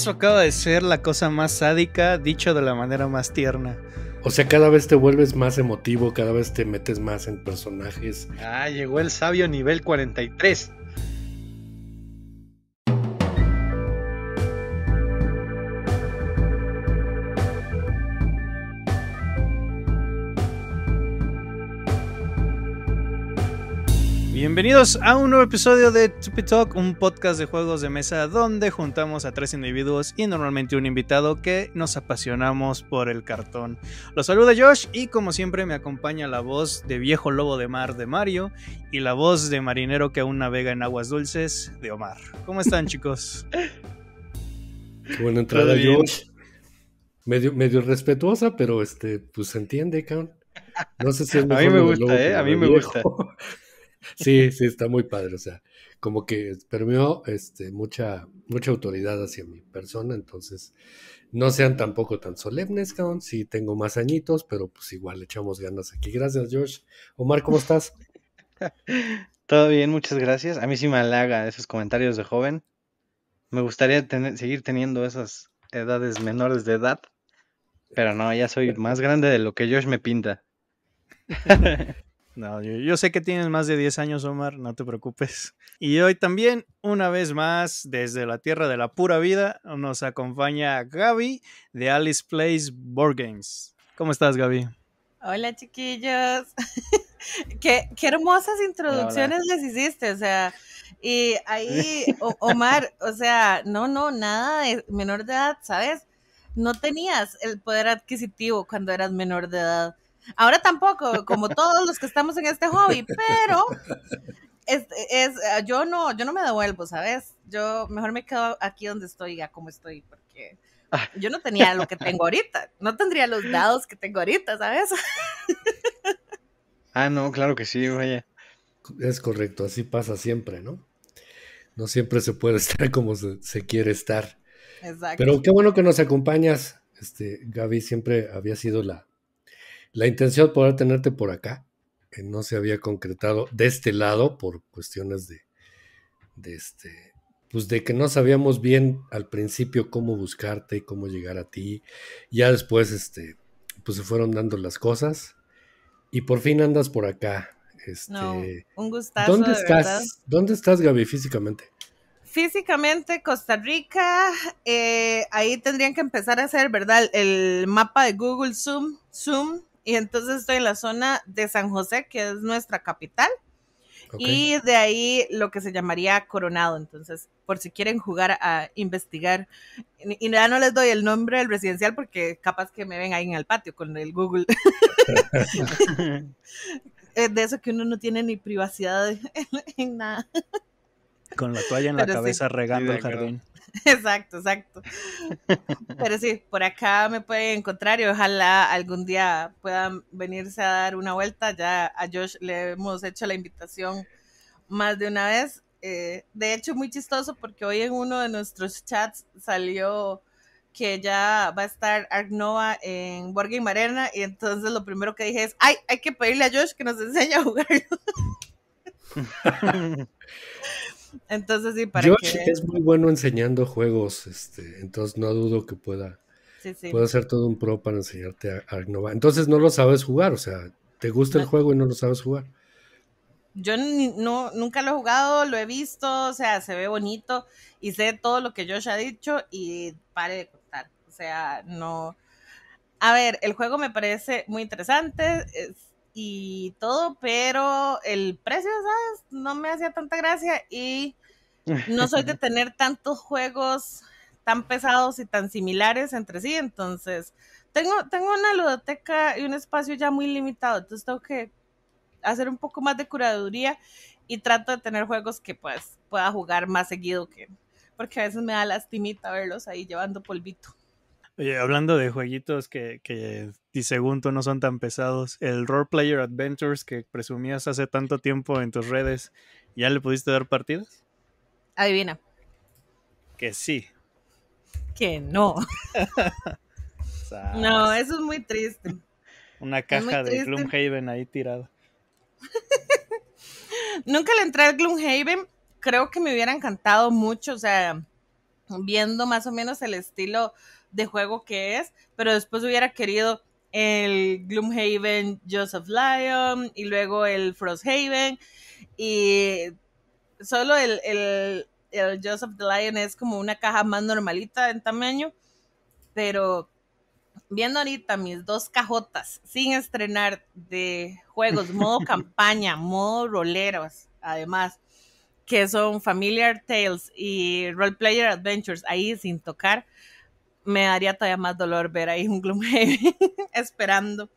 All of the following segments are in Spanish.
Eso acaba de ser la cosa más sádica, dicho de la manera más tierna. O sea, cada vez te vuelves más emotivo, cada vez te metes más en personajes. Ah, llegó el sabio nivel 43. Bienvenidos a un nuevo episodio de Tupi Talk, un podcast de juegos de mesa donde juntamos a tres individuos y normalmente un invitado que nos apasionamos por el cartón. Los saluda Josh y como siempre me acompaña la voz de viejo lobo de mar de Mario y la voz de marinero que aún navega en aguas dulces de Omar. ¿Cómo están chicos? Qué buena entrada Josh. Medio, respetuosa, pero este, pues se entiende, cabrón. No sé si es A mí ¿eh? me gusta, eh, a mí me gusta. Sí, sí, está muy padre. O sea, como que permeó este, mucha, mucha autoridad hacia mi persona. Entonces, no sean tampoco tan solemnes, cabrón. Sí, tengo más añitos, pero pues igual le echamos ganas aquí. Gracias, Josh. Omar, ¿cómo estás? Todo bien, muchas gracias. A mí sí me halaga esos comentarios de joven. Me gustaría seguir teniendo esas edades menores de edad. Pero no, ya soy más grande de lo que Josh me pinta. No, yo, sé que tienes más de 10 años, Omar, no te preocupes. Y hoy también, una vez más, desde la tierra de la pura vida, nos acompaña Gaby de Alice Plays Board Games. ¿Cómo estás, Gaby? Hola, chiquillos. qué, hermosas introducciones les hiciste, o sea, y ahí, Omar, o sea, no, no, nada de menor de edad, ¿sabes? No tenías el poder adquisitivo cuando eras menor de edad Ahora tampoco, como todos los que estamos en este hobby, pero es, eh, yo no, yo no me devuelvo, ¿sabes? Yo mejor me quedo aquí donde estoy, ya como estoy, porque yo no tenía lo que tengo ahorita, no tendría los dados que tengo ahorita, ¿sabes? ah, no, claro que sí, vaya. Es correcto, así pasa siempre, ¿no? No siempre se puede estar como se, quiere estar. Exacto. Pero qué bueno que nos acompañas, este, Gaby siempre había sido la, la intención de poder tenerte por acá, que no se había concretado de este lado por cuestiones de, de este, pues de que no sabíamos bien al principio cómo buscarte y cómo llegar a ti. Ya después, este, pues se fueron dando las cosas y por fin andas por acá. Este, un gustazo. ¿Dónde estás? ¿Dónde estás, Gaby, físicamente? Físicamente, Costa Rica, eh, ahí tendrían que empezar a hacer, ¿verdad? El mapa de Google Zoom, Zoom, y entonces estoy en la zona de San José, que es nuestra capital. Y de ahí lo que se llamaría Coronado. Entonces, por si quieren jugar a investigar. Y ya no les doy el nombre del residencial porque capaz que me ven ahí en el patio con el Google. Eh, de eso que uno no tiene ni privacidad en, nada. Con la toalla en la cabeza regando el jardín. Exacto, exacto. Pero sí, por acá me pueden encontrar y ojalá algún día puedan venirse a dar una vuelta. Ya a Josh le hemos hecho la invitación más de una vez. Eh, de hecho, muy chistoso porque hoy en uno de nuestros chats salió que ya va a estar Nova en Wargame y y entonces lo primero que dije es, ay, hay que pedirle a Josh que nos enseñe a jugar. Entonces, sí, para Josh es muy bueno enseñando juegos, este, entonces no dudo que pueda, ser todo un pro para enseñarte a, innovar. Entonces no lo sabes jugar, o sea, te gusta el juego y no lo sabes jugar. Yo no, nunca lo he jugado, lo he visto, o sea, se ve bonito y sé todo lo que Josh ha dicho y pare de contar. O sea, no. A ver, el juego me parece muy interesante. Es, y todo, pero el precio, ¿sabes? No me hacía tanta gracia y no soy de tener tantos juegos tan pesados y tan similares entre sí, entonces tengo, tengo una ludoteca y un espacio ya muy limitado, entonces tengo que hacer un poco más de curaduría y trato de tener juegos que pues pueda jugar más seguido que porque a veces me da lastimita verlos ahí llevando polvito. Oye, hablando de jueguitos que, y según tú no son tan pesados, el Role Player Adventures que presumías hace tanto tiempo en tus redes, ¿ya le pudiste dar partidas? Adivina. Que sí. Que no. no, eso es muy triste. Una caja de Gloomhaven ahí tirada. Nunca le entré al Gloomhaven. Creo que me hubiera encantado mucho, o sea, viendo más o menos el estilo de juego que es, pero después hubiera querido el Gloomhaven Joseph Lion y luego el Frosthaven y solo el, Joseph the Lion es como una caja más normalita en tamaño, pero viendo ahorita mis dos cajotas sin estrenar de juegos, modo campaña, modo roleros, además, que son Familiar Tales y Role Player Adventures ahí sin tocar, me daría todavía más dolor ver ahí un Gloomhaven esperando,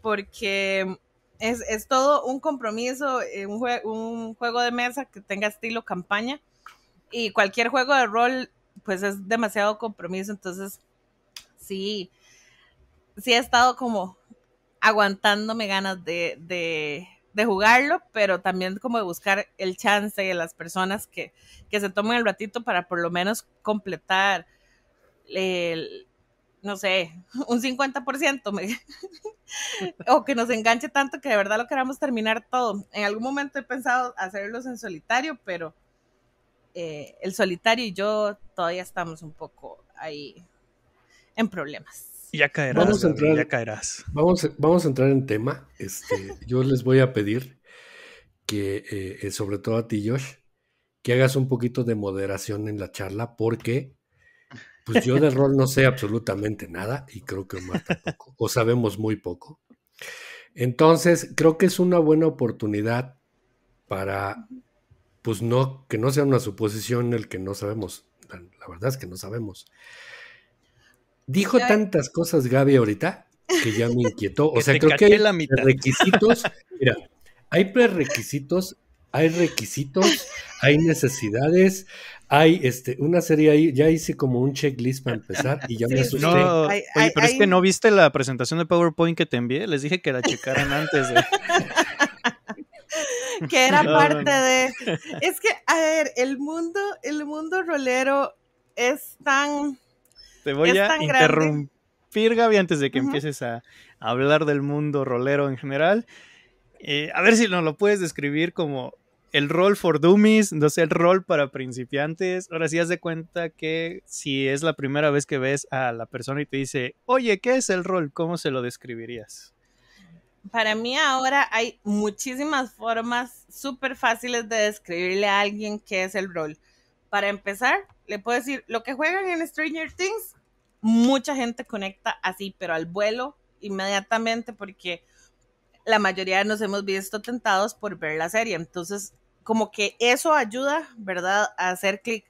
porque es, todo un compromiso, eh, un, juego de mesa que tenga estilo campaña y cualquier juego de rol, pues es demasiado compromiso, entonces sí, sí he estado como aguantándome ganas de, de, jugarlo, pero también como de buscar el chance de las personas que, que se tomen el ratito para por lo menos completar el, no sé, un 50%, o que nos enganche tanto que de verdad lo queramos terminar todo. En algún momento he pensado hacerlos en solitario, pero eh, el solitario y yo todavía estamos un poco ahí en problemas. Ya caerás, vamos a entrar, ya caerás. Vamos, a entrar en tema. Este, yo les voy a pedir que, eh, eh, sobre todo a ti, Josh, que hagas un poquito de moderación en la charla porque pues yo de rol no sé absolutamente nada y creo que Omar tampoco, o sabemos muy poco. Entonces, creo que es una buena oportunidad para, pues no, que no sea una suposición en el que no sabemos. La, verdad es que no sabemos. Dijo tantas cosas Gaby ahorita que ya me inquietó. O sea, creo que hay requisitos. Mira, hay prerequisitos, hay requisitos, hay necesidades, hay este, una serie ahí, ya hice como un checklist para empezar y ya me asusté. pero es que no viste la presentación de PowerPoint que te envié, les dije que la checaran antes que era parte de... Es que, a ver, el mundo, el mundo rolero es tan... Te voy a interrumpir, Gaby, antes de que empieces a hablar del mundo rolero en general. Eh, a ver si nos lo puedes describir como el rol for dummies, no sé, el rol para principiantes. Ahora sí, haz de cuenta que si es la primera vez que ves a la persona y te dice, oye, ¿qué es el rol? ¿Cómo se lo describirías? Para mí ahora hay muchísimas formas súper fáciles de describirle a alguien qué es el rol. Para empezar, le puedo decir, lo que juegan en Stranger Things, mucha gente conecta así, pero al vuelo inmediatamente porque la mayoría de nos hemos visto tentados por ver la serie. Entonces, como que eso ayuda, ¿verdad?, a hacer clic.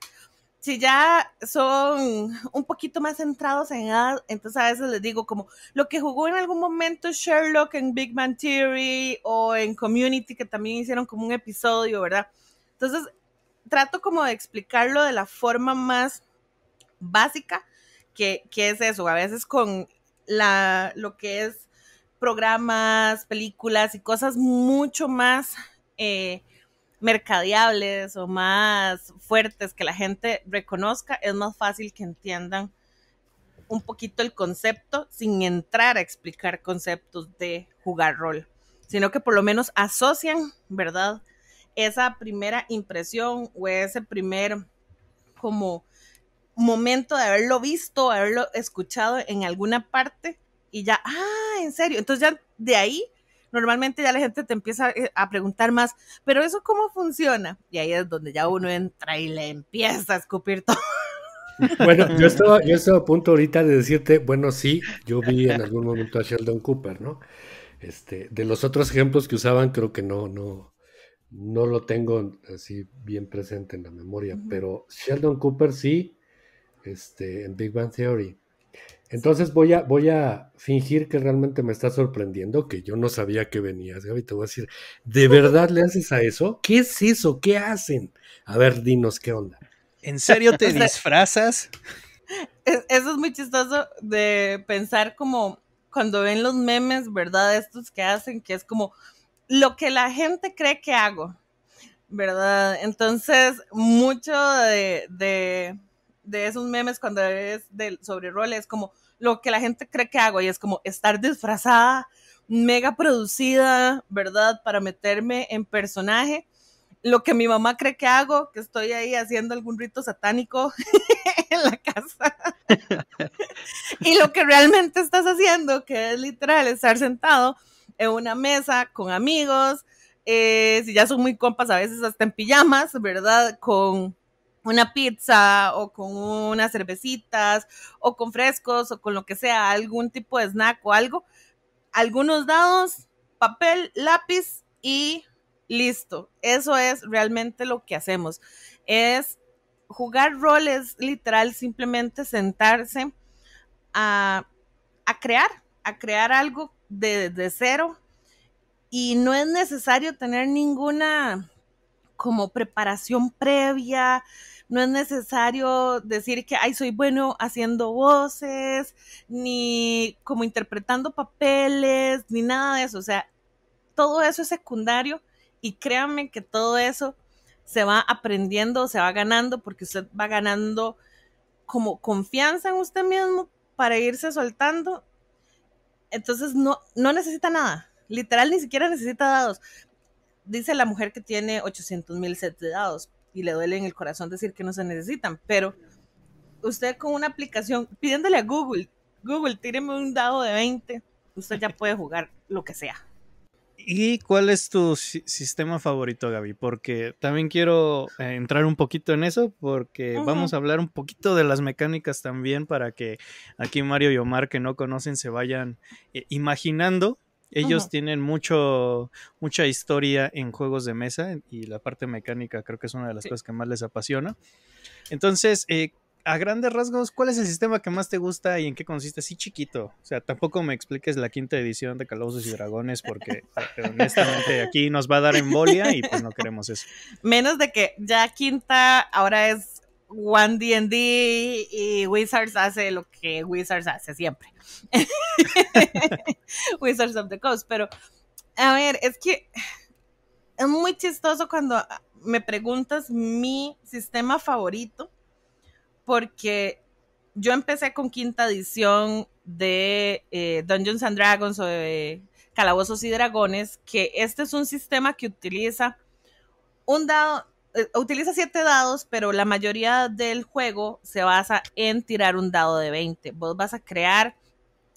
Si ya son un poquito más centrados en Ad, entonces a veces les digo como lo que jugó en algún momento Sherlock en Big Man Theory o en Community, que también hicieron como un episodio, ¿verdad? Entonces, trato como de explicarlo de la forma más básica, que, es eso, a veces con la, lo que es programas, películas y cosas mucho más eh, mercadiables o más fuertes que la gente reconozca, es más fácil que entiendan un poquito el concepto sin entrar a explicar conceptos de jugar rol, sino que por lo menos asocian, ¿verdad? Esa primera impresión o ese primer como momento de haberlo visto, haberlo escuchado en alguna parte y ya, ah, en serio. Entonces ya de ahí normalmente ya la gente te empieza eh, a preguntar más, pero eso cómo funciona. Y ahí es donde ya uno entra y le empieza a escupir todo. Bueno, yo estoy yo estoy a punto ahorita de decirte, bueno, sí, yo vi en algún momento a Sheldon Cooper, ¿no? Este, de los otros ejemplos que usaban, creo que no, no, no lo tengo así bien presente en la memoria, pero Sheldon Cooper sí, este, en Big Bang Theory. Entonces voy a, voy a fingir que realmente me está sorprendiendo, que yo no sabía que venías, Gaby. Te voy a decir, ¿de verdad le haces a eso? ¿Qué es eso? ¿Qué hacen? A ver, dinos qué onda. ¿En serio te disfrazas? Eso es muy chistoso de pensar como cuando ven los memes, ¿verdad? Estos que hacen, que es como lo que la gente cree que hago, ¿verdad? Entonces, mucho de de esos memes cuando es del sobre roles, es como lo que la gente cree que hago y es como estar disfrazada, mega producida, ¿verdad? Para meterme en personaje. Lo que mi mamá cree que hago, que estoy ahí haciendo algún rito satánico en la casa. y lo que realmente estás haciendo, que es literal estar sentado en una mesa con amigos, eh, si ya son muy compas, a veces hasta en pijamas, ¿verdad? Con una pizza o con unas cervecitas o con frescos o con lo que sea, algún tipo de snack o algo, algunos dados, papel, lápiz y listo. Eso es realmente lo que hacemos. Es jugar roles, literal simplemente sentarse a, crear, a crear algo desde cero y no es necesario tener ninguna como preparación previa, no es necesario decir que, ay, soy bueno haciendo voces, ni como interpretando papeles, ni nada de eso. O sea, todo eso es secundario y créanme que todo eso se va aprendiendo, se va ganando, porque usted va ganando como confianza en usted mismo para irse soltando. Entonces no, no necesita nada, literal ni siquiera necesita dados. Dice la mujer que tiene 800 mil sets de dados, y le duele en el corazón decir que no se necesitan, pero usted con una aplicación, pidiéndole a Google, Google, tíreme un dado de 20, usted ya puede jugar lo que sea. ¿Y cuál es tu sistema favorito, Gaby? Porque también quiero eh, entrar un poquito en eso, porque vamos a hablar un poquito de las mecánicas también para que aquí Mario y Omar, que no conocen, se vayan eh, imaginando ellos tienen mucho, mucha historia en juegos de mesa y la parte mecánica creo que es una de las cosas que más les apasiona. Entonces, eh, a grandes rasgos, ¿cuál es el sistema que más te gusta y en qué consiste? Así chiquito. O sea, tampoco me expliques la quinta edición de Calabozos y Dragones porque eh, honestamente aquí nos va a dar embolia y pues no queremos eso. Menos de que ya quinta ahora es One DD y Wizards hace lo que Wizards hace siempre. Wizards of the Coast. Pero, a ver, es que es muy chistoso cuando me preguntas mi sistema favorito, porque yo empecé con quinta edición de eh, Dungeons and Dragons o de Calabozos y Dragones, que este es un sistema que utiliza un dado eh, utiliza siete dados, pero la mayoría del juego se basa en tirar un dado de 20. Vos vas a crear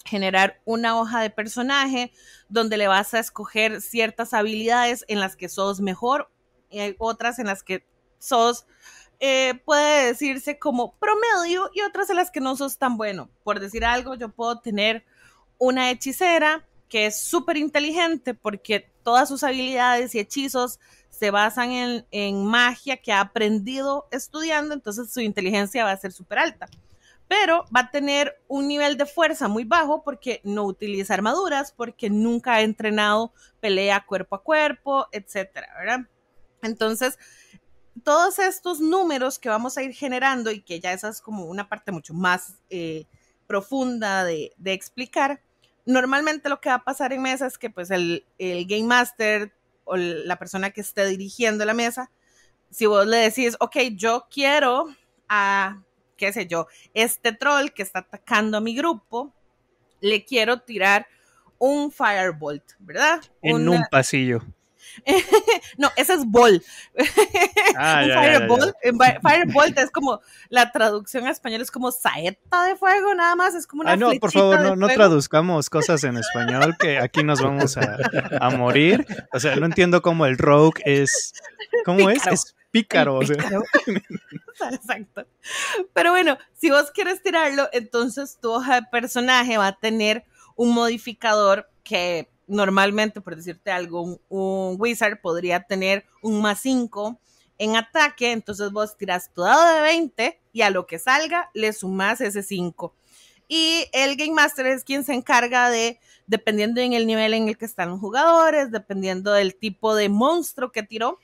generar una hoja de personaje donde le vas a escoger ciertas habilidades en las que sos mejor y hay otras en las que sos, eh, puede decirse como promedio y otras en las que no sos tan bueno. Por decir algo, yo puedo tener una hechicera que es súper inteligente porque todas sus habilidades y hechizos se basan en, magia que ha aprendido estudiando, entonces su inteligencia va a ser súper alta. Pero va a tener un nivel de fuerza muy bajo porque no utiliza armaduras, porque nunca ha entrenado pelea cuerpo a cuerpo, etcétera, Entonces, todos estos números que vamos a ir generando y que ya esa es como una parte mucho más eh, profunda de, explicar, normalmente lo que va a pasar en mesa es que pues el, el Game Master o la persona que esté dirigiendo la mesa, si vos le decís, ok, yo quiero a, qué sé yo, este troll que está atacando a mi grupo, le quiero tirar un firebolt, ¿verdad? En un pasillo. no, ese es bol. Ah, fireball, es como la traducción a español es como saeta de fuego, nada más. Es como una. Ah, no, por favor, no, traduzcamos cosas en español que aquí nos vamos a, a, morir. O sea, no entiendo cómo el rogue es. ¿Cómo es? Es pícaro. Exacto. Pero bueno, si vos quieres tirarlo, entonces tu hoja de personaje va a tener un modificador que normalmente, por decirte algo, un, wizard podría tener un más 5 en ataque, entonces vos tiras tu dado de 20 y a lo que salga le sumas ese 5. Y el Game Master es quien se encarga de, dependiendo en el nivel en el que están los jugadores, dependiendo del tipo de monstruo que tiró,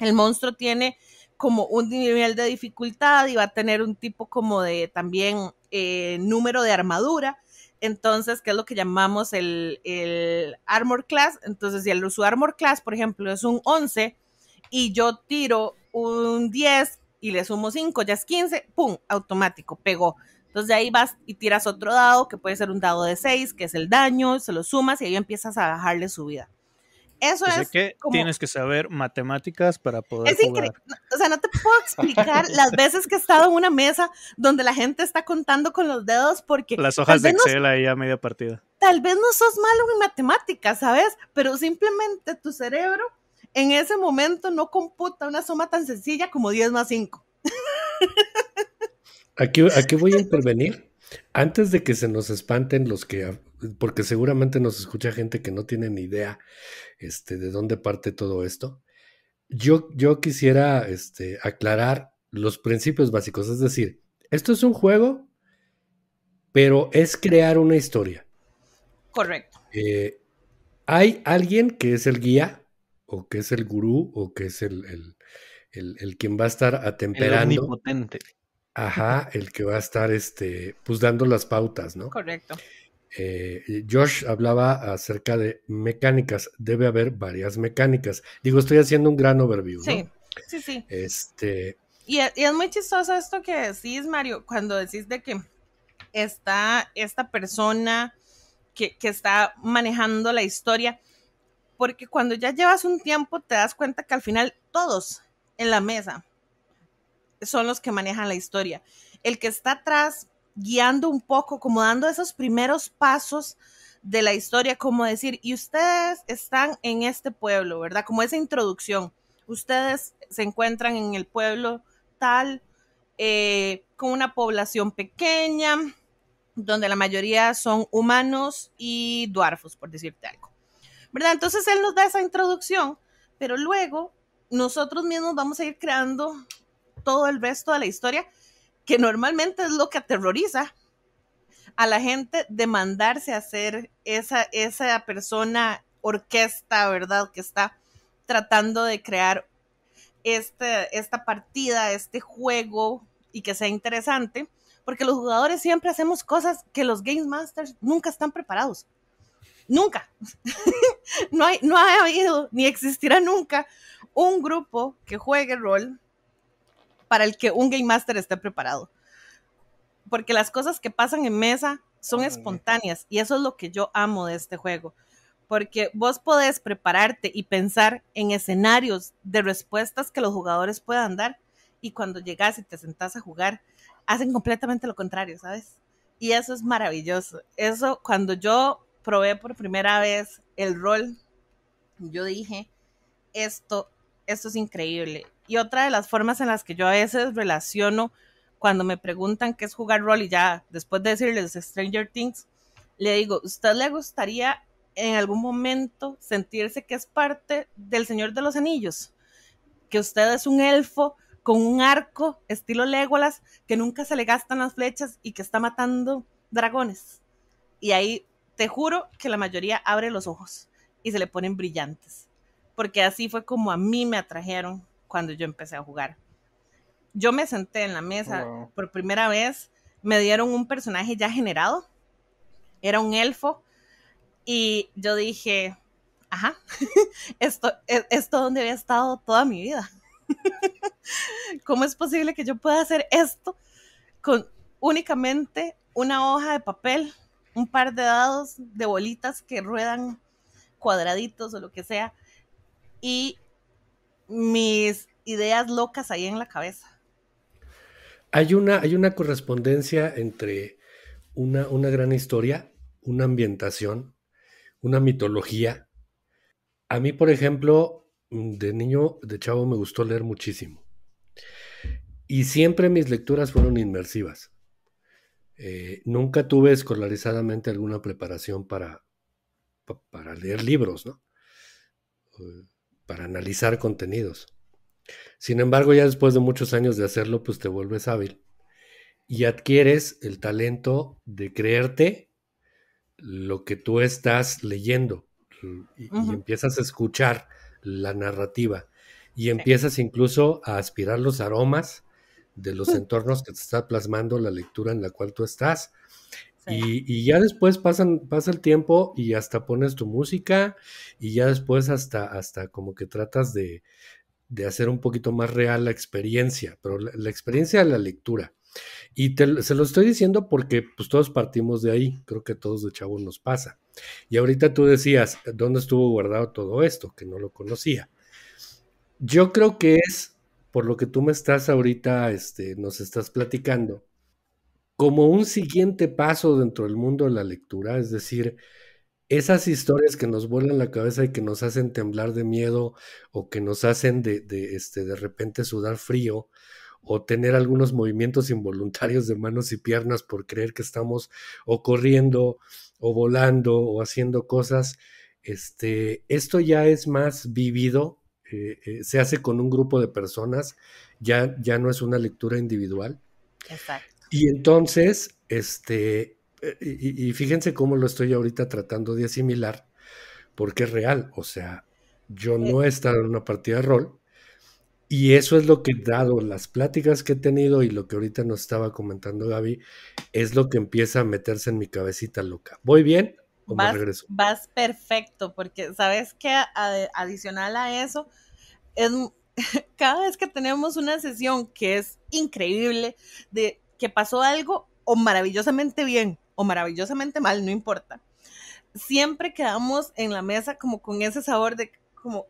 el monstruo tiene como un nivel de dificultad y va a tener un tipo como de también eh, número de armadura entonces, ¿qué es lo que llamamos el, el armor class. Entonces, si el, su armor class, por ejemplo, es un 11 y yo tiro un 10 y le sumo 5, ya es 15, ¡pum! Automático, pegó. Entonces de ahí vas y tiras otro dado, que puede ser un dado de 6, que es el daño, se lo sumas y ahí empiezas a bajarle su vida. Eso es. que tienes que saber matemáticas para poder. Es increíble. O sea, no te puedo explicar las veces que he estado en una mesa donde la gente está contando con los dedos porque. Las hojas de Excel ahí a media partida. Tal vez no sos malo en matemáticas, ¿sabes? Pero simplemente tu cerebro en ese momento no computa una suma tan sencilla como 10 más 5. Aquí, aquí voy a intervenir antes de que se nos espanten los que, porque seguramente nos escucha gente que no tiene ni idea este, de dónde parte todo esto, yo, yo quisiera este, aclarar los principios básicos. Es decir, esto es un juego, pero es crear una historia. Correcto. Eh, hay alguien que es el guía, o que es el gurú, o que es el, el, quien va a estar atemperando. El omnipotente. Ajá, el que va a estar este, pues dando las pautas, ¿no? Correcto. Eh, Josh hablaba acerca de mecánicas. Debe haber varias mecánicas. Digo, estoy haciendo un gran overview. Sí, ¿no? sí, sí. Este... Y, es muy chistoso esto que decís, Mario, cuando decís de que está esta persona que está manejando la historia, porque cuando ya llevas un tiempo te das cuenta que al final todos en la mesa son los que manejan la historia. El que está atrás guiando un poco, como dando esos primeros pasos de la historia, como decir, y ustedes están en este pueblo, ¿verdad? Como esa introducción, ustedes se encuentran en el pueblo tal, eh, con una población pequeña, donde la mayoría son humanos y duarfos, por decirte algo. ¿Verdad? Entonces él nos da esa introducción, pero luego nosotros mismos vamos a ir creando todo el resto de la historia, que normalmente es lo que aterroriza a la gente de mandarse a ser esa, esa persona orquesta, ¿verdad? Que está tratando de crear este, esta partida, este juego y que sea interesante, porque los jugadores siempre hacemos cosas que los Game Masters nunca están preparados. Nunca. no, hay, no ha habido ni existirá nunca un grupo que juegue rol para el que un Game Master esté preparado. Porque las cosas que pasan en mesa son espontáneas y eso es lo que yo amo de este juego. Porque vos podés prepararte y pensar en escenarios de respuestas que los jugadores puedan dar y cuando llegas y te sentás a jugar, hacen completamente lo contrario, ¿sabes? Y eso es maravilloso. Eso, cuando yo probé por primera vez el rol, yo dije, esto esto es increíble. Y otra de las formas en las que yo a veces relaciono cuando me preguntan qué es jugar rol y ya después de decirles Stranger Things, le digo, ¿usted le gustaría en algún momento sentirse que es parte del Señor de los Anillos? Que usted es un elfo con un arco estilo Legolas que nunca se le gastan las flechas y que está matando dragones. Y ahí te juro que la mayoría abre los ojos y se le ponen brillantes porque así fue como a mí me atrajeron cuando yo empecé a jugar. Yo me senté en la mesa por primera vez, me dieron un personaje ya generado, era un elfo, y yo dije, ajá, esto, e-, esto donde había estado toda mi vida. ¿Cómo es posible que yo pueda hacer esto con únicamente una hoja de papel, un par de dados, de bolitas que ruedan cuadraditos o lo que sea? y mis ideas locas ahí en la cabeza. Hay una, hay una correspondencia entre una, gran historia, una ambientación, una mitología. A mí, por ejemplo, de niño, de chavo, me gustó leer muchísimo. Y siempre mis lecturas fueron inmersivas. Eh, nunca tuve escolarizadamente alguna preparación para, para leer libros, ¿no? Eh, para analizar contenidos. Sin embargo, ya después de muchos años de hacerlo, pues te vuelves hábil y adquieres el talento de creerte lo que tú estás leyendo y, empiezas a escuchar la narrativa y empiezas incluso a aspirar los aromas de los mm. entornos que te está plasmando la lectura en la cual tú estás y, ya después pasa el tiempo y hasta pones tu música y ya después hasta, hasta como que tratas de, de hacer un poquito más real la experiencia, pero la, experiencia de la lectura. Y te, se lo estoy diciendo porque pues todos partimos de ahí, creo que todos de chavos nos pasa. Y ahorita tú decías, ¿dónde estuvo guardado todo esto? Que no lo conocía. Yo creo que es por lo que tú me estás ahorita, este, nos estás platicando, como un siguiente paso dentro del mundo de la lectura, es decir, esas historias que nos vuelan la cabeza y que nos hacen temblar de miedo o que nos hacen de, este, de repente sudar frío o tener algunos movimientos involuntarios de manos y piernas por creer que estamos o corriendo o volando o haciendo cosas, este, esto ya es más vivido, eh, eh, se hace con un grupo de personas, ya, ya no es una lectura individual. Exacto. Y entonces, este, eh, y, fíjense cómo lo estoy ahorita tratando de asimilar, porque es real, o sea, yo no he estado en una partida de rol, y eso es lo que, dado las pláticas que he tenido y lo que ahorita nos estaba comentando Gaby, es lo que empieza a meterse en mi cabecita loca. ¿Voy bien o me regreso? Vas perfecto, porque sabes que adicional a eso, es, cada vez que tenemos una sesión que es increíble, de que pasó algo o maravillosamente bien o maravillosamente mal, no importa. Siempre quedamos en la mesa como con ese sabor de como,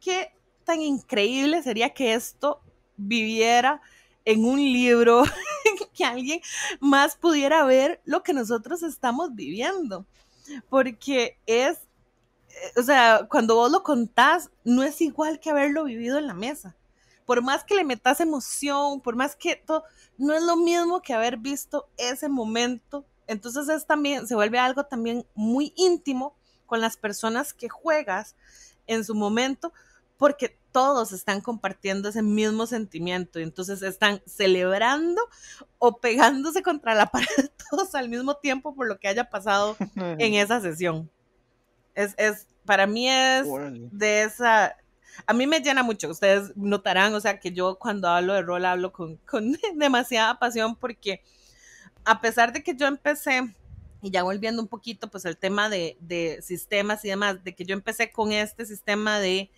qué tan increíble sería que esto viviera en un libro, que alguien más pudiera ver lo que nosotros estamos viviendo. Porque es, eh, o sea, cuando vos lo contás, no es igual que haberlo vivido en la mesa por más que le metas emoción, por más que no es lo mismo que haber visto ese momento. Entonces es también, se vuelve algo también muy íntimo con las personas que juegas en su momento, porque todos están compartiendo ese mismo sentimiento entonces están celebrando o pegándose contra la pared todos al mismo tiempo por lo que haya pasado en esa sesión. Es, para mí es de esa, a mí me llena mucho, ustedes notarán, o sea, que yo cuando hablo de rol hablo con, con demasiada pasión porque a pesar de que yo empecé, y ya volviendo un poquito, pues el tema de, sistemas y demás, de que yo empecé con este sistema de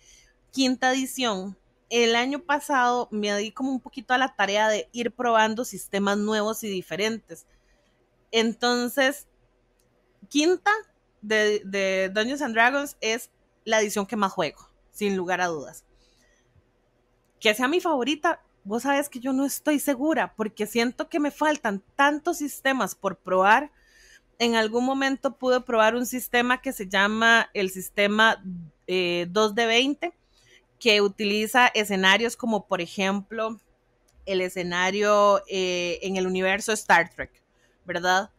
quinta edición, el año pasado me di como un poquito a la tarea de ir probando sistemas nuevos y diferentes. Entonces, quinta de, de Dungeons and Dragons es la edición que más juego sin lugar a dudas. Que sea mi favorita, vos sabes que yo no estoy segura porque siento que me faltan tantos sistemas por probar. En algún momento pude probar un sistema que se llama el sistema 2D20, eh, que utiliza escenarios como, por ejemplo, el escenario eh, en el universo Star Trek, ¿verdad?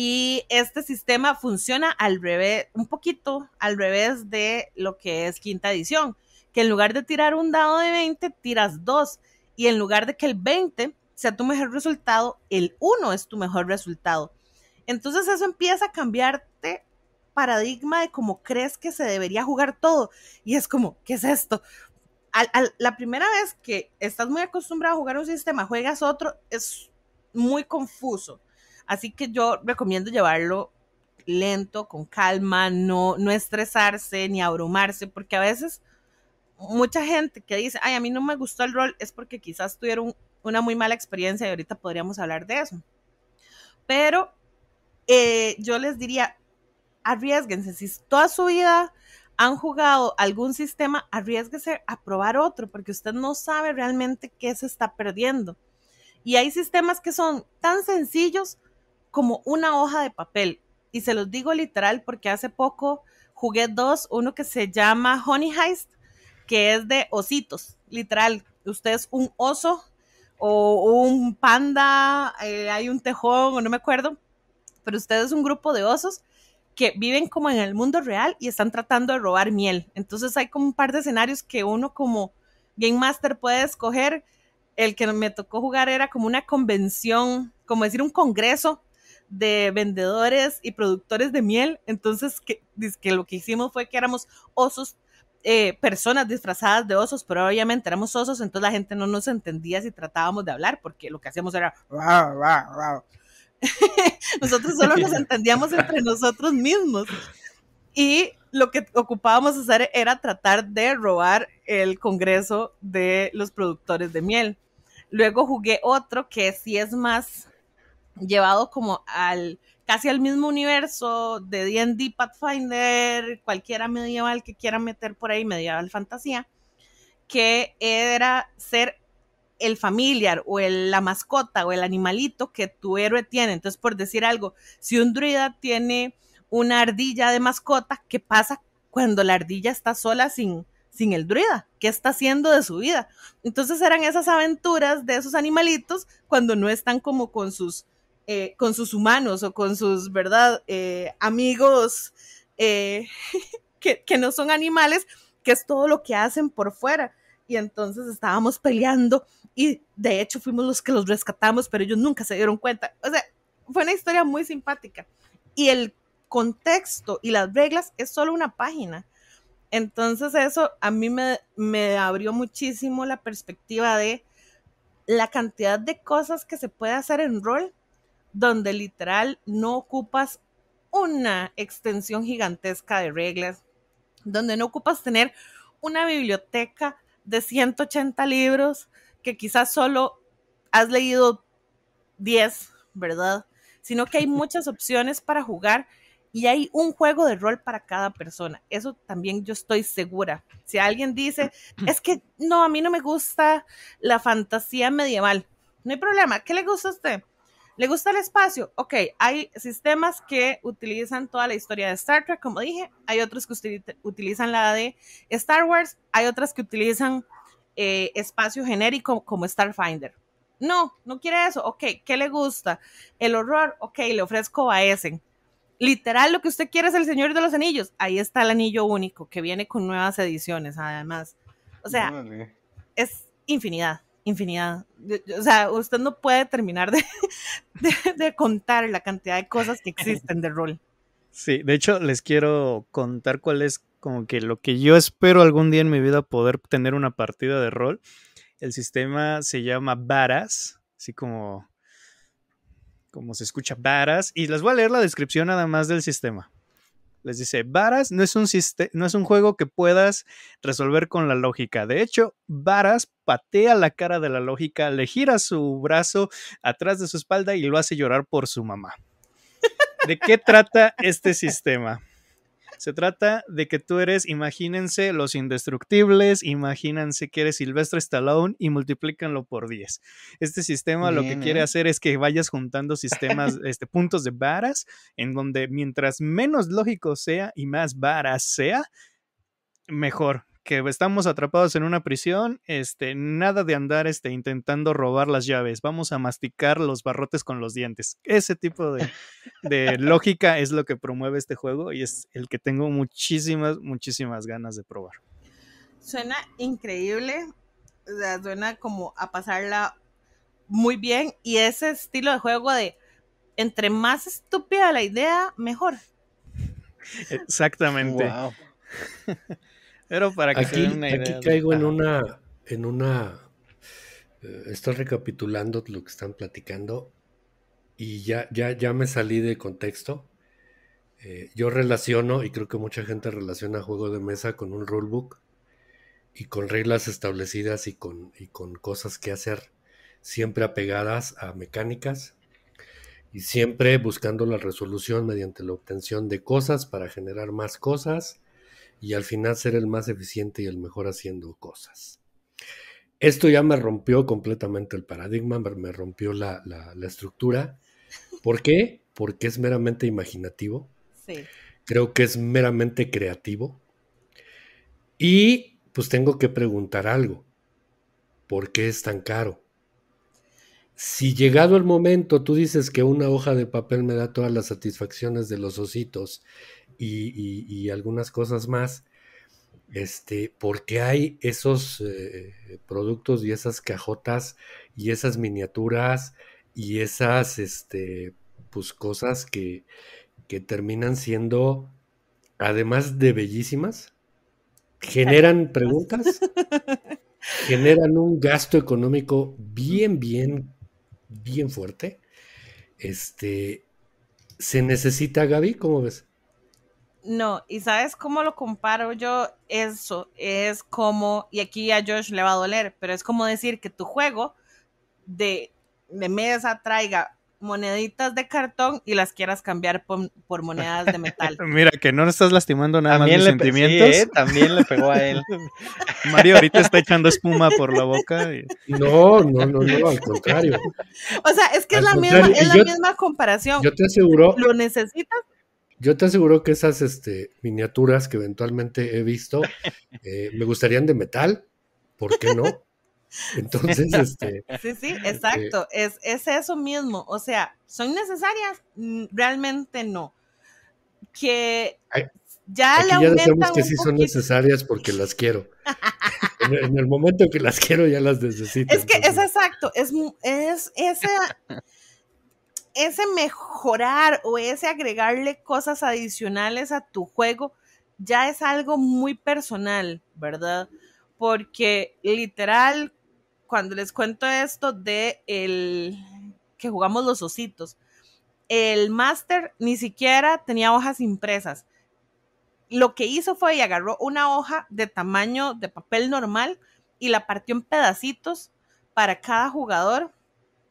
Y este sistema funciona al revés, un poquito al revés de lo que es quinta edición, que en lugar de tirar un dado de 20, tiras dos. Y en lugar de que el 20 sea tu mejor resultado, el 1 es tu mejor resultado. Entonces eso empieza a cambiarte paradigma de cómo crees que se debería jugar todo. Y es como, ¿qué es esto? la primera vez que estás muy acostumbrado a jugar un sistema, juegas otro, es muy confuso. Así que yo recomiendo llevarlo lento, con calma, no, no estresarse ni abrumarse, porque a veces mucha gente que dice, ay, a mí no me gustó el rol, es porque quizás tuvieron una muy mala experiencia y ahorita podríamos hablar de eso. Pero eh, yo les diría, arriesguense, si toda su vida han jugado algún sistema, arriesguese a probar otro, porque usted no sabe realmente qué se está perdiendo. Y hay sistemas que son tan sencillos, como una hoja de papel. Y se los digo literal porque hace poco jugué dos, uno que se llama Honey Heist, que es de ositos, literal. Usted es un oso o un panda, eh, hay un tejón o no me acuerdo, pero usted es un grupo de osos que viven como en el mundo real y están tratando de robar miel. Entonces hay como un par de escenarios que uno como Game Master puede escoger. El que me tocó jugar era como una convención, como decir un congreso de vendedores y productores de miel. Entonces, que, lo que hicimos fue que éramos osos eh, personas disfrazadas de osos, pero obviamente éramos osos, entonces la gente no nos entendía si tratábamos de hablar, porque lo que hacíamos era... nosotros solo nos entendíamos entre nosotros mismos. Y lo que ocupábamos hacer era tratar de robar el Congreso de los productores de miel. Luego jugué otro que sí es más llevado como al casi al mismo universo de D&D Pathfinder, cualquiera medieval que quiera meter por ahí, medieval fantasía, que era ser el familiar o la mascota o el animalito que tu héroe tiene. Entonces, por decir algo, si un druida tiene una ardilla de mascota, ¿qué pasa cuando la ardilla está sola sin, sin el druida? ¿Qué está haciendo de su vida? Entonces eran esas aventuras de esos animalitos cuando no están como con sus eh, con sus humanos o con sus, ¿verdad? Eh, amigos eh, que, que no son animales, que es todo lo que hacen por fuera. Y entonces estábamos peleando y de hecho fuimos los que los rescatamos, pero ellos nunca se dieron cuenta. O sea, fue una historia muy simpática. Y el contexto y las reglas es solo una página. Entonces eso a mí me, me, abrió muchísimo la perspectiva de la cantidad de cosas que se puede hacer en rol donde literal no ocupas una extensión gigantesca de reglas, donde no ocupas tener una biblioteca de 180 libros que quizás solo has leído 10, ¿verdad? Sino que hay muchas opciones para jugar y hay un juego de rol para cada persona. Eso también yo estoy segura. Si alguien dice, es que no, a mí no me gusta la fantasía medieval, no hay problema. ¿Qué le gusta a usted? ¿Le gusta el espacio? Ok, hay sistemas que utilizan toda la historia de Star Trek, como dije, hay otros que utilizan la de Star Wars, hay otras que utilizan eh, espacio genérico como Starfinder. No, no quiere eso. Ok, ¿qué le gusta? El horror, ok, le ofrezco a ese. Literal, lo que usted quiere es el Señor de los Anillos. Ahí está el anillo único, que viene con nuevas ediciones, además. O sea, es infinidad infinidad. O sea, usted no puede terminar de, contar la cantidad de cosas que existen de rol. Sí, de hecho les quiero contar cuál es como que lo que yo espero algún día en mi vida poder tener una partida de rol. El sistema se llama Varas, así como como se escucha Varas y les voy a leer la descripción nada más del sistema. Les dice, Varas no es un, no es un juego que puedas resolver con la lógica. De hecho, Varas patea la cara de la lógica, le gira su brazo atrás de su espalda y lo hace llorar por su mamá. ¿De qué trata este sistema? Se trata de que tú eres, imagínense, los indestructibles, imagínense que eres Silvestre Stallone y multiplícanlo por 10. Este sistema lo que quiere ¿eh? hacer es que vayas juntando sistemas, este, puntos de varas, en donde mientras menos lógico sea y más varas sea, mejor que estamos atrapados en una prisión, este, nada de andar este, intentando robar las llaves, vamos a masticar los barrotes con los dientes. Ese tipo de, lógica es lo que promueve este juego y es el que tengo muchísimas, muchísimas ganas de probar. Suena increíble, o suena como a pasarla muy bien y ese estilo de juego de entre más estúpida la idea, mejor. Exactamente. Pero para que aquí, Aquí caigo en una, en una, eh, estoy recapitulando lo que están platicando y ya, ya, ya me salí de contexto. Eh, yo relaciono, y creo que mucha gente relaciona juego de mesa con un rulebook y con reglas establecidas y y con cosas que hacer, siempre apegadas a mecánicas y siempre buscando la resolución mediante la obtención de cosas para generar más cosas y al final ser el más eficiente y el mejor haciendo cosas. Esto ya me rompió completamente el paradigma, me rompió la, estructura. ¿Por qué? Porque es meramente imaginativo. Sí. Creo que es meramente creativo. Y pues tengo que preguntar algo. ¿Por qué es tan caro? Si llegado el momento tú dices que una hoja de papel me da todas las satisfacciones de los ositos y, algunas cosas más, este, porque hay esos eh, eh, productos y esas cajotas y esas miniaturas y esas este, pues, cosas que, que terminan siendo, además de bellísimas, generan preguntas, generan un gasto económico bien, bien, bien fuerte. Este, se necesita, Gaby, ¿cómo ves? No, y sabes cómo lo comparo yo, eso es como, y aquí a Josh le va a doler, pero es como decir que tu juego de, de mesa traiga moneditas de cartón y las quieras cambiar por, monedas de metal. Mira, que no le estás lastimando nada también más sentimientos. ¿eh? También le pegó a él. Mario ahorita está echando espuma por la boca. No, no, no, al contrario. O sea, es que es la, misma, misma comparación. Yo te aseguro. Lo necesitas yo te aseguro que esas este, miniaturas que eventualmente he visto eh, me gustarían de metal, ¿por qué no? Entonces, este. Sí, sí, eh, exacto. es, eso mismo. O sea, ¿son necesarias? Mm, realmente no. Que ya le Ya decimos que sí son necesarias porque las quiero. en, el momento que las quiero, ya las necesito. Es que es exacto. Es, es esa ese mejorar o ese agregarle cosas adicionales a tu juego ya es algo muy personal, ¿verdad? Porque literal, cuando les cuento esto de el que jugamos los ositos, el máster ni siquiera tenía hojas impresas. Lo que hizo fue y agarró una hoja de tamaño de papel normal y la partió en pedacitos para cada jugador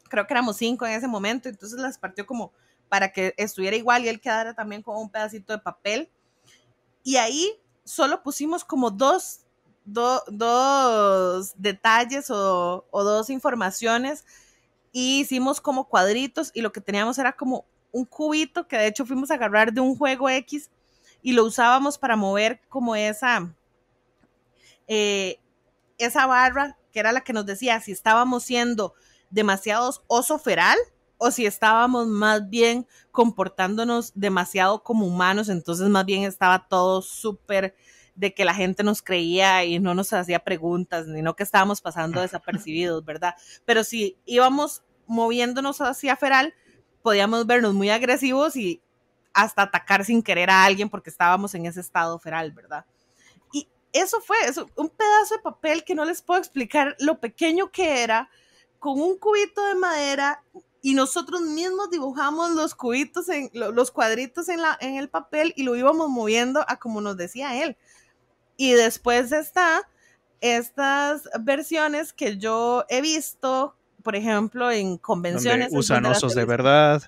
creo que éramos cinco en ese momento, entonces las partió como para que estuviera igual y él quedara también con un pedacito de papel. Y ahí solo pusimos como dos, detalles o, dos informaciones y e hicimos como cuadritos y lo que teníamos era como un cubito que de hecho fuimos a agarrar de un juego X y lo usábamos para mover como esa, eh, esa barra que era la que nos decía si estábamos siendo demasiados oso feral o si estábamos más bien comportándonos demasiado como humanos, entonces más bien estaba todo súper de que la gente nos creía y no nos hacía preguntas, ni no que estábamos pasando desapercibidos, ¿verdad? Pero si íbamos moviéndonos hacia feral, podíamos vernos muy agresivos y hasta atacar sin querer a alguien porque estábamos en ese estado feral, ¿verdad? Y eso fue, eso, un pedazo de papel que no les puedo explicar lo pequeño que era, con un cubito de madera y nosotros mismos dibujamos los cubitos, en, los cuadritos en, la, en el papel y lo íbamos moviendo a como nos decía él. Y después está estas versiones que yo he visto, por ejemplo, en convenciones. Donde usan osos de verdad.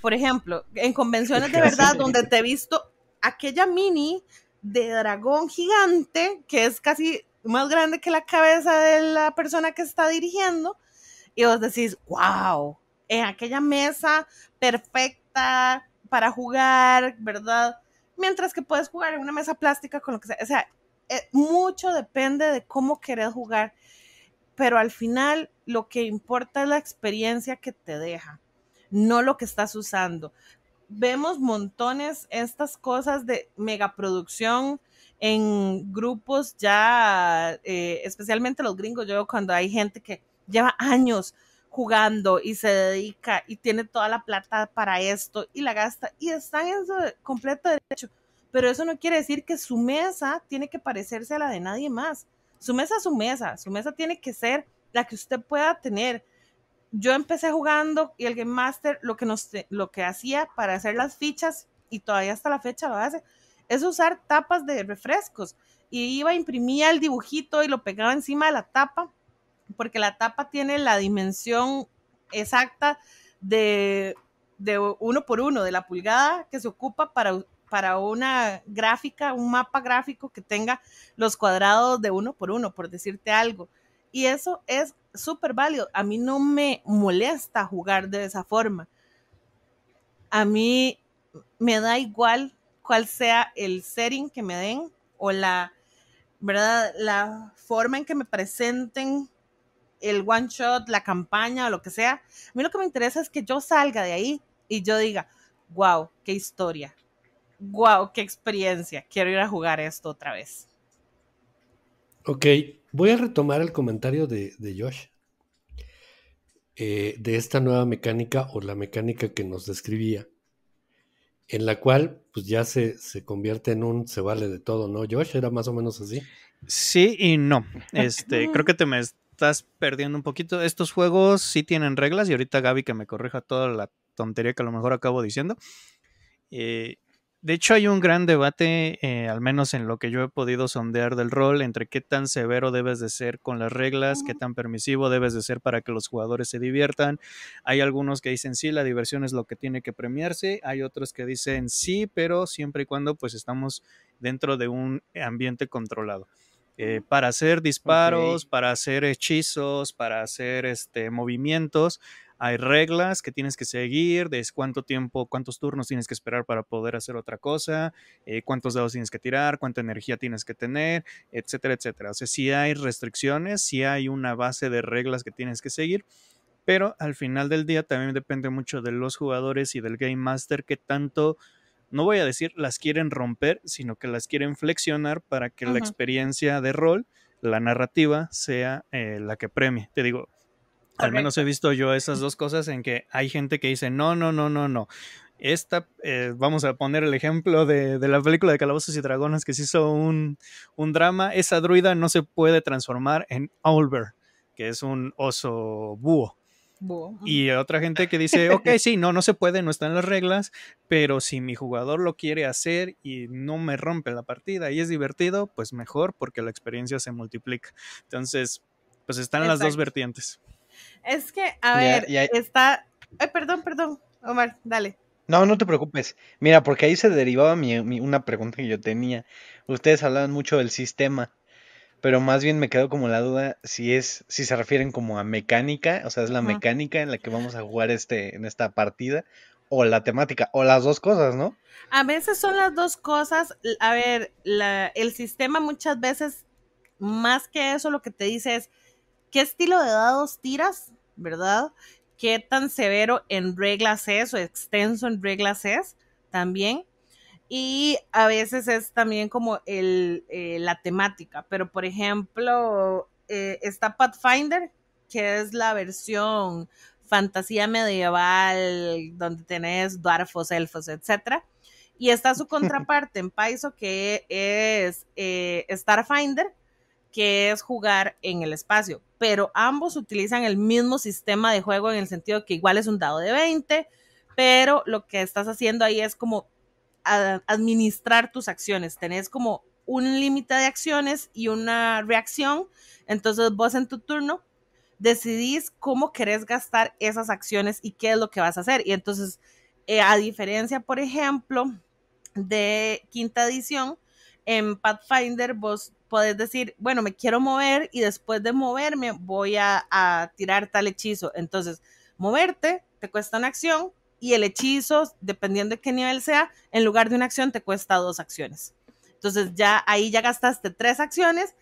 Por ejemplo, en convenciones de verdad, donde te he visto aquella mini de dragón gigante que es casi más grande que la cabeza de la persona que está dirigiendo y vos decís, wow, en aquella mesa perfecta para jugar, ¿verdad? Mientras que puedes jugar en una mesa plástica con lo que sea. O sea, eh, mucho depende de cómo querés jugar, pero al final lo que importa es la experiencia que te deja, no lo que estás usando. Vemos montones estas cosas de megaproducción en grupos ya, eh, especialmente los gringos, yo cuando hay gente que lleva años jugando y se dedica y tiene toda la plata para esto y la gasta y están en su completo derecho. Pero eso no quiere decir que su mesa tiene que parecerse a la de nadie más. Su mesa es su mesa, su mesa tiene que ser la que usted pueda tener. Yo empecé jugando y el Game Master lo que, lo que hacía para hacer las fichas y todavía hasta la fecha lo hace, es usar tapas de refrescos. Y iba, imprimía el dibujito y lo pegaba encima de la tapa, porque la tapa tiene la dimensión exacta de, uno por uno, de la pulgada que se ocupa para, para una gráfica, un mapa gráfico que tenga los cuadrados de uno por uno, por decirte algo. Y eso es súper válido. A mí no me molesta jugar de esa forma. A mí me da igual cuál sea el setting que me den o la, ¿verdad? La forma en que me presenten el one shot, la campaña o lo que sea. A mí lo que me interesa es que yo salga de ahí y yo diga, wow, qué historia, wow, qué experiencia, quiero ir a jugar esto otra vez. Ok, voy a retomar el comentario de, Josh. Eh, de esta nueva mecánica o la mecánica que nos describía en la cual pues ya se, se convierte en un se vale de todo, ¿no? Josh, era más o menos así. Sí y no. Ah, este, creo que te me estás perdiendo un poquito. Estos juegos sí tienen reglas, y ahorita Gaby que me corrija toda la tontería que a lo mejor acabo diciendo. Eh, de hecho, hay un gran debate, eh, al menos en lo que yo he podido sondear del rol, entre qué tan severo debes de ser con las reglas, qué tan permisivo debes de ser para que los jugadores se diviertan. Hay algunos que dicen sí, la diversión es lo que tiene que premiarse, hay otros que dicen sí, pero siempre y cuando pues estamos dentro de un ambiente controlado. Eh, para hacer disparos, para hacer hechizos, para hacer este, movimientos, hay reglas que tienes que seguir, de cuánto tiempo, cuántos turnos tienes que esperar para poder hacer otra cosa, eh, cuántos dados tienes que tirar, cuánta energía tienes que tener, etcétera, etcétera. O sea, sí hay restricciones, sí hay una base de reglas que tienes que seguir, pero al final del día también depende mucho de los jugadores y del Game Master que tanto... No voy a decir las quieren romper, sino que las quieren flexionar para que la experiencia de rol, la narrativa, sea eh, la que premie. Te digo, al menos he visto yo esas dos cosas en que hay gente que dice, no, no, no, no, no. Esta, eh, vamos a poner el ejemplo de, la película de Calabozos y Dragones que se hizo un, drama. Esa druida no se puede transformar en Owlbear, que es un oso búho. Y otra gente que dice, ok, sí, no, no se puede, no están las reglas, pero si mi jugador lo quiere hacer y no me rompe la partida y es divertido, pues mejor porque la experiencia se multiplica. Entonces, pues están las dos vertientes. Es que, a ver, está... Ay, perdón, perdón, Omar, dale. No, no te preocupes. Mira, porque ahí se derivaba una pregunta que yo tenía. Ustedes hablaban mucho del sistema, pero más bien me quedó como la duda si es, si se refieren como a mecánica, o sea, es la mecánica en la que vamos a jugar este, en esta partida, o la temática, o las dos cosas, ¿no? A veces son las dos cosas. A ver, la, el sistema muchas veces, más que eso, lo que te dice es, qué estilo de dados tiras, ¿verdad? Qué tan severo en reglas es o extenso en reglas es también. Y a veces es también como el, eh, la temática, pero por ejemplo, eh, está Pathfinder, que es la versión fantasía medieval, donde tenés dwarfos, elfos, etc. Y está su contraparte en Paizo, que es eh, Starfinder, que es jugar en el espacio, pero ambos utilizan el mismo sistema de juego en el sentido que igual es un dado de 20, pero lo que estás haciendo ahí es como administrar tus acciones, tenés como un límite de acciones y una reacción, entonces vos en tu turno decidís cómo querés gastar esas acciones y qué es lo que vas a hacer. Y entonces, eh, a diferencia, por ejemplo, de quinta edición, en Pathfinder vos podés decir, bueno, me quiero mover y después de moverme voy a, tirar tal hechizo. Entonces, moverte te cuesta una acción y el hechizo, dependiendo de qué nivel sea, en lugar de una acción te cuesta dos acciones. Entonces ya ahí ya gastaste tres acciones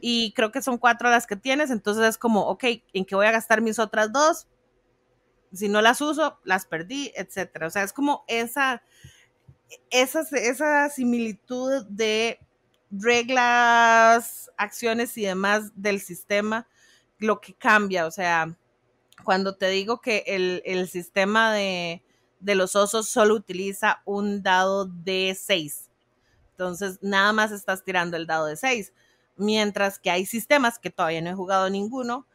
y creo que son cuatro las que tienes, entonces es como, ok, ¿en qué voy a gastar mis otras dos? Si no las uso, las perdí, etcétera. O sea, es como esa, esa, esa similitud de reglas, acciones y demás del sistema lo que cambia. O sea, cuando te digo que el, sistema de, de, los osos solo utiliza un dado de 6. Entonces, nada más estás tirando el dado de 6. Mientras que hay sistemas que todavía no he jugado ninguno,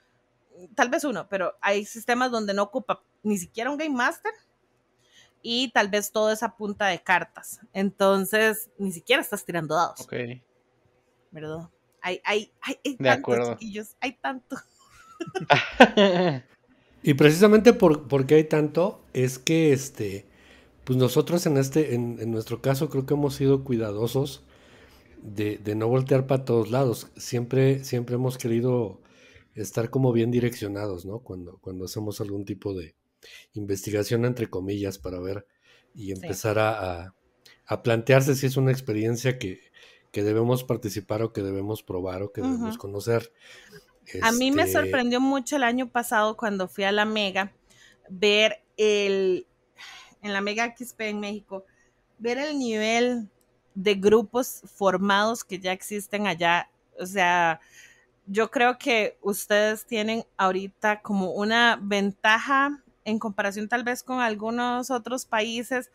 tal vez uno, pero hay sistemas donde no ocupa ni siquiera un Game Master y tal vez toda esa punta de cartas. Entonces, ni siquiera estás tirando dados. Ok. ¿Verdad? Hay, hay, hay, de tantos acuerdo. hay tanto. y precisamente por, porque hay tanto, es que este, pues nosotros en este, en, nuestro caso, creo que hemos sido cuidadosos de, de, no voltear para todos lados. Siempre, siempre hemos querido estar como bien direccionados, ¿no? Cuando, cuando hacemos algún tipo de, investigación entre comillas para ver y empezar a, a, plantearse si es una experiencia que, que, debemos participar o que debemos probar o que debemos conocer. A mí me este sorprendió mucho el año pasado cuando fui a la Mega ver el, en la Mega XP en México, ver el nivel de grupos formados que ya existen allá. O sea, yo creo que ustedes tienen ahorita como una ventaja en comparación tal vez con algunos otros países,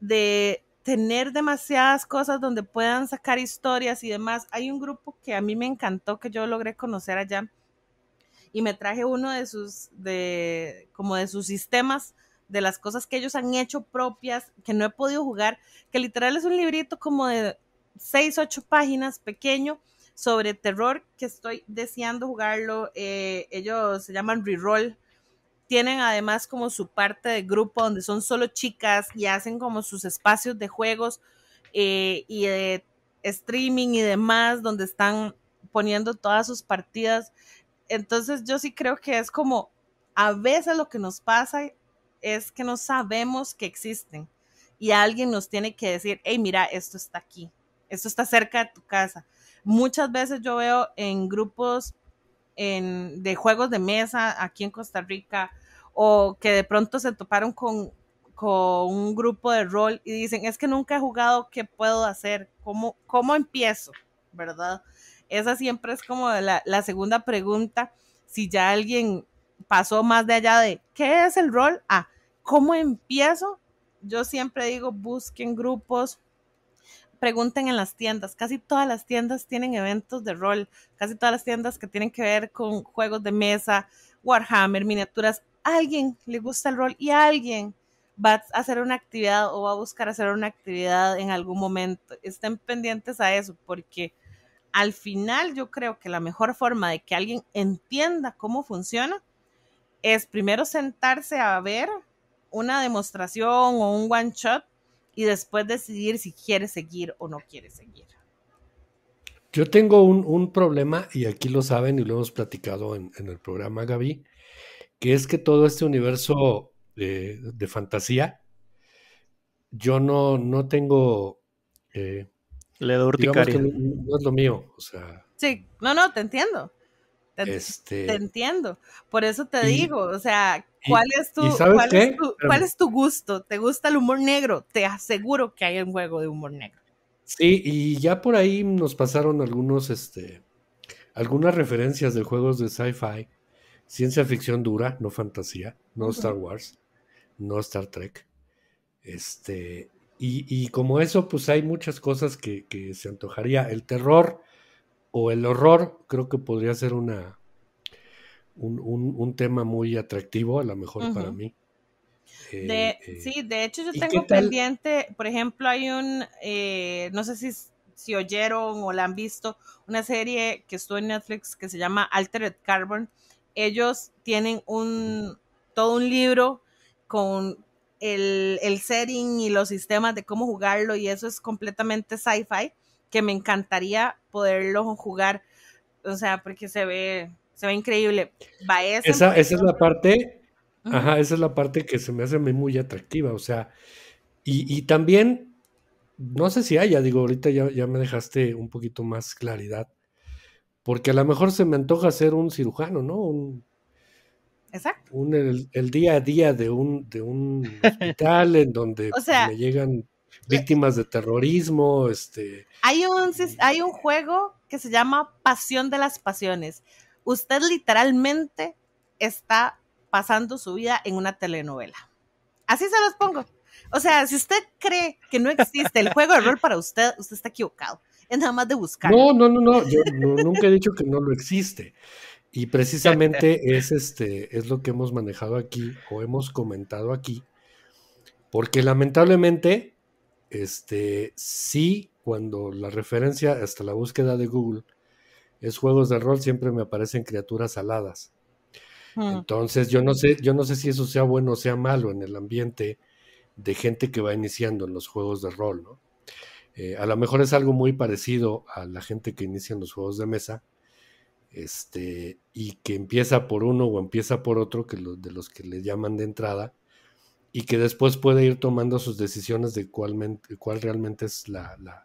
de tener demasiadas cosas donde puedan sacar historias y demás. Hay un grupo que a mí me encantó, que yo logré conocer allá, y me traje uno de sus, de, como de sus sistemas, de las cosas que ellos han hecho propias, que no he podido jugar, que literal es un librito como de 6, 8 páginas pequeño sobre terror que estoy deseando jugarlo. Eh, ellos se llaman Reroll tienen además como su parte de grupo donde son solo chicas y hacen como sus espacios de juegos eh, y de streaming y demás, donde están poniendo todas sus partidas. Entonces yo sí creo que es como, a veces lo que nos pasa es que no sabemos que existen y alguien nos tiene que decir, hey, mira, esto está aquí, esto está cerca de tu casa. Muchas veces yo veo en grupos de juegos de mesa aquí en Costa Rica o que de pronto se toparon con, con un grupo de rol y dicen, es que nunca he jugado, ¿qué puedo hacer? ¿Cómo, cómo empiezo? ¿Verdad? Esa siempre es como la, la segunda pregunta. Si ya alguien pasó más de allá de, ¿qué es el rol? a ¿cómo empiezo? Yo siempre digo, busquen grupos, pregunten en las tiendas. Casi todas las tiendas tienen eventos de rol, casi todas las tiendas que tienen que ver con juegos de mesa, Warhammer, miniaturas. A alguien le gusta el rol y alguien va a hacer una actividad o va a buscar hacer una actividad en algún momento. Estén pendientes a eso porque al final yo creo que la mejor forma de que alguien entienda cómo funciona es primero sentarse a ver una demostración o un one shot y después decidir si quieres seguir o no quieres seguir. Yo tengo un, problema, y aquí lo saben y lo hemos platicado en, el programa, Gaby, que es que todo este universo de, fantasía, yo no, no tengo... Eh, Le doy urticaria. No, es lo mío, o sea... Sí, no, no, te entiendo. Te, este entiendo. Por eso te digo, o sea, ¿Cuál, es tu, gusto? ¿Te gusta el humor negro? Te aseguro que hay un juego de humor negro. Sí, y ya por ahí nos pasaron algunos, este, algunas referencias de juegos de sci-fi, ciencia ficción dura, no fantasía, no Star Wars, no Star Trek. Este, y, como eso, pues hay muchas cosas que se antojaría. El terror o el horror creo que podría ser una, un, un, un tema muy atractivo, a lo mejor para mí. Eh, eh, sí, de hecho yo tengo pendiente, por ejemplo, hay un, eh, no sé si, si oyeron o la han visto, una serie que estuvo en Netflix que se llama Altered Carbon. Ellos tienen un, todo un libro con el, el setting y los sistemas de cómo jugarlo y eso es completamente sci-fi que me encantaría poderlo jugar, o sea, porque se ve se ve increíble. esa, esa, es la parte, ajá, esa es la parte que se me hace a mí muy atractiva, o sea, y, también, no sé si haya, digo, ahorita ya, me dejaste un poquito más claridad, porque a lo mejor se me antoja ser un cirujano, ¿no? Exacto. el, día a día de un, de un hospital en donde pues, llegan víctimas de terrorismo, este... Hay un, hay un juego que se llama Pasión de las Pasiones usted literalmente está pasando su vida en una telenovela. Así se los pongo. O sea, si usted cree que no existe el juego de rol para usted, usted está equivocado. Es nada más de buscar. No, no, no, no. Yo nunca he dicho que no lo existe. Y precisamente es este, es lo que hemos manejado aquí o hemos comentado aquí. Porque lamentablemente, este, sí, cuando la referencia hasta la búsqueda de Google es juegos de rol, siempre me aparecen criaturas aladas. Mm. Entonces, yo no sé, yo no sé si eso sea bueno o sea malo en el ambiente de gente que va iniciando en los juegos de rol, eh, a lo mejor es algo muy parecido a la gente que inicia en los juegos de mesa, este, y que empieza por uno o empieza por otro, que de los que le llaman de entrada, y que después puede ir tomando sus decisiones de cuál, realmente es la,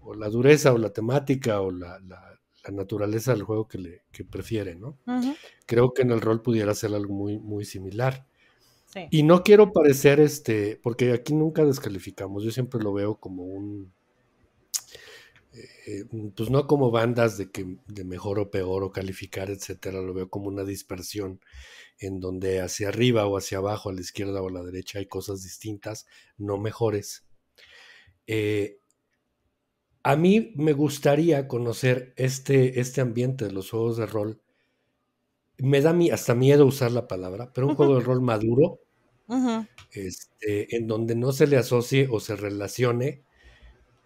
o la dureza o la temática o la, la naturaleza del juego que, le, que prefiere, ¿no? Creo que en el rol pudiera ser algo muy, muy similar. Y no quiero parecer este, porque aquí nunca descalificamos, yo siempre lo veo como eh, un, pues no como bandas de que de mejor o peor o calificar, etcétera, lo veo como una dispersión en donde hacia arriba o hacia abajo, a la izquierda o a la derecha hay cosas distintas, no mejores. Eh, a mí me gustaría conocer este, este ambiente de los juegos de rol. Me da hasta miedo usar la palabra, pero un juego de rol maduro, este, en donde no se le asocie o se relacione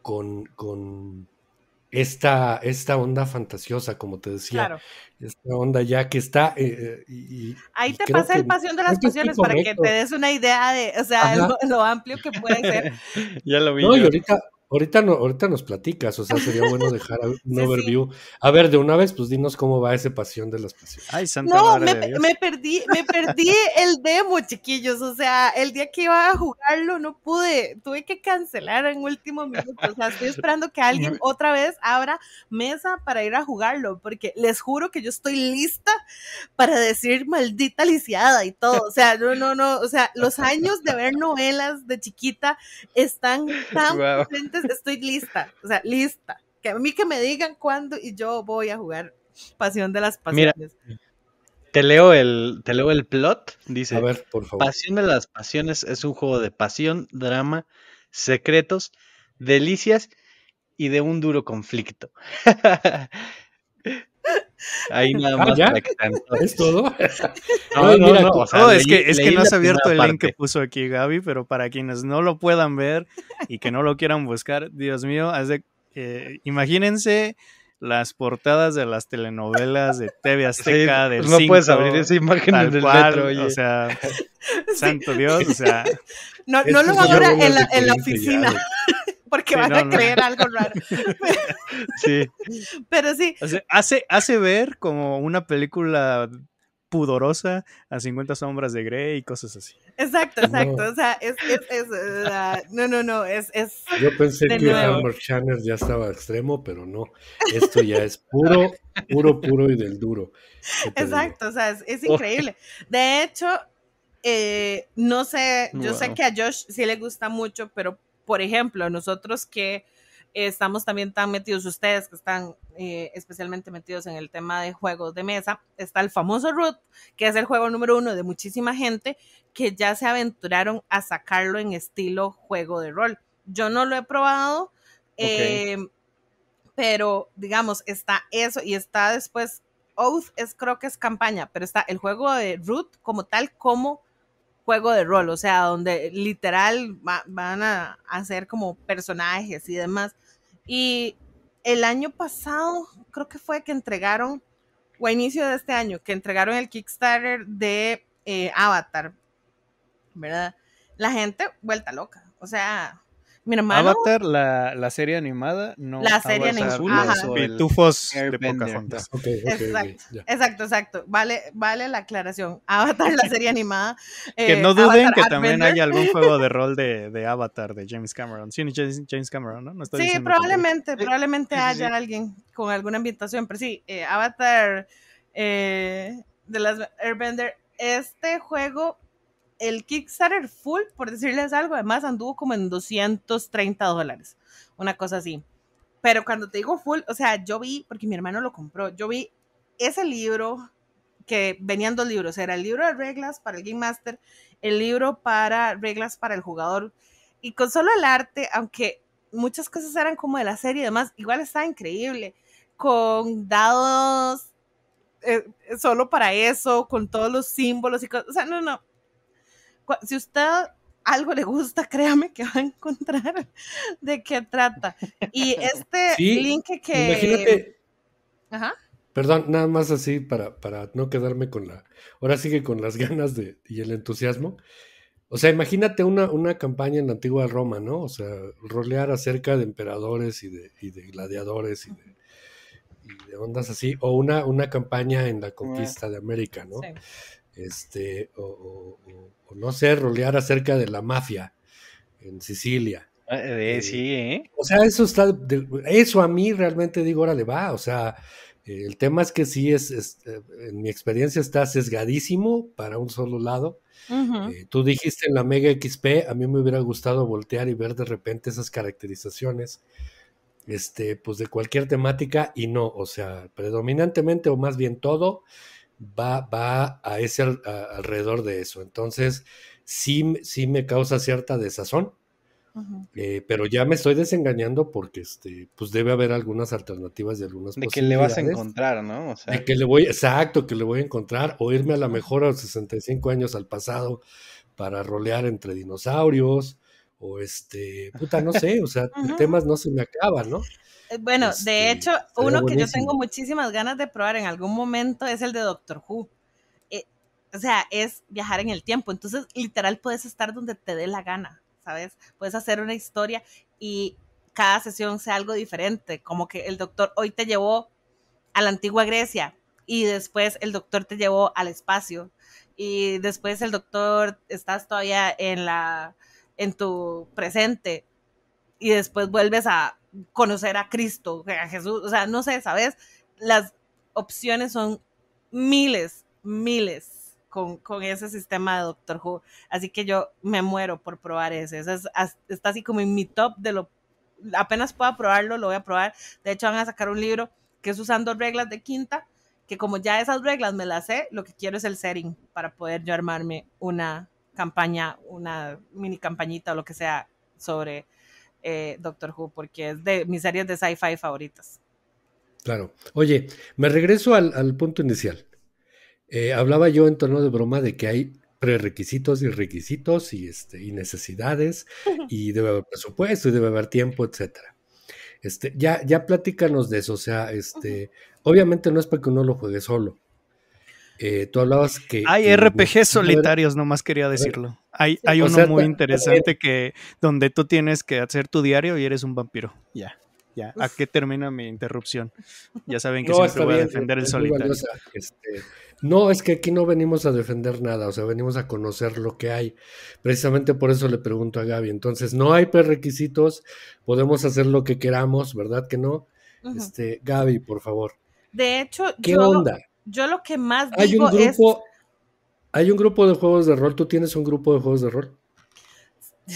con, esta, esta onda fantasiosa, como te decía. Esta onda ya que está. Eh, eh, Ahí te pasa el pasión de las pasiones para que te des una idea de, lo, amplio que puede ser. ya lo vi. No, ahorita Ahorita, no, ahorita nos platicas, o sea, sería bueno dejar un overview. A ver, de una vez, pues dinos cómo va ese Pasión de las Pasiones. Ay, Santa no, me, perdí, me perdí el demo, chiquillos, o sea, el día que iba a jugarlo no pude, tuve que cancelar en último minuto, o sea, estoy esperando que alguien otra vez abra mesa para ir a jugarlo, porque les juro que yo estoy lista para decir maldita lisiada y todo, o sea, no, no, no, o sea, los años de ver novelas de chiquita están tan estoy lista, o sea, lista. Que a mí que me digan cuándo y yo voy a jugar Pasión de las Pasiones. te leo el, te leo el plot, dice. ver, por Pasión de las Pasiones es un juego de pasión, drama, secretos, delicias y de un duro conflicto. Ahí nada ah, más. ¿Es todo? No, no, es, que, es que no has abierto el link que puso aquí Gaby, pero para quienes no lo puedan ver y que no lo quieran buscar, Dios mío, imagínense las portadas de las telenovelas de TV Azteca, sí, pues No puedes abrir esa imagen en el O sea, santo Dios, o sea... No, no lo abra en la, en la oficina porque van a creer algo raro. sí. Pero sí. hace, hace ver como una película pudorosa a 50 sombras de Grey y cosas así. Exacto, exacto. O sea, es, no, no, no, es, Yo pensé que el Hammer Channel ya estaba extremo, pero no. Esto ya es puro, puro, puro y del duro. Exacto, o sea, es, oh. increíble. De hecho, eh, no sé, yo sé que a Josh sí le gusta mucho, pero por ejemplo, nosotros que estamos también tan metidos, ustedes que están eh, especialmente metidos en el tema de juegos de mesa, está el famoso Root, que es el juego número uno de muchísima gente que ya se aventuraron a sacarlo en estilo juego de rol. Yo no lo he probado, em, pero digamos, está eso y está después, Oath es creo que es campaña, pero está el juego de Root como tal, como juego de rol, o sea, donde literal van a hacer como personajes y demás. Y el año pasado, creo que fue que entregaron, o a inicio de este año, que entregaron el Kickstarter de eh, Avatar, ¿verdad? La gente vuelta loca, o sea, Avatar, la, serie animada, no. La serie animada. Pitufos de Pocahontas. Ah, exacto, exacto, Vale, vale la aclaración. Avatar, la serie animada. que eh, no duden que también hay algún juego de rol de, Avatar de James Cameron. Sí, James Cameron, ¿no? sí, probablemente, probablemente haya alguien con alguna ambientación, pero sí, eh, Avatar eh, de las Airbender. Este juego el Kickstarter full, por decirles algo, además anduvo como en 230 dólares, una cosa así. Pero cuando te digo full, o sea, yo vi, porque mi hermano lo compró, yo vi ese libro que venían dos libros, era el libro de reglas para el Game Master, el libro para reglas para el jugador. Y con solo el arte, aunque muchas cosas eran como de la serie y demás, igual estaba increíble, con dados eh, solo para eso, con todos los símbolos y cosas. O sea, no, no, si usted algo le gusta, créame que va a encontrar de qué trata. Y este link que... Imagínate. Ajá. Perdón, nada más así para, para no quedarme con la... Ahora sigue con las ganas de, y el entusiasmo. O sea, imagínate una, una campaña en la antigua Roma, ¿no? O sea, rolear acerca de emperadores y de, gladiadores y de, ondas así. O una, una campaña en la conquista de América, ¿no? Sí este, o, no sé, rolear acerca de la mafia en Sicilia. Ah, eh, eh, sí, ¿eh? O sea, eso está, eso a mí realmente digo, órale, va, o sea, el tema es que sí es, en mi experiencia está sesgadísimo para un solo lado. tú dijiste en la Mega XP, a mí me hubiera gustado voltear y ver de repente esas caracterizaciones, este, pues de cualquier temática y no, o sea, predominantemente o más bien todo va, va a ese alrededor de eso. Entonces, sí, sí me causa cierta desazón, eh, pero ya me estoy desengañando porque este, pues debe haber algunas alternativas y algunas De que le vas a encontrar, ¿no? O sea, de que le voy, exacto, que le voy a encontrar, o irme a la mejor a los 65 años al pasado para rolear entre dinosaurios, o este, puta, no sé, o sea, temas no se me acaban, ¿no? Bueno, de este, hecho, uno que yo tengo muchísimas ganas de probar en algún momento es el de Doctor Who. Eh, o sea, es viajar en el tiempo. Entonces, literal, puedes estar donde te dé la gana, ¿sabes? Puedes hacer una historia y cada sesión sea algo diferente. Como que el doctor hoy te llevó a la antigua Grecia y después el doctor te llevó al espacio y después el doctor estás todavía en la en tu presente y después vuelves a conocer a Cristo, a Jesús, o sea, no sé, ¿sabes? Las opciones son miles, miles con, ese sistema de Doctor Who. Así que yo me muero por probar ese. está así como en mi top de lo... Apenas pueda probarlo, lo voy a probar. De hecho, van a sacar un libro que es usando reglas de quinta, que como ya esas reglas me las sé, lo que quiero es el setting para poder yo armarme una campaña, una mini campañita o lo que sea sobre eh, Doctor Who, porque es de mis series de sci-fi favoritas. Claro. Oye, me regreso al, punto inicial. Eh, hablaba yo en tono de broma de que hay prerequisitos y requisitos y, este, necesidades y debe haber presupuesto y debe haber tiempo, etc Este, ya, ya de eso, o sea, este, obviamente no es para que uno lo juegue solo, eh, tú hablabas que... Hay RPG solitarios, nomás quería decirlo. Hay, hay uno muy interesante que donde tú tienes que hacer tu diario y eres un vampiro. Ya, ya. ¿A qué termina mi interrupción? Ya saben que siempre voy a defender el solitario. Este, no, es que aquí no venimos a defender nada, o sea, venimos a conocer lo que hay. Precisamente por eso le pregunto a Gaby. Entonces, no hay prerequisitos, podemos hacer lo que queramos, ¿verdad que no? Este, Gaby, por favor. De hecho, ¿qué onda? Yo lo que más hay un grupo, es... Hay un grupo de juegos de rol. ¿Tú tienes un grupo de juegos de rol?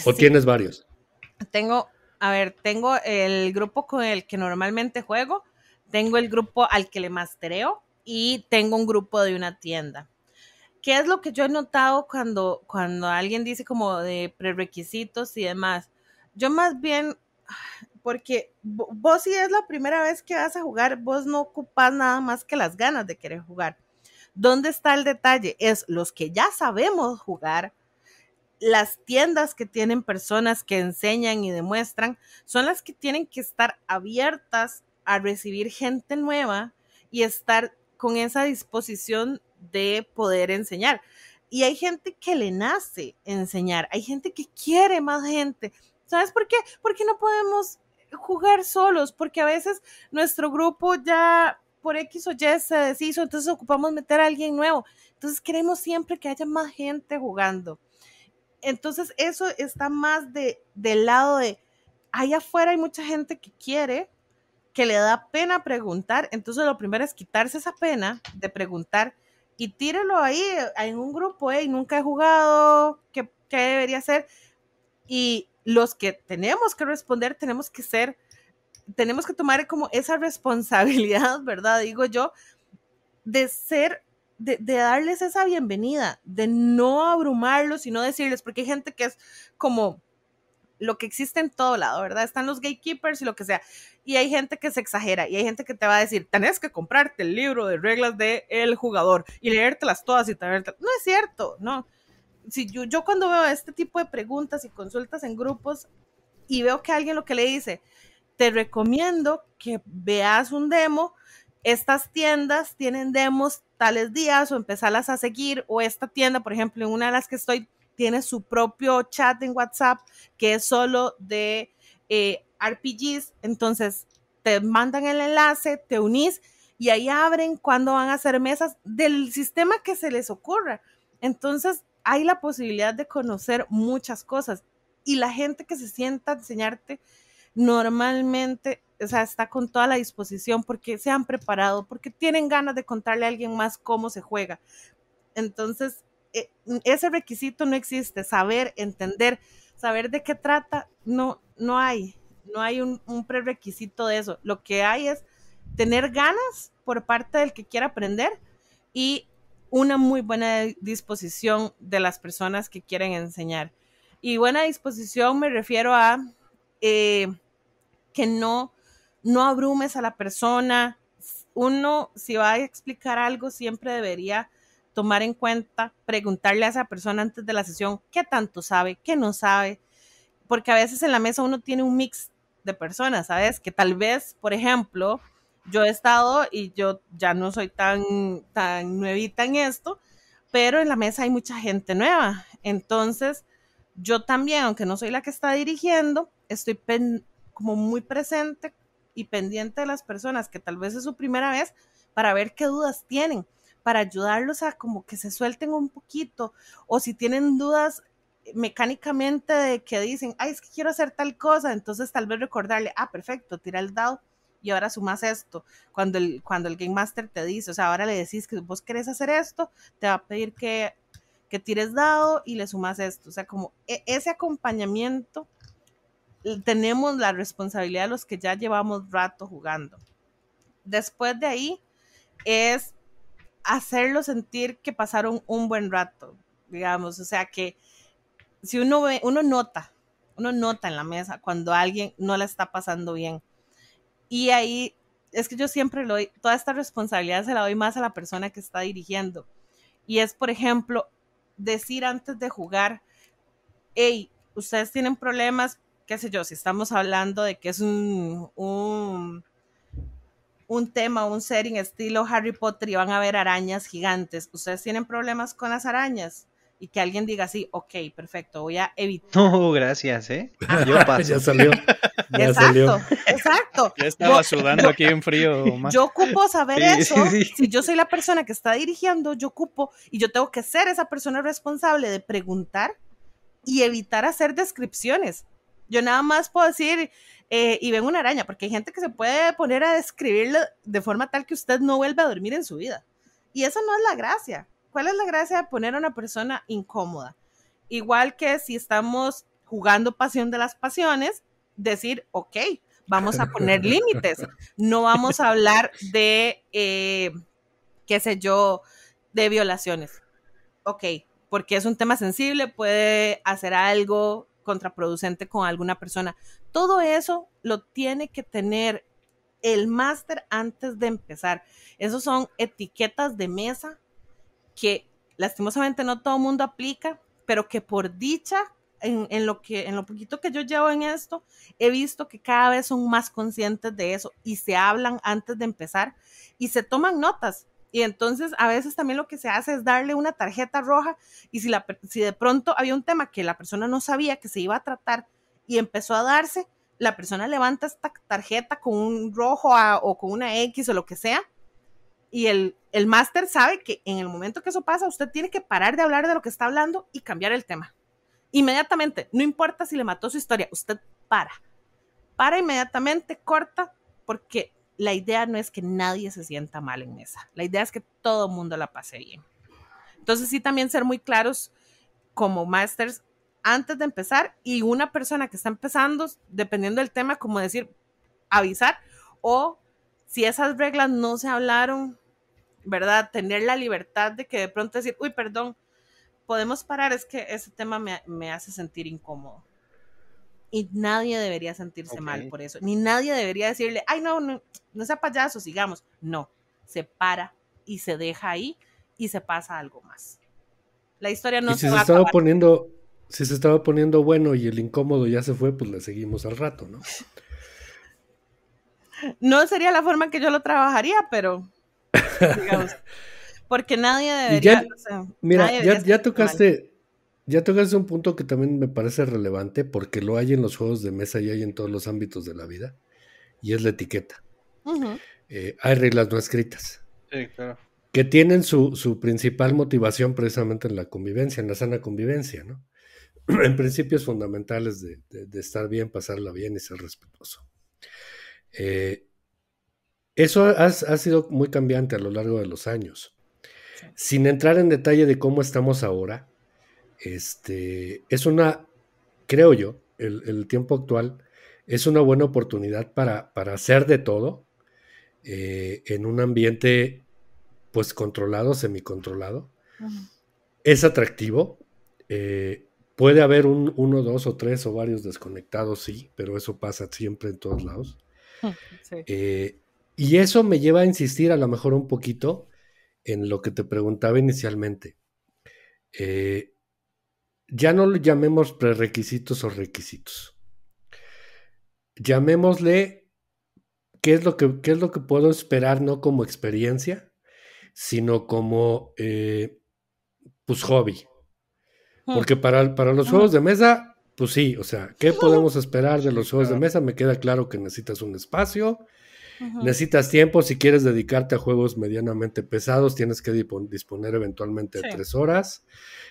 ¿O tienes varios? Tengo, a ver, tengo el grupo con el que normalmente juego, tengo el grupo al que le mastereo y tengo un grupo de una tienda. ¿Qué es lo que yo he notado cuando, cuando alguien dice como de prerequisitos y demás? Yo más bien porque vos si es la primera vez que vas a jugar, vos no ocupas nada más que las ganas de querer jugar. ¿Dónde está el detalle? Es los que ya sabemos jugar, las tiendas que tienen personas que enseñan y demuestran, son las que tienen que estar abiertas a recibir gente nueva y estar con esa disposición de poder enseñar. Y hay gente que le nace enseñar, hay gente que quiere más gente. ¿Sabes por qué? Porque no podemos jugar solos, porque a veces nuestro grupo ya por X o Y se deshizo, entonces ocupamos meter a alguien nuevo. Entonces queremos siempre que haya más gente jugando. Entonces eso está más de, del lado de, allá afuera hay mucha gente que quiere, que le da pena preguntar, entonces lo primero es quitarse esa pena de preguntar y tírelo ahí en un grupo, y nunca he jugado, ¿qué, ¿qué, debería hacer? Y los que tenemos que responder, tenemos que ser, tenemos que tomar como esa responsabilidad, ¿verdad? Digo yo, de ser, de, darles esa bienvenida, de no abrumarlos y no decirles, porque hay gente que es como, lo que existe en todo lado, ¿verdad? Están los gatekeepers y lo que sea. Y hay gente que se exagera y hay gente que te va a decir, tenés que comprarte el libro de reglas del jugador y leértelas todas y traértelas. No es cierto, no si yo, yo cuando veo este tipo de preguntas y consultas en grupos y veo que alguien lo que le dice, te recomiendo que veas un demo, estas tiendas tienen demos tales días o empezarlas a seguir, o esta tienda, por ejemplo, en una de las que estoy, tiene su propio chat en WhatsApp que es solo de eh, RPGs, entonces te mandan el enlace, te unís y ahí abren cuando van a hacer mesas del sistema que se les ocurra. Entonces, hay la posibilidad de conocer muchas cosas y la gente que se sienta a enseñarte normalmente, o está con toda la disposición porque se han preparado, porque tienen ganas de contarle a alguien más cómo se juega. Entonces, e, ese requisito no existe, saber, entender, saber de qué trata, no, no hay, no hay un, un prerequisito de eso. Lo que hay es tener ganas por parte del que quiera aprender y una muy buena disposición de las personas que quieren enseñar. Y buena disposición me refiero a eh, que no, no abrumes a la persona. Uno, si va a explicar algo, siempre debería tomar en cuenta, preguntarle a esa persona antes de la sesión qué tanto sabe, qué no sabe, porque a veces en la mesa uno tiene un mix de personas, ¿sabes? Que tal vez, por ejemplo, yo he estado y yo ya no soy tan, tan nuevita en esto, pero en la mesa hay mucha gente nueva. Entonces, yo también, aunque no soy la que está dirigiendo, estoy como muy presente y pendiente de las personas que tal vez es su primera vez para ver qué dudas tienen, para ayudarlos a como que se suelten un poquito o si tienen dudas mecánicamente de que dicen, ay, es que quiero hacer tal cosa, entonces tal vez recordarle, ah, perfecto, tira el dado y ahora sumas esto. Cuando el, cuando el Game Master te dice, o sea, ahora le decís que vos querés hacer esto, te va a pedir que, que tires dado y le sumas esto. O sea, como e, ese acompañamiento tenemos la responsabilidad de los que ya llevamos rato jugando. Después de ahí es hacerlo sentir que pasaron un buen rato, digamos, o sea que si uno ve, uno nota, uno nota en la mesa cuando alguien no la está pasando bien y ahí es que yo siempre lo doy, toda esta responsabilidad se la doy más a la persona que está dirigiendo. Y es, por ejemplo, decir antes de jugar, hey, ustedes tienen problemas, qué sé yo, si estamos hablando de que es un, un, un, tema, un setting estilo Harry Potter y van a ver arañas gigantes, ustedes tienen problemas con las arañas y que alguien diga así, ok, perfecto, voy a evitar. No, gracias, ¿eh? Yo paso. ya salió. Ya exacto, salió. exacto. Ya estaba sudando aquí en frío. Yo ocupo saber eso. Si yo soy la persona que está dirigiendo, yo ocupo y yo tengo que ser esa persona responsable de preguntar y evitar hacer descripciones. Yo nada más puedo decir, eh, y ven una araña, porque hay gente que se puede poner a describirlo de forma tal que usted no vuelva a dormir en su vida. Y eso no es la gracia. ¿cuál es la gracia de poner a una persona incómoda? Igual que si estamos jugando pasión de las pasiones, decir, ok, vamos a poner límites, no vamos a hablar de, eh, qué sé yo, de violaciones. Ok, porque es un tema sensible, puede hacer algo contraproducente con alguna persona. Todo eso lo tiene que tener el máster antes de empezar. Esos son etiquetas de mesa que lastimosamente no todo el mundo aplica, pero que por dicha, en, lo que, en lo poquito que yo llevo en esto, he visto que cada vez son más conscientes de eso y se hablan antes de empezar y se toman notas. Y entonces a veces también lo que se hace es darle una tarjeta roja y si, la, si de pronto había un tema que la persona no sabía que se iba a tratar y empezó a darse, la persona levanta esta tarjeta con un rojo o con una X o lo que sea y el, el máster sabe que en el momento que eso pasa, usted tiene que parar de hablar de lo que está hablando y cambiar el tema. Inmediatamente, no importa si le mató su historia, usted para. Para inmediatamente, corta, porque la idea no es que nadie se sienta mal en mesa. La idea es que todo el mundo la pase bien. Entonces, sí, también ser muy claros como másters antes de empezar y una persona que está empezando, dependiendo del tema, como decir, avisar o si esas reglas no se hablaron ¿verdad? Tener la libertad de que de pronto decir, uy, perdón, podemos parar, es que ese tema me, hace sentir incómodo. Y nadie debería sentirse mal por eso, ni nadie debería decirle, ay, no, no, no sea payaso, sigamos. No, se para y se deja ahí y se pasa algo más. La historia no se, estaba poniendo Si se estaba poniendo bueno y el incómodo ya se fue, pues le seguimos al rato, ¿no? no sería la forma en que yo lo trabajaría, pero porque nadie debería. mira, ya, tocaste. Ya tocaste un punto que también me parece relevante porque lo hay en los juegos de mesa y hay en todos los ámbitos de la vida, y es la etiqueta. Eh, hay reglas no escritas. Que tienen su, principal motivación precisamente en la convivencia, en la sana convivencia, ¿no? en principios fundamentales de, estar bien, pasarla bien y ser respetuoso. Eh, eso ha, ha, sido muy cambiante a lo largo de los años. Sin entrar en detalle de cómo estamos ahora, este, es una, creo yo, el, tiempo actual es una buena oportunidad para, hacer de todo eh, en un ambiente pues controlado, semicontrolado. Es atractivo. Eh, puede haber un, uno, dos o tres o varios desconectados, sí, pero eso pasa siempre en todos lados. Eh, y eso me lleva a insistir a lo mejor un poquito en lo que te preguntaba inicialmente. Eh, ya no lo llamemos prerequisitos o requisitos. Llamémosle qué es lo que, es lo que puedo esperar, no como experiencia, sino como eh, pues hobby. Mm. Porque para, para los juegos de mesa, pues sí, o sea, ¿qué podemos esperar de los juegos de mesa? Me queda claro que necesitas un espacio, Necesitas tiempo, si quieres dedicarte a juegos medianamente pesados, tienes que disponer eventualmente tres horas.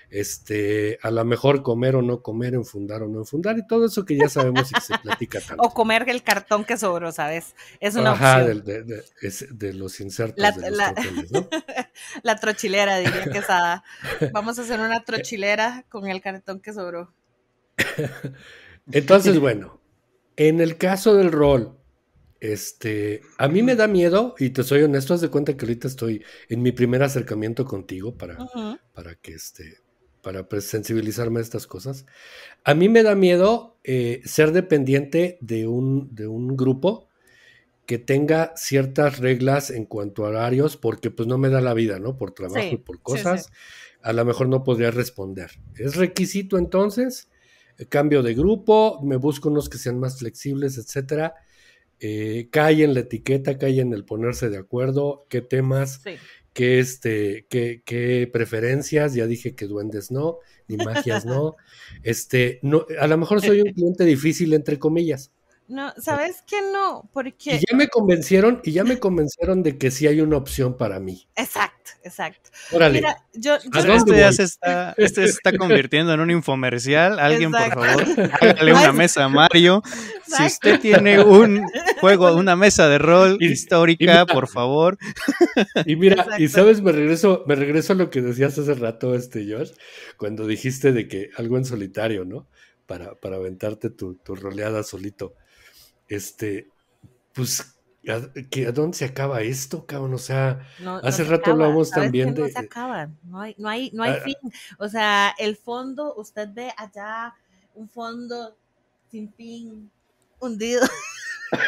Este, a lo mejor comer o no comer, enfundar o no enfundar, y todo eso que ya sabemos si se platica tanto. O comer el cartón que sobró, ¿sabes? Es una opción. De, de, los insertos la, de trochilera, diría que Vamos a hacer una trochilera con el cartón que sobró. Entonces, bueno, en el caso del rol, este, a mí me da miedo, y te soy honesto, haz de cuenta que ahorita estoy en mi primer acercamiento contigo para, para que este, para pues, sensibilizarme a estas cosas. A mí me da miedo eh, ser dependiente de un, de un grupo que tenga ciertas reglas en cuanto a horarios, porque pues no me da la vida, ¿no? Por trabajo y por cosas, a lo mejor no podría responder. ¿Es requisito entonces? Cambio de grupo, me busco unos que sean más flexibles, etcétera eh, cae en la etiqueta, cae en el ponerse de acuerdo, qué temas, qué, este, qué, qué, preferencias, ya dije que duendes no, ni magias no. Este, no, a lo mejor soy un cliente difícil, entre comillas. No, ¿sabes qué no? Porque... ya me convencieron, y ya me convencieron de que sí hay una opción para mí. Exacto exacto. Mira, yo, ya este este se está, convirtiendo en un infomercial. Alguien, por favor, hágale una mesa a Mario. Si usted tiene un juego, una mesa de rol histórica, por favor. Y mira, y sabes, me regreso, me regreso a lo que decías hace rato, este George, cuando dijiste de que algo en solitario, ¿no? Para, aventarte tu, tu roleada solito. Este, pues ¿A, dónde se acaba esto, cabrón? O sea, hace rato acaba. hablamos también de. No se acaba, no hay, no no hay ah, fin. O sea, el fondo, usted ve allá un fondo sin fin, hundido.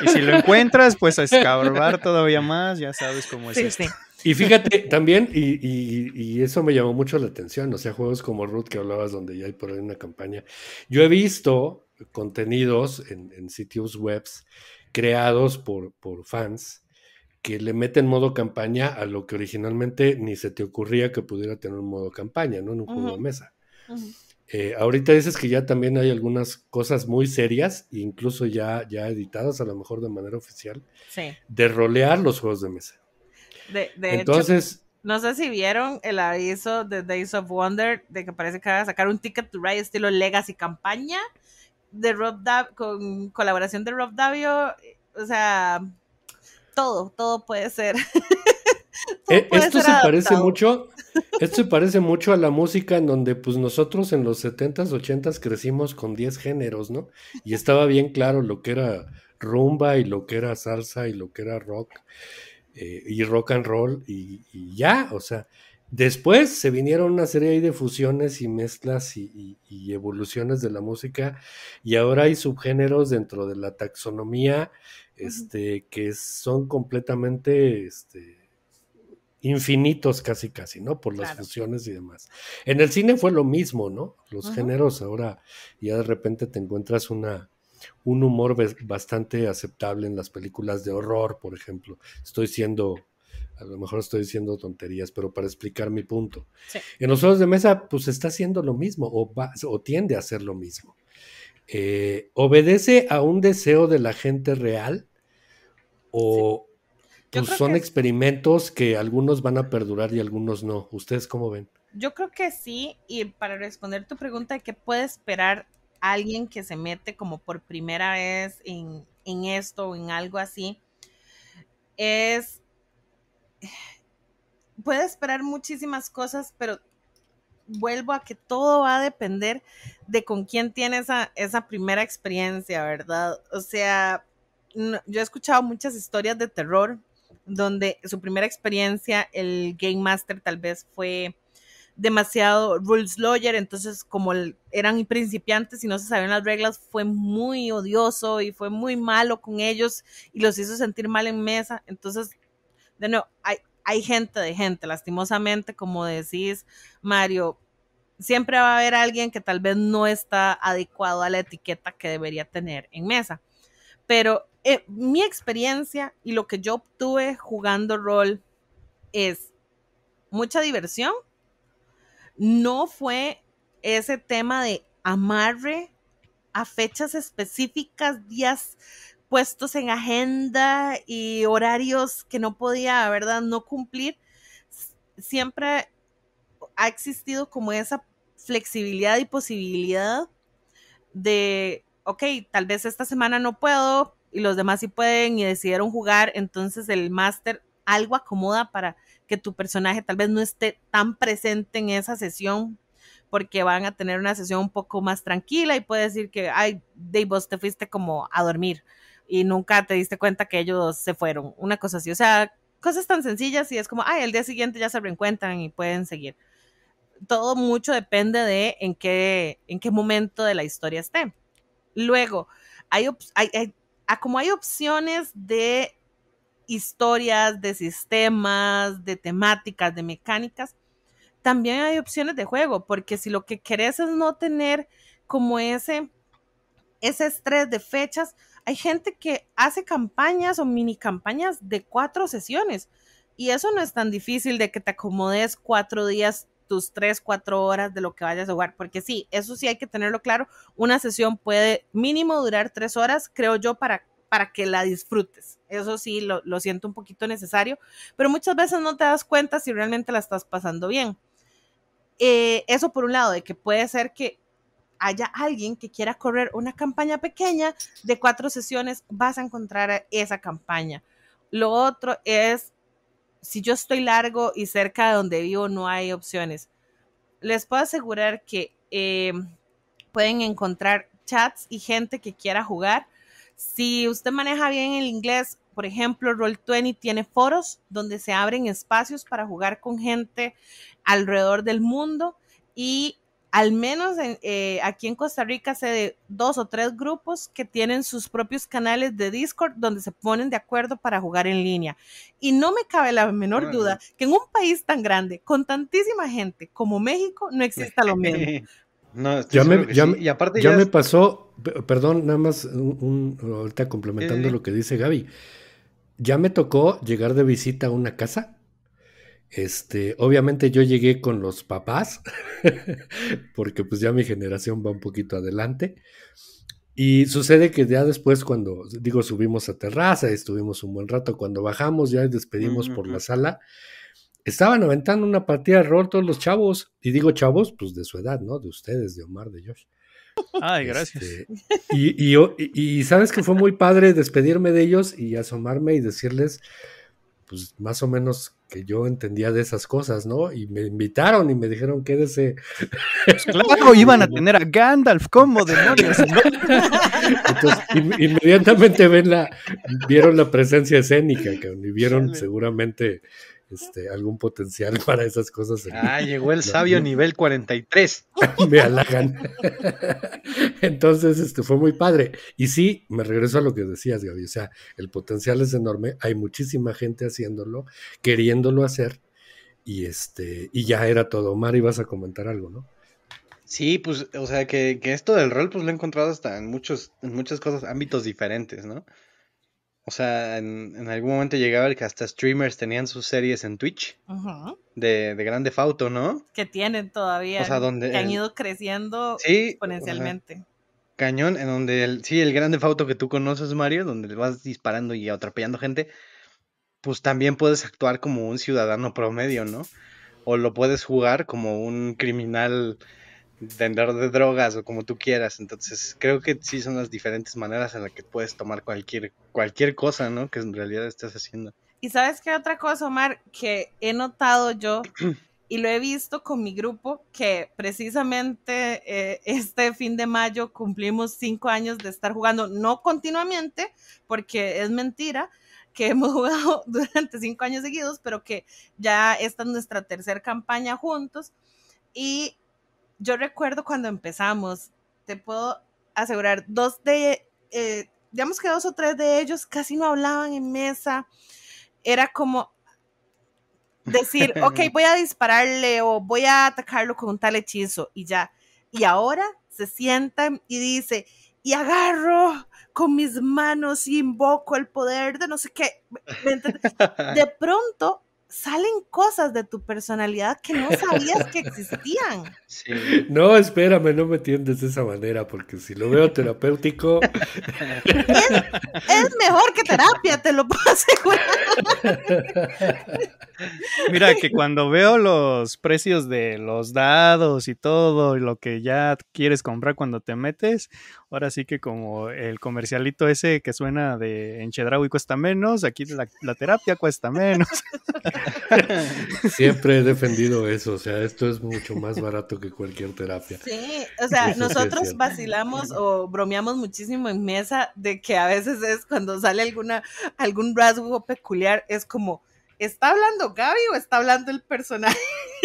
Y si lo encuentras, pues a escarbar todavía más, ya sabes cómo es. Sí, Y fíjate, también, y, eso me llamó mucho la atención, o sea, juegos como Root que hablabas, donde ya hay por ahí una campaña. Yo he visto contenidos en, en sitios webs creados por, por fans que le meten modo campaña a lo que originalmente ni se te ocurría que pudiera tener un modo campaña, ¿no? En un juego de mesa. Eh, ahorita dices que ya también hay algunas cosas muy serias, incluso ya, ya editadas, a lo mejor de manera oficial, de rolear los juegos de mesa. Entonces. no sé si vieron el aviso de Days of Wonder de que parece que va a sacar un Ticket to Ride estilo Legacy campaña de Rob con colaboración de Rob Davio, o sea, todo, todo puede ser. Eh, esto se parece mucho, esto se parece mucho a la música en donde pues nosotros en los 70s, 80s crecimos con 10 géneros, ¿no? Y estaba bien claro lo que era rumba y lo que era salsa y lo que era rock eh, y rock and roll y, y ya, o sea, Después se vinieron una serie de fusiones y mezclas y, evoluciones de la música y ahora hay subgéneros dentro de la taxonomía este, que son completamente este, infinitos casi casi, ¿no? Por las fusiones y demás. En el cine fue lo mismo, ¿no? Los géneros ahora ya de repente te encuentras una, un humor bastante aceptable en las películas de horror, por ejemplo. Estoy siendo a lo mejor estoy diciendo tonterías, pero para explicar mi punto. En los juegos de mesa, pues está haciendo lo mismo o, o tiende a hacer lo mismo. Eh, ¿Obedece a un deseo de la gente real o pues, son experimentos que algunos van a perdurar y algunos no? ¿Ustedes cómo ven? Yo creo que sí, y para responder tu pregunta, ¿qué puede esperar alguien que se mete como por primera vez en, en esto o en algo así? Es puede esperar muchísimas cosas, pero vuelvo a que todo va a depender de con quién tiene esa, primera experiencia, ¿verdad? O sea, yo he escuchado muchas historias de terror donde su primera experiencia, el Game Master tal vez fue demasiado rules lawyer, entonces como eran principiantes y no se sabían las reglas, fue muy odioso y fue muy malo con ellos y los hizo sentir mal en mesa, entonces de hay, hay gente de gente, lastimosamente, como decís, Mario, siempre va a haber alguien que tal vez no está adecuado a la etiqueta que debería tener en mesa. Pero eh, mi experiencia y lo que yo obtuve jugando rol es mucha diversión. No fue ese tema de amarre a fechas específicas, días puestos en agenda y horarios que no podía, ¿verdad? No cumplir. Siempre ha existido como esa flexibilidad y posibilidad de, ok, tal vez esta semana no puedo y los demás sí pueden y decidieron jugar, entonces el máster algo acomoda para que tu personaje tal vez no esté tan presente en esa sesión porque van a tener una sesión un poco más tranquila y puede decir que, ay, Dave vos te fuiste como a dormir y nunca te diste cuenta que ellos se fueron, una cosa así, o sea, cosas tan sencillas y es como, ay, el día siguiente ya se reencuentran y pueden seguir. Todo mucho depende de en qué, en qué momento de la historia esté. Luego, hay, ah, como hay opciones de historias, de sistemas, de temáticas, de mecánicas, también hay opciones de juego, porque si lo que querés es no tener como ese, ese estrés de fechas, hay gente que hace campañas o mini campañas de cuatro sesiones y eso no es tan difícil de que te acomodes cuatro días tus tres, cuatro horas de lo que vayas a jugar, porque sí, eso sí hay que tenerlo claro, una sesión puede mínimo durar tres horas, creo yo, para, para que la disfrutes. Eso sí, lo, siento un poquito necesario, pero muchas veces no te das cuenta si realmente la estás pasando bien. Eh, eso por un lado, de que puede ser que haya alguien que quiera correr una campaña pequeña de cuatro sesiones, vas a encontrar esa campaña. Lo otro es, si yo estoy largo y cerca de donde vivo no hay opciones, les puedo asegurar que em, pueden encontrar chats y gente que quiera jugar. Si usted maneja bien el inglés, por ejemplo, Roll20 tiene foros donde se abren espacios para jugar con gente alrededor del mundo y al menos eh, aquí en Costa Rica sé de dos o tres grupos que tienen sus propios canales de Discord donde se ponen de acuerdo para jugar en línea. Y no me cabe la menor duda que en un país tan grande, con tantísima gente como México, no exista lo mismo. No, ya me, ya, aparte ya, me pasó, perdón, nada más un, ahorita complementando lo que dice Gaby, ya me tocó llegar de visita a una casa este, obviamente yo llegué con los papás, porque pues ya mi generación va un poquito adelante. Y sucede que ya después cuando, digo, subimos a terraza, estuvimos un buen rato, cuando bajamos ya despedimos por la sala, estaban aventando una partida de rol todos los chavos, y digo chavos, pues de su edad, ¿no? De ustedes, de Omar, de Josh. Ay, gracias. Este, y sabes que fue muy padre despedirme de ellos y asomarme y decirles, pues más o menos que yo entendía de esas cosas, ¿no? Y me invitaron y me dijeron, quédese. Pues claro, iban a tener a Gandalf, como demonios? Entonces, inmediatamente ven vieron la presencia escénica, que vieron seguramente este, algún potencial para esas cosas. Ah, llegó el sabio nivel 43. Me halagan. Entonces, este, fue muy padre. Y sí, me regreso a lo que decías, Gaby. O sea, el potencial es enorme. Hay muchísima gente haciéndolo, queriéndolo hacer. Y este, y ya era todo. Omar, ibas a comentar algo, ¿no? Sí, pues, o sea, que, que esto del rol, pues lo he encontrado hasta en muchos, en muchas cosas, ámbitos diferentes, ¿no? O sea, en, algún momento llegaba el que hasta streamers tenían sus series en Twitch de, de Grande Fauto, ¿no? Que tienen todavía. O sea, donde. han ido creciendo exponencialmente. cañón, en donde el, sí, el Grande Fauto que tú conoces, Mario, donde vas disparando y atropellando gente, pues también puedes actuar como un ciudadano promedio, ¿no? O lo puedes jugar como un criminal de drogas o como tú quieras. Entonces, creo que sí son las diferentes maneras en las que puedes tomar cualquier, cualquier cosa, ¿no? Que en realidad estás haciendo. Y sabes qué otra cosa, Omar, que he notado yo y lo he visto con mi grupo, que precisamente eh, este fin de mayo cumplimos cinco años de estar jugando, no continuamente, porque es mentira, que hemos jugado durante cinco años seguidos, pero que ya esta es nuestra tercera campaña juntos. Y yo recuerdo cuando empezamos, te puedo asegurar, dos de, eh, digamos que dos o tres de ellos casi no hablaban en mesa. Era como decir, ok, voy a dispararle o voy a atacarlo con un tal hechizo y ya. Y ahora se sientan y dice, y agarro con mis manos y invoco el poder de no sé qué. De pronto salen cosas de tu personalidad que no sabías que existían. No, espérame, no me entiendes de esa manera, porque si lo veo terapéutico. Es, es mejor que terapia, te lo puedo asegurar. Mira, que cuando veo los precios de los dados y todo, y lo que ya quieres comprar cuando te metes, Ahora sí que como el comercialito ese que suena de en Chedraui cuesta menos, aquí la, terapia cuesta menos. Siempre he defendido eso, o sea, esto es mucho más barato que cualquier terapia. Sí, o sea, nosotros vacilamos o bromeamos muchísimo en mesa de que a veces es cuando sale alguna, algún rasgo peculiar, es como, ¿está hablando Gaby o está hablando el personaje?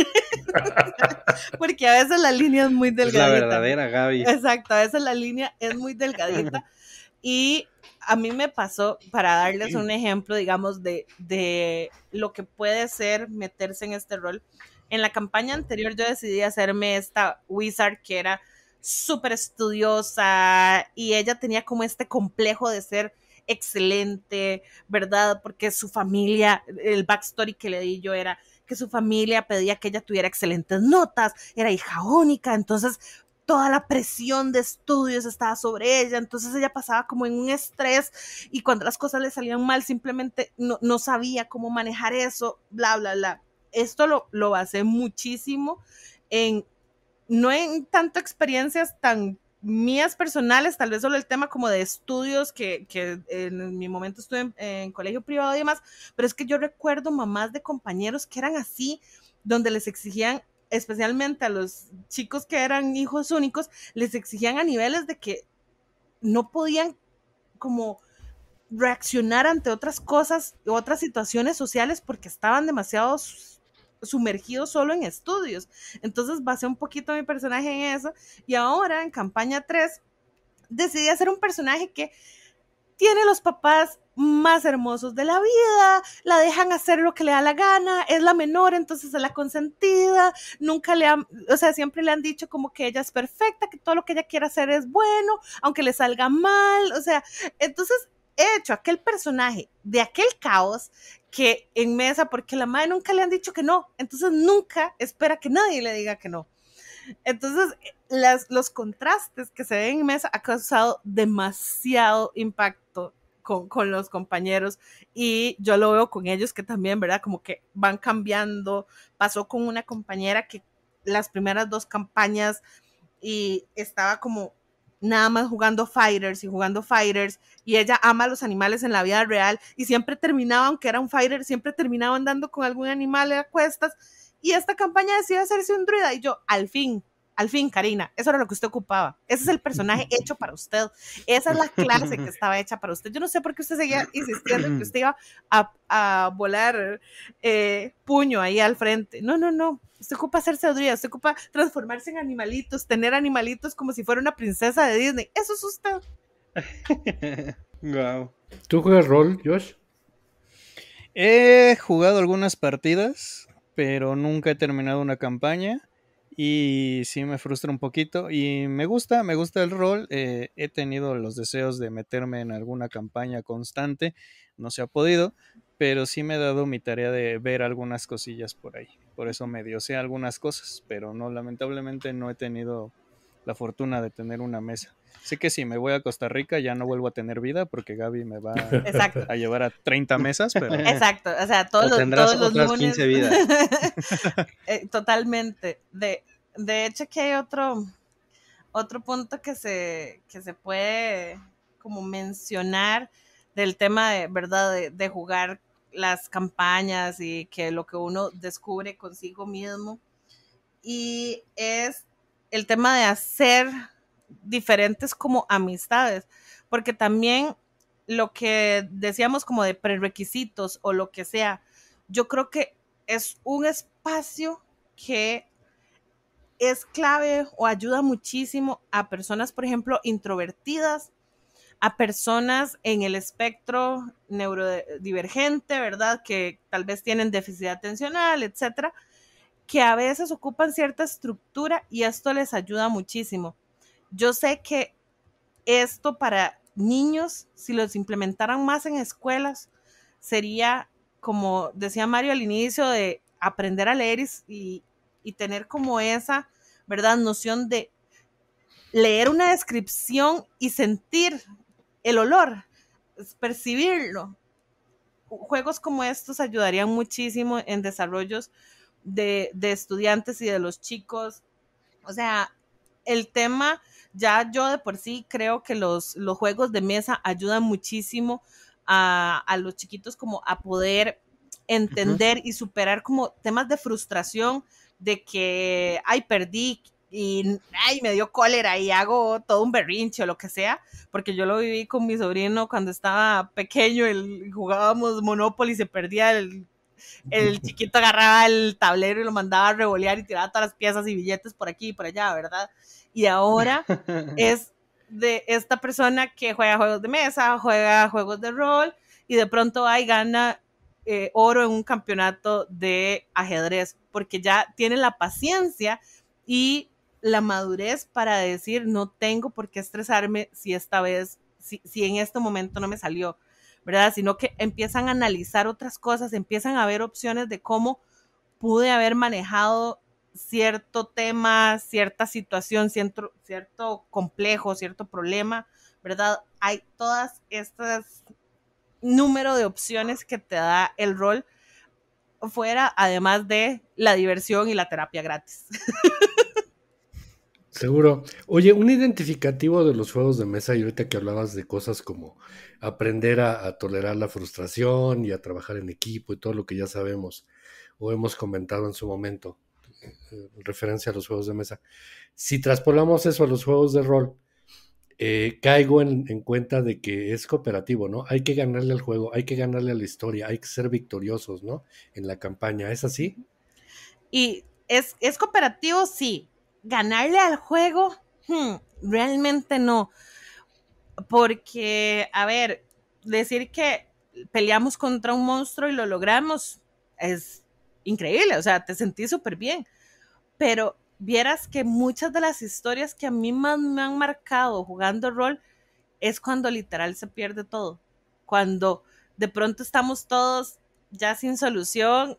Porque a veces la línea es muy delgadita. la verdadera Gaby. Exacto, a veces la línea es muy delgadita. Y a mí me pasó, para darles un ejemplo, digamos, de, de lo que puede ser meterse en este rol. En la campaña anterior yo decidí hacerme esta wizard que era súper estudiosa y ella tenía como este complejo de ser excelente, ¿verdad? Porque su familia, el backstory que le di yo era que su familia pedía que ella tuviera excelentes notas, era hija única, entonces toda la presión de estudios estaba sobre ella, entonces ella pasaba como en un estrés y cuando las cosas le salían mal simplemente no, sabía cómo manejar eso, bla, bla, bla. Esto lo, lo basé muchísimo en, no en tanto experiencias tan mías personales, tal vez solo el tema como de estudios, que, que en mi momento estuve en, colegio privado y demás, pero es que yo recuerdo mamás de compañeros que eran así, donde les exigían, especialmente a los chicos que eran hijos únicos, les exigían a niveles de que no podían como reaccionar ante otras cosas, otras situaciones sociales porque estaban demasiado sumergido solo en estudios. Entonces basé un poquito mi personaje en eso y ahora en campaña 3 decidí hacer un personaje que tiene los papás más hermosos de la vida, la dejan hacer lo que le da la gana, es la menor, entonces es la consentida, nunca le han, o sea, siempre le han dicho como que ella es perfecta, que todo lo que ella quiera hacer es bueno, aunque le salga mal, o sea, entonces he hecho aquel personaje de aquel caos que en mesa, porque la madre nunca le han dicho que no, entonces nunca espera que nadie le diga que no. Entonces, las, los contrastes que se ven en mesa ha causado demasiado impacto con, con, los compañeros y yo lo veo con ellos que también, ¿verdad? Como que van cambiando. Pasó con una compañera que las primeras dos campañas y estaba como nada más jugando fighters y jugando fighters y ella ama a los animales en la vida real y siempre terminaba, aunque era un fighter, siempre terminaba andando con algún animal a cuestas y esta campaña decidió hacerse un druida y yo, al fin, al fin, Karina, eso era lo que usted ocupaba. Ese es el personaje hecho para usted. Esa es la clase que estaba hecha para usted. Yo no sé por qué usted seguía insistiendo en que usted iba a, volar eh, puño ahí al frente. No, no, no. Usted ocupa hacerse sabiduría, usted ocupa transformarse en animalitos, tener animalitos como si fuera una princesa de Disney. Eso es usted. wow. ¿Tú juegas rol, Josh? He jugado algunas partidas, pero nunca he terminado una campaña. Y sí me frustra un poquito. Y me gusta, me gusta el rol. Eh, he tenido los deseos de meterme en alguna campaña constante. No se ha podido. Pero sí me he dado mi tarea de ver algunas cosillas por ahí. Por eso medio sé algunas cosas. Pero no, lamentablemente no he tenido la fortuna de tener una mesa. Sé que si me voy a Costa Rica ya no vuelvo a tener vida porque Gaby me va a llevar a 30 mesas. Pero... Exacto, o sea, todos, los, 15 vidas. Eh, totalmente. De, de hecho aquí hay otro, otro punto que se, se puede como mencionar del tema de, ¿verdad? De, jugar las campañas y que lo que uno descubre consigo mismo. Y es el tema de hacer diferentes como amistades, porque también lo que decíamos como de prerequisitos o lo que sea, yo creo que es un espacio que es clave o ayuda muchísimo a personas, por ejemplo, introvertidas, a personas en el espectro neurodivergente, ¿verdad? Que tal vez tienen déficit atencional, etcétera, que a veces ocupan cierta estructura y esto les ayuda muchísimo. Yo sé que esto para niños, si los implementaran más en escuelas, sería, como decía Mario al inicio, de aprender a leer y, y tener como esa, ¿verdad? Noción de leer una descripción y sentir el olor, percibirlo. Juegos como estos ayudarían muchísimo en desarrollos de, estudiantes y de los chicos. O sea, el tema, ya yo de por sí creo que los, los juegos de mesa ayudan muchísimo a, los chiquitos como a poder entender y superar como temas de frustración, de que, ay, perdí y, ay, me dio cólera y hago todo un berrinche o lo que sea, porque yo lo viví con mi sobrino cuando estaba pequeño, el, jugábamos Monopoly, y se perdía el el chiquito agarraba el tablero y lo mandaba a revolear y tiraba todas las piezas y billetes por aquí y por allá, ¿verdad? Y ahora es de esta persona que juega juegos de mesa, juega juegos de rol y de pronto ay, gana eh, oro en un campeonato de ajedrez, porque ya tiene la paciencia y la madurez para decir, no tengo por qué estresarme si esta vez, si, en este momento no me salió, ¿verdad? Sino que empiezan a analizar otras cosas, empiezan a ver opciones de cómo pude haber manejado cierto tema, cierta situación, cierto, cierto complejo, cierto problema, ¿verdad? Hay todas estas número de opciones que te da el rol fuera, además de la diversión y la terapia gratis. Seguro. Oye, un identificativo de los juegos de mesa, y ahorita que hablabas de cosas como aprender a, tolerar la frustración y a trabajar en equipo y todo lo que ya sabemos o hemos comentado en su momento, eh, eh, referencia a los juegos de mesa. Si traspolamos eso a los juegos de rol, eh, caigo en, cuenta de que es cooperativo, ¿no? Hay que ganarle al juego, hay que ganarle a la historia, hay que ser victoriosos, ¿no? En la campaña, ¿es así? Y es, es cooperativo, sí. Ganarle al juego, hmm, realmente no. Porque, a ver, decir que peleamos contra un monstruo y lo logramos es increíble, o sea, te sentí súper bien. Pero vieras que muchas de las historias que a mí más me han marcado jugando rol es cuando literal se pierde todo, cuando de pronto estamos todos ya sin solución,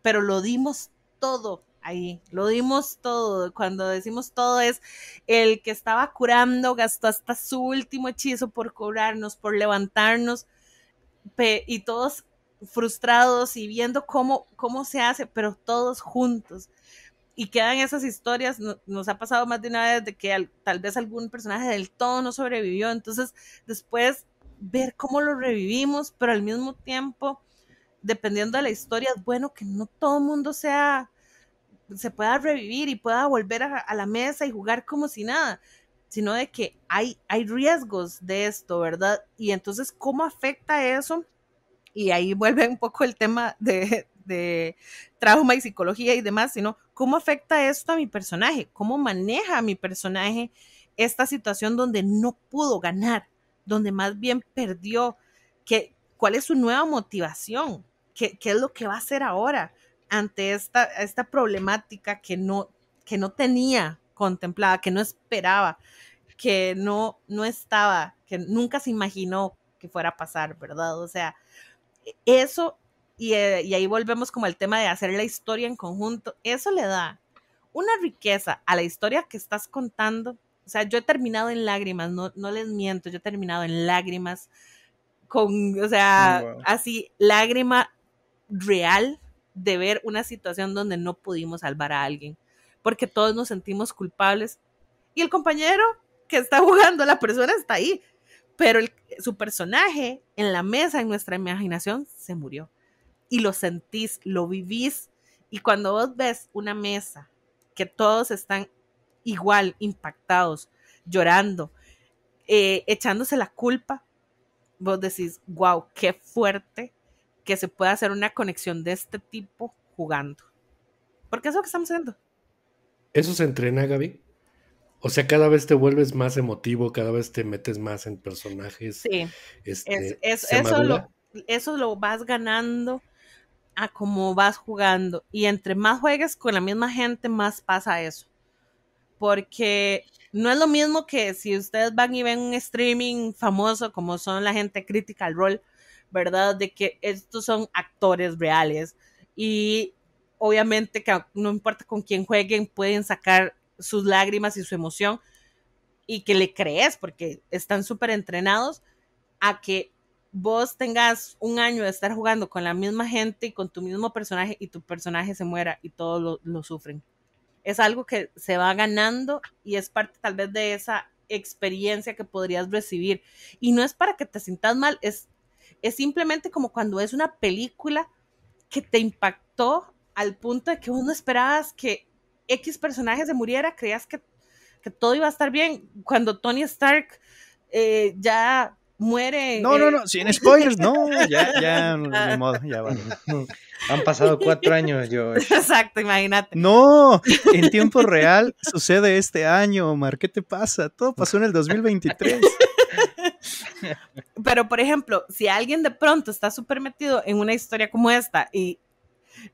pero lo dimos todo ahí, lo dimos todo, cuando decimos todo es el que estaba curando, gastó hasta su último hechizo por curarnos, por levantarnos, y todos frustrados y viendo cómo, cómo se hace, pero todos juntos y quedan esas historias, nos ha pasado más de una vez de que tal vez algún personaje del todo no sobrevivió, entonces después ver cómo lo revivimos, pero al mismo tiempo, dependiendo de la historia, bueno que no todo el mundo sea, se pueda revivir y pueda volver a, a la mesa y jugar como si nada, sino de que hay, hay riesgos de esto, ¿verdad? Y entonces, ¿cómo afecta eso? Y ahí vuelve un poco el tema de, de trauma y psicología y demás, sino cómo afecta esto a mi personaje, cómo maneja mi personaje esta situación donde no pudo ganar, donde más bien perdió, ¿Qué? cuál es su nueva motivación, qué, es lo que va a hacer ahora ante esta, esta problemática que no, que no tenía contemplada, que no esperaba, que no, no estaba, que nunca se imaginó que fuera a pasar, ¿verdad? O sea, eso eh, y, ahí volvemos como al tema de hacer la historia en conjunto, eso le da una riqueza a la historia que estás contando. O sea, yo he terminado en lágrimas, no, no les miento, yo he terminado en lágrimas, con, o sea, así, lágrima real de ver una situación donde no pudimos salvar a alguien, porque todos nos sentimos culpables y el compañero que está jugando, la persona está ahí, pero su personaje en la mesa, en nuestra imaginación, se murió y lo sentís, lo vivís. Y cuando vos ves una mesa que todos están igual, impactados, llorando, eh, echándose la culpa, vos decís, wow, qué fuerte que se pueda hacer una conexión de este tipo jugando. Porque es lo que estamos haciendo. ¿Eso se entrena, Gaby? O sea, cada vez te vuelves más emotivo, cada vez te metes más en personajes. Sí, este, eso, eso lo vas ganando a cómo vas jugando. Y entre más juegues con la misma gente, más pasa eso. Porque no es lo mismo que si ustedes van y ven un streaming famoso como son la gente crítica al rol, ¿verdad? De que estos son actores reales y obviamente que no importa con quién jueguen, pueden sacar sus lágrimas y su emoción y que le crees porque están súper entrenados a que vos tengas un año de estar jugando con la misma gente y con tu mismo personaje y tu personaje se muera y todos lo, sufren. Es algo que se va ganando y es parte tal vez de esa experiencia que podrías recibir. Y no es para que te sientas mal, es, es simplemente como cuando es una película que te impactó al punto de que uno no esperabas que X personaje se muriera, creías que, que todo iba a estar bien. Cuando Tony Stark eh, ya muere. No, no, eh. no, sin spoilers, no, ya, ya, de modo, ya van Han pasado cuatro años, yo. Eh. Exacto, imagínate. No, en tiempo real sucede este año, Omar, ¿qué te pasa? Todo pasó en el 2023. Pero, por ejemplo, si alguien de pronto está súper metido en una historia como esta y,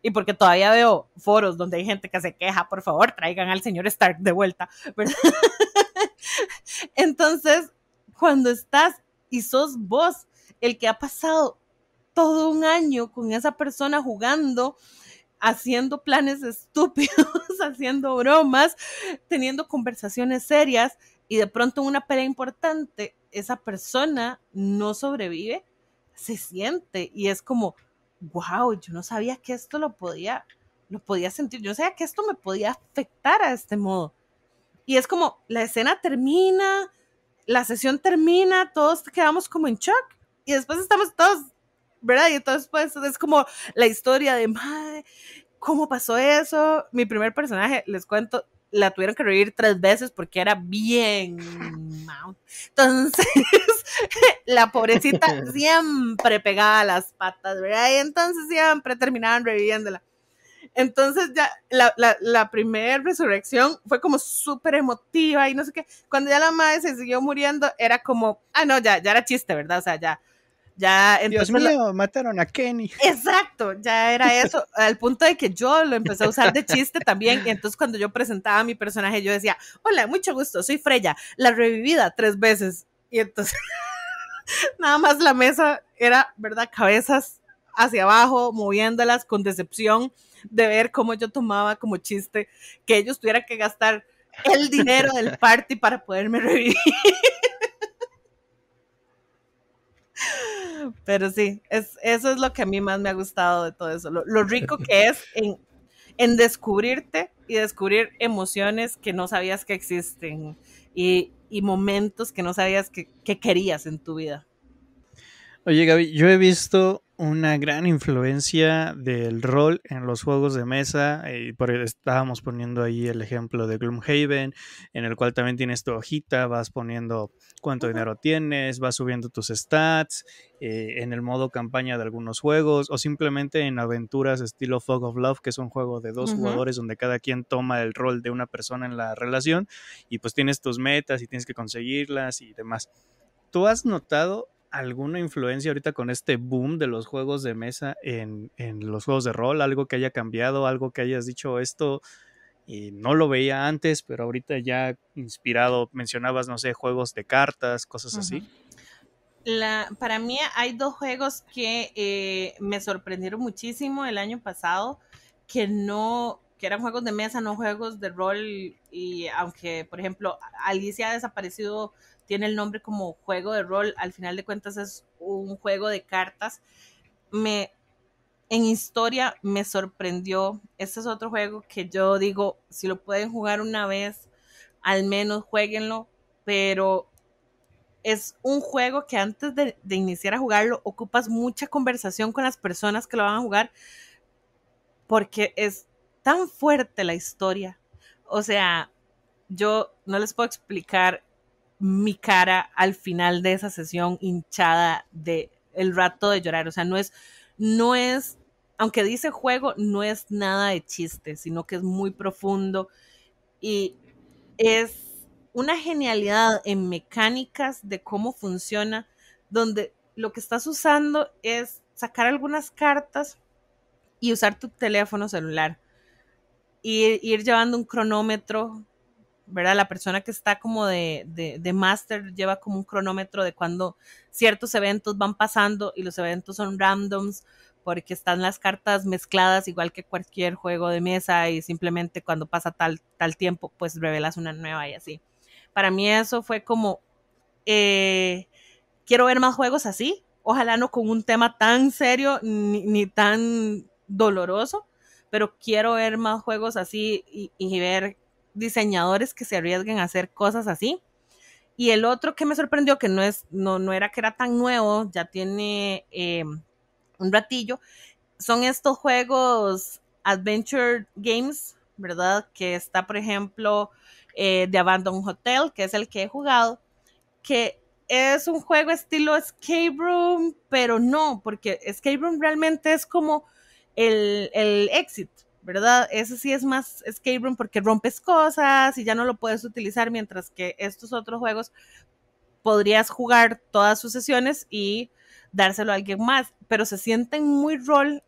y porque todavía veo foros donde hay gente que se queja, por favor, traigan al señor Stark de vuelta. Entonces, cuando estás y sos vos el que ha pasado todo un año con esa persona jugando, haciendo planes estúpidos, haciendo bromas, teniendo conversaciones serias y de pronto en una pelea importante esa persona no sobrevive, se siente y es como, wow, yo no sabía que esto lo podía, lo podía sentir, yo no sabía que esto me podía afectar a este modo. Y es como, la escena termina, la sesión termina, todos quedamos como en shock y después estamos todos, ¿verdad? Y entonces pues es como la historia de, madre, ¿cómo pasó eso? Mi primer personaje, les cuento, la tuvieron que revivir tres veces porque era bien... Entonces, la pobrecita siempre pegaba las patas, ¿verdad? Y entonces siempre terminaban reviviéndola. Entonces ya la, primera resurrección fue como súper emotiva y no sé qué. Cuando ya la madre se siguió muriendo, era como, ah, no, ya, ya era chiste, ¿verdad? O sea, ya, ya Dios mío, mataron a Kenny. Exacto, ya era eso, al punto de que yo lo empecé a usar de chiste también, y entonces cuando yo presentaba a mi personaje, yo decía, hola, mucho gusto, soy Freya, la revivida tres veces, y entonces nada más la mesa era, ¿verdad? Cabezas hacia abajo, moviéndolas con decepción de ver cómo yo tomaba como chiste que ellos tuvieran que gastar el dinero del party para poderme revivir. Pero sí, eso es lo que a mí más me ha gustado de todo eso, lo, rico que es en, descubrirte y descubrir emociones que no sabías que existen y, momentos que no sabías que, que, querías en tu vida. Oye Gaby, yo he visto una gran influencia del rol en los juegos de mesa. y eh, por, e, estábamos poniendo ahí el ejemplo de Gloomhaven, en el cual también tienes tu hojita, vas poniendo cuánto dinero tienes, vas subiendo tus stats, eh, en el modo campaña de algunos juegos, o simplemente en aventuras estilo Fog of Love, que es un juego de dos jugadores donde cada quien toma el rol de una persona en la relación, y pues tienes tus metas y tienes que conseguirlas y demás. ¿Tú has notado alguna influencia ahorita con este boom de los juegos de mesa en, los juegos de rol? ¿Algo que haya cambiado? ¿Algo que hayas dicho esto? Y no lo veía antes, pero ahorita ya inspirado, mencionabas, no sé, juegos de cartas, cosas así. La, para mí hay dos juegos que eh, me sorprendieron muchísimo el año pasado, que no, que eran juegos de mesa, no juegos de rol, y aunque, por ejemplo, Alicia ha desaparecido tiene el nombre como juego de rol, al final de cuentas es un juego de cartas. Me, en historia me sorprendió. Este es otro juego que yo digo, si lo pueden jugar una vez, al menos jueguenlo, pero es un juego que antes de, de, iniciar a jugarlo ocupas mucha conversación con las personas que lo van a jugar porque es tan fuerte la historia. O sea, yo no les puedo explicar mi cara al final de esa sesión hinchada de el rato de llorar. O sea, no es, no es, aunque dice juego, no es nada de chiste, sino que es muy profundo y es una genialidad en mecánicas de cómo funciona, donde lo que estás usando es sacar algunas cartas y usar tu teléfono celular. Y ir llevando un cronómetro la persona que está como de, de, lleva como un cronómetro de cuando ciertos eventos van pasando y los eventos son randoms porque están las cartas mezcladas igual que cualquier juego de mesa y simplemente cuando pasa tal, tal tiempo pues revelas una nueva y así. Para mí eso fue como, eh, quiero ver más juegos así, ojalá no con un tema tan serio ni, tan doloroso, pero quiero ver más juegos así y, y ver diseñadores que se arriesguen a hacer cosas así. Y el otro que me sorprendió, que no, es, no, no era que era tan nuevo, ya tiene eh, un ratillo, son estos juegos Adventure Games, ¿verdad? Que está, por ejemplo, de eh, Abandon Hotel, que es el que he jugado, que es un juego estilo escape room, pero no, porque escape room realmente es como el, el exit, ¿verdad? Ese sí es más escape room porque rompes cosas y ya no lo puedes utilizar, mientras que estos otros juegos podrías jugar todas sus sesiones y dárselo a alguien más, pero se sienten muy rol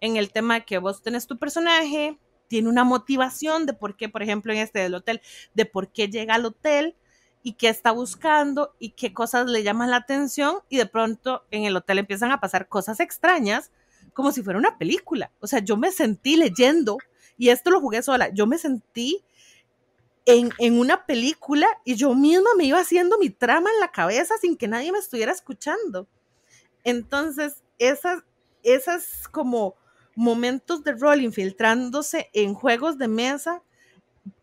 en el tema que vos tenés tu personaje, tiene una motivación de por qué, por ejemplo, en este del hotel, de por qué llega al hotel y qué está buscando y qué cosas le llaman la atención y de pronto en el hotel empiezan a pasar cosas extrañas como si fuera una película. O sea, yo me sentí leyendo, y esto lo jugué sola, yo me sentí en, una película y yo misma me iba haciendo mi trama en la cabeza sin que nadie me estuviera escuchando. Entonces, esas, esas como momentos de rol infiltrándose en juegos de mesa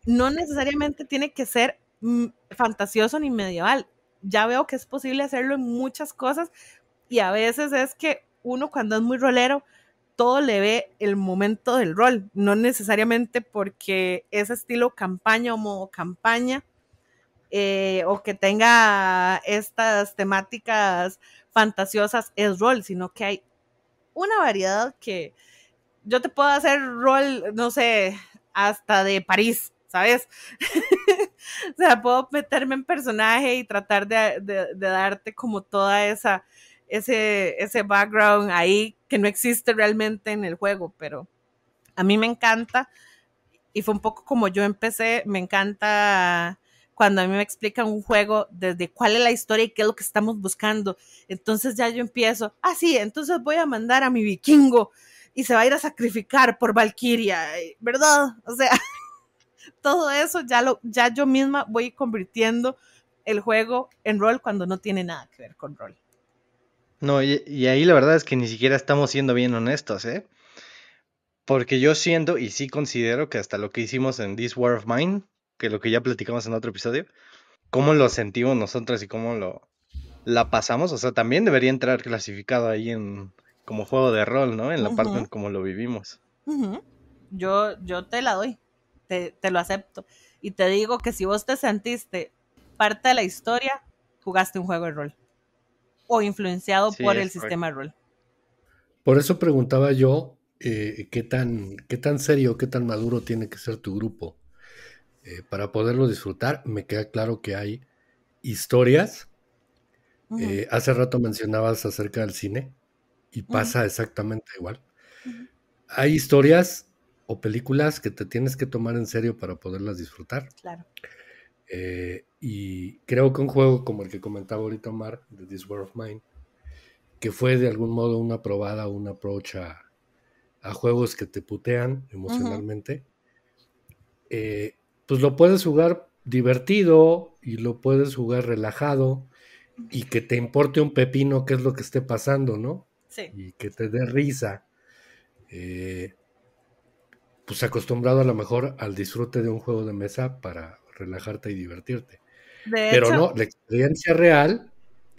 no necesariamente tiene que ser mm, fantasioso ni medieval. Ya veo que es posible hacerlo en muchas cosas y a veces es que uno cuando es muy rolero, todo le ve el momento del rol, no necesariamente porque es estilo campaña o modo campaña, eh, o que tenga estas temáticas fantasiosas, es rol, sino que hay una variedad que yo te puedo hacer rol, no sé, hasta de París, ¿sabes? o sea, puedo meterme en personaje y tratar de darte como toda esa ese, ese background ahí que no existe realmente en el juego, pero a mí me encanta y fue un poco como yo empecé, me encanta cuando a mí me explican un juego desde cuál es la historia y qué es lo que estamos buscando. Entonces ya yo empiezo, ah, sí, entonces voy a mandar a mi vikingo y se va a ir a sacrificar por Valkyria, ¿verdad? O sea, todo eso ya, lo, ya yo misma voy convirtiendo el juego en rol cuando no tiene nada que ver con rol. No, y, ahí la verdad es que ni siquiera estamos siendo bien honestos, ¿eh? Porque yo siento y sí considero que hasta lo que hicimos en This War of Mine, que lo que ya platicamos en otro episodio, cómo lo sentimos nosotros y cómo lo la pasamos, o sea, también debería entrar clasificado ahí en como juego de rol, ¿no? En la parte en cómo lo vivimos. Yo yo te la doy. Te, te lo acepto y te digo que si vos te sentiste parte de la historia, jugaste un juego de rol o influenciado por el sistema rol. Por eso preguntaba yo eh, qué, tan, qué tan serio, qué tan maduro tiene que ser tu grupo. Eh, para poderlo disfrutar, me queda claro que hay historias. Eh, hace rato mencionabas acerca del cine y pasa exactamente igual. Hay historias o películas que te tienes que tomar en serio para poderlas disfrutar. Claro. Y creo que un juego como el que comentaba ahorita Omar, de This World of Mine, que fue de algún modo una probada, un approach a, juegos que te putean emocionalmente, eh, pues lo puedes jugar divertido y lo puedes jugar relajado y que te importe un pepino qué es lo que esté pasando, ¿no? Sí. Y que te dé risa. Eh, pues acostumbrado a lo mejor al disfrute de un juego de mesa para relajarte y divertirte. Pero no, la experiencia real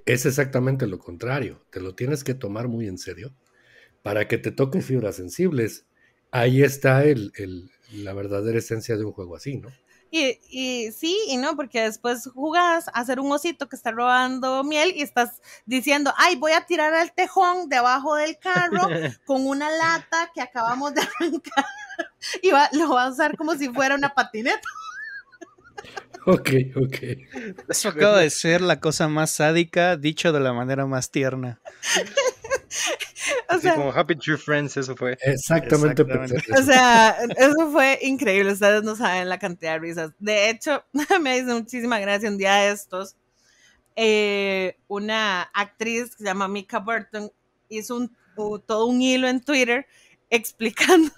es exactamente lo contrario. Te lo tienes que tomar muy en serio para que te toquen fibras sensibles. Ahí está la verdadera esencia de un juego así, ¿no? Y, sí y no, porque después jugas a hacer un osito que está robando miel y estás diciendo, ay, voy a tirar al tejón debajo del carro con una lata que acabamos de arrancar y lo va a usar como si fuera una patineta. Ok, ok. Eso acaba de ser la cosa más sádica, dicho de la manera más tierna. o como Happy True Friends, eso fue. Exactamente. O sea, eso fue increíble. Ustedes no saben la cantidad de risas. De hecho, me hizo muchísima gracia un día estos. Eh, una actriz que se llama Mika Burton hizo todo un hilo en Twitter explicando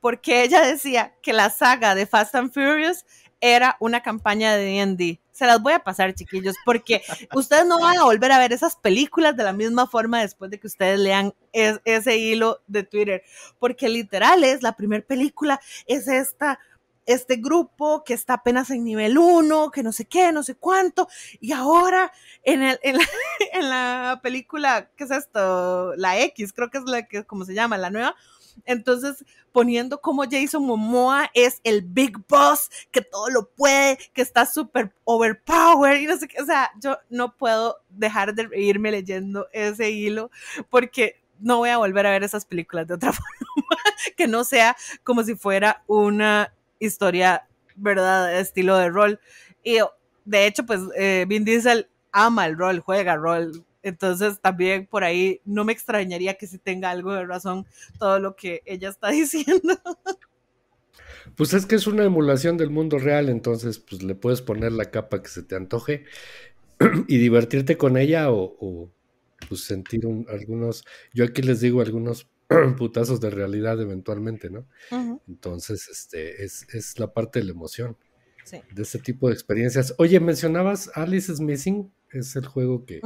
por qué ella decía que la saga de Fast and Furious era una campaña de D&D. Se las voy a pasar, chiquillos, porque ustedes no van a volver a ver esas películas de la misma forma después de que ustedes lean ese hilo de Twitter, porque literal es la primera película, es esta este grupo que está apenas en nivel 1, que no sé qué, no sé cuánto, y ahora en, el, la, película, ¿qué es esto? La X, creo que es la que, como se llama, la nueva, entonces, poniendo como Jason Momoa es el big boss, que todo lo puede, que está súper overpowered y no sé qué. O sea, yo no puedo dejar de irme leyendo ese hilo porque no voy a volver a ver esas películas de otra forma, que no sea como si fuera una historia, ¿verdad?, estilo de rol. Y de hecho, pues eh, Vin Diesel ama el rol, juega rol, entonces también por ahí no me extrañaría que si tenga algo de razón todo lo que ella está diciendo. Pues es que es una emulación del mundo real, entonces pues le puedes poner la capa que se te antoje y divertirte con ella o, pues, sentir algunos, yo aquí les digo algunos putazos de realidad eventualmente, ¿no? Entonces, este, es, la parte de la emoción de ese tipo de experiencias. Oye, mencionabas Alice is Missing, es el juego que...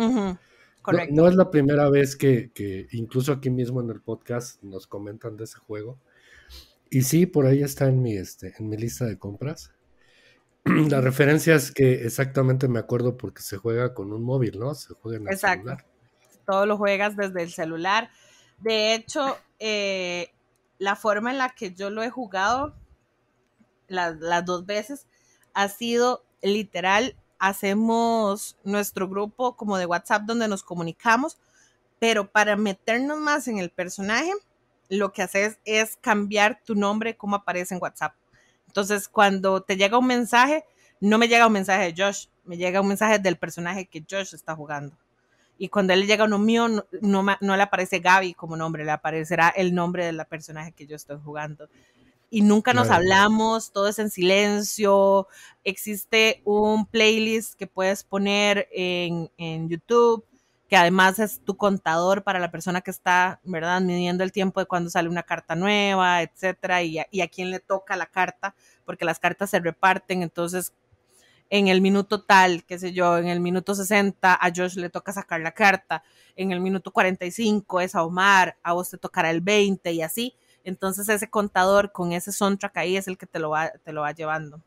No, es la primera vez que, incluso aquí mismo en el podcast nos comentan de ese juego. Y sí, por ahí está en mi, este, en mi lista de compras. la referencia es que exactamente me acuerdo porque se juega con un móvil, ¿no? Se juega en el celular. Todo lo juegas desde el celular. De hecho, eh, la forma en la que yo lo he jugado las, las dos veces ha sido literal hacemos nuestro grupo como de WhatsApp donde nos comunicamos, pero para meternos más en el personaje, lo que haces es cambiar tu nombre como aparece en WhatsApp. Entonces, cuando te llega un mensaje, no me llega un mensaje de Josh, me llega un mensaje del personaje que Josh está jugando. Y cuando él llega uno mío, no, no, le aparece Gaby como nombre, le aparecerá el nombre del personaje que yo estoy jugando y nunca nos hablamos, todo es en silencio. Existe un playlist que puedes poner en, YouTube que además es tu contador para la persona que está, ¿verdad?, midiendo el tiempo de cuando sale una carta nueva, etcétera, y a, y a, quién le toca la carta, porque las cartas se reparten, entonces en el minuto tal, qué sé yo, en el minuto 60 a Josh le toca sacar la carta, en el minuto 45 es a Omar, a vos te tocará el 20 y así. Entonces ese contador con ese soundtrack ahí es el que te lo va, te lo va llevando.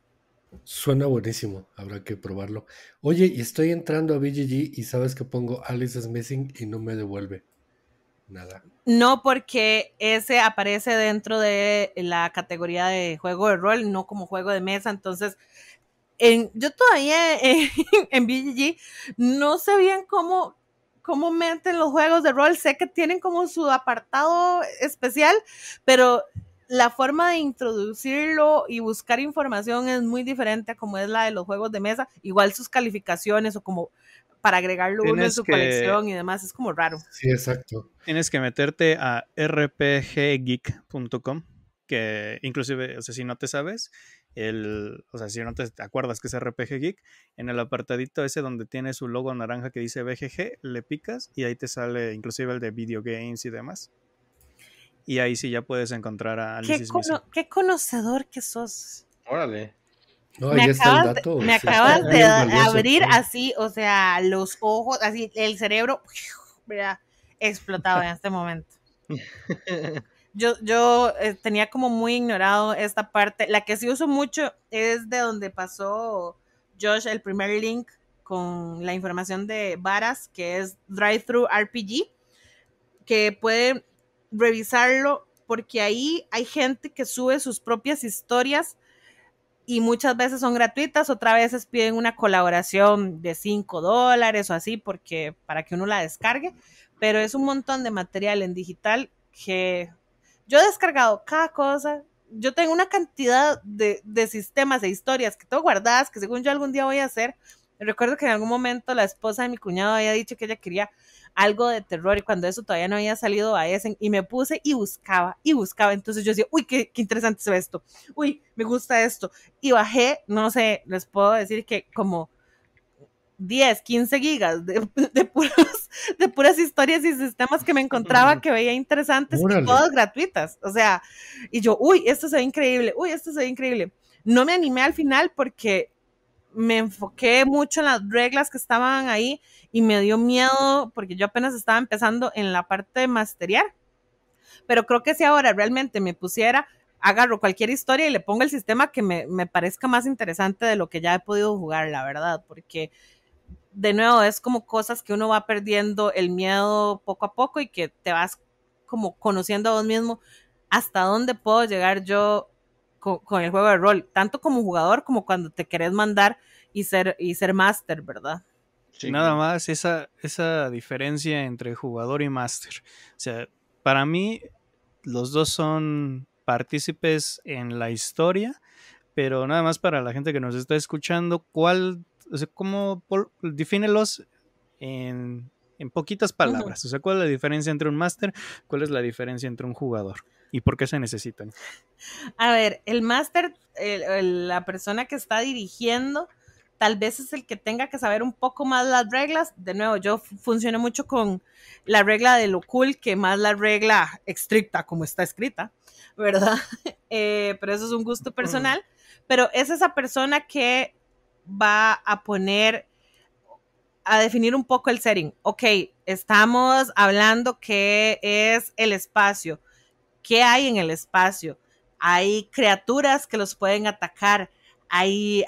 Suena buenísimo, habrá que probarlo. Oye, y estoy entrando a BGG y sabes que pongo Alice is Missing y no me devuelve nada. No, porque ese aparece dentro de la categoría de juego de rol, no como juego de mesa. Entonces, en, yo todavía en, en BGG no sé bien cómo, cómo meten los juegos de rol. Sé que tienen como su apartado especial, pero la forma de introducirlo y buscar información es muy diferente a como es la de los juegos de mesa. Igual sus calificaciones o como para agregarlo uno en su colección y demás, es como raro. Sí, exacto. Tienes que meterte a rpggeek.com, que inclusive, o sea, si no te sabes, el, o sea, si no te acuerdas que es RPG Geek, en el apartadito ese donde tiene su logo naranja que dice BGG, le picas y ahí te sale inclusive el de video games y demás. Y ahí sí ya puedes encontrar a ¿Qué, conocedor que sos. Órale. me acabas, de abrir así, o sea, los ojos, así, el cerebro, explotado en este momento. yo, eh, tenía como muy ignorado esta parte. La que sí uso mucho es de donde pasó Josh el primer link con la información de Varas, que es Drive Through RPG, que pueden revisarlo porque ahí hay gente que sube sus propias historias y muchas veces son gratuitas, otras veces piden una colaboración de 5 dólares o así porque para que uno la descargue, pero es un montón de material en digital que yo he descargado cada cosa. Yo tengo una cantidad de, sistemas e historias que tengo guardadas, que según yo algún día voy a hacer. Recuerdo que en algún momento la esposa de mi cuñado había dicho que ella quería algo de terror y cuando eso todavía no había salido a ese y me puse y buscaba y buscaba. Entonces yo decía, uy, qué, qué interesante es esto, uy, me gusta esto. Y bajé, no sé, les puedo decir que como 10, 15 gigas de, de, puras historias y sistemas que me encontraba que veía interesantes y todas gratuitas. O sea, y yo, uy, esto se ve increíble, uy, esto se ve increíble. No me animé al final porque me enfoqué mucho en las reglas que estaban ahí y me dio miedo porque yo apenas estaba empezando en la parte de masteriar. Pero creo que si ahora realmente me pusiera, agarro cualquier historia y le pongo el sistema que me, me parezca más interesante de lo que ya he podido jugar, la verdad, porque de nuevo, es como cosas que uno va perdiendo el miedo poco a poco y que te vas como conociendo a vos mismo hasta dónde puedo llegar yo con, el juego de rol, tanto como jugador como cuando te querés mandar y ser, y ser máster, ¿verdad? Sí. Nada más esa, esa diferencia entre jugador y máster. O sea, para mí los dos son partícipes en la historia, pero nada más para la gente que nos está escuchando, ¿cuál o sea, ¿cómo por, los en, poquitas palabras? O sea, ¿cuál es la diferencia entre un máster? ¿Cuál es la diferencia entre un jugador? ¿Y por qué se necesitan? A ver, el máster, la persona que está dirigiendo, tal vez es el que tenga que saber un poco más las reglas. De nuevo, yo funciono mucho con la regla de lo cool que más la regla estricta como está escrita, ¿verdad? Eh, pero eso es un gusto personal. Pero es esa persona que va a poner, a definir un poco el setting. Ok, estamos hablando que es el espacio. ¿Qué hay en el espacio? Hay criaturas que los pueden atacar, hay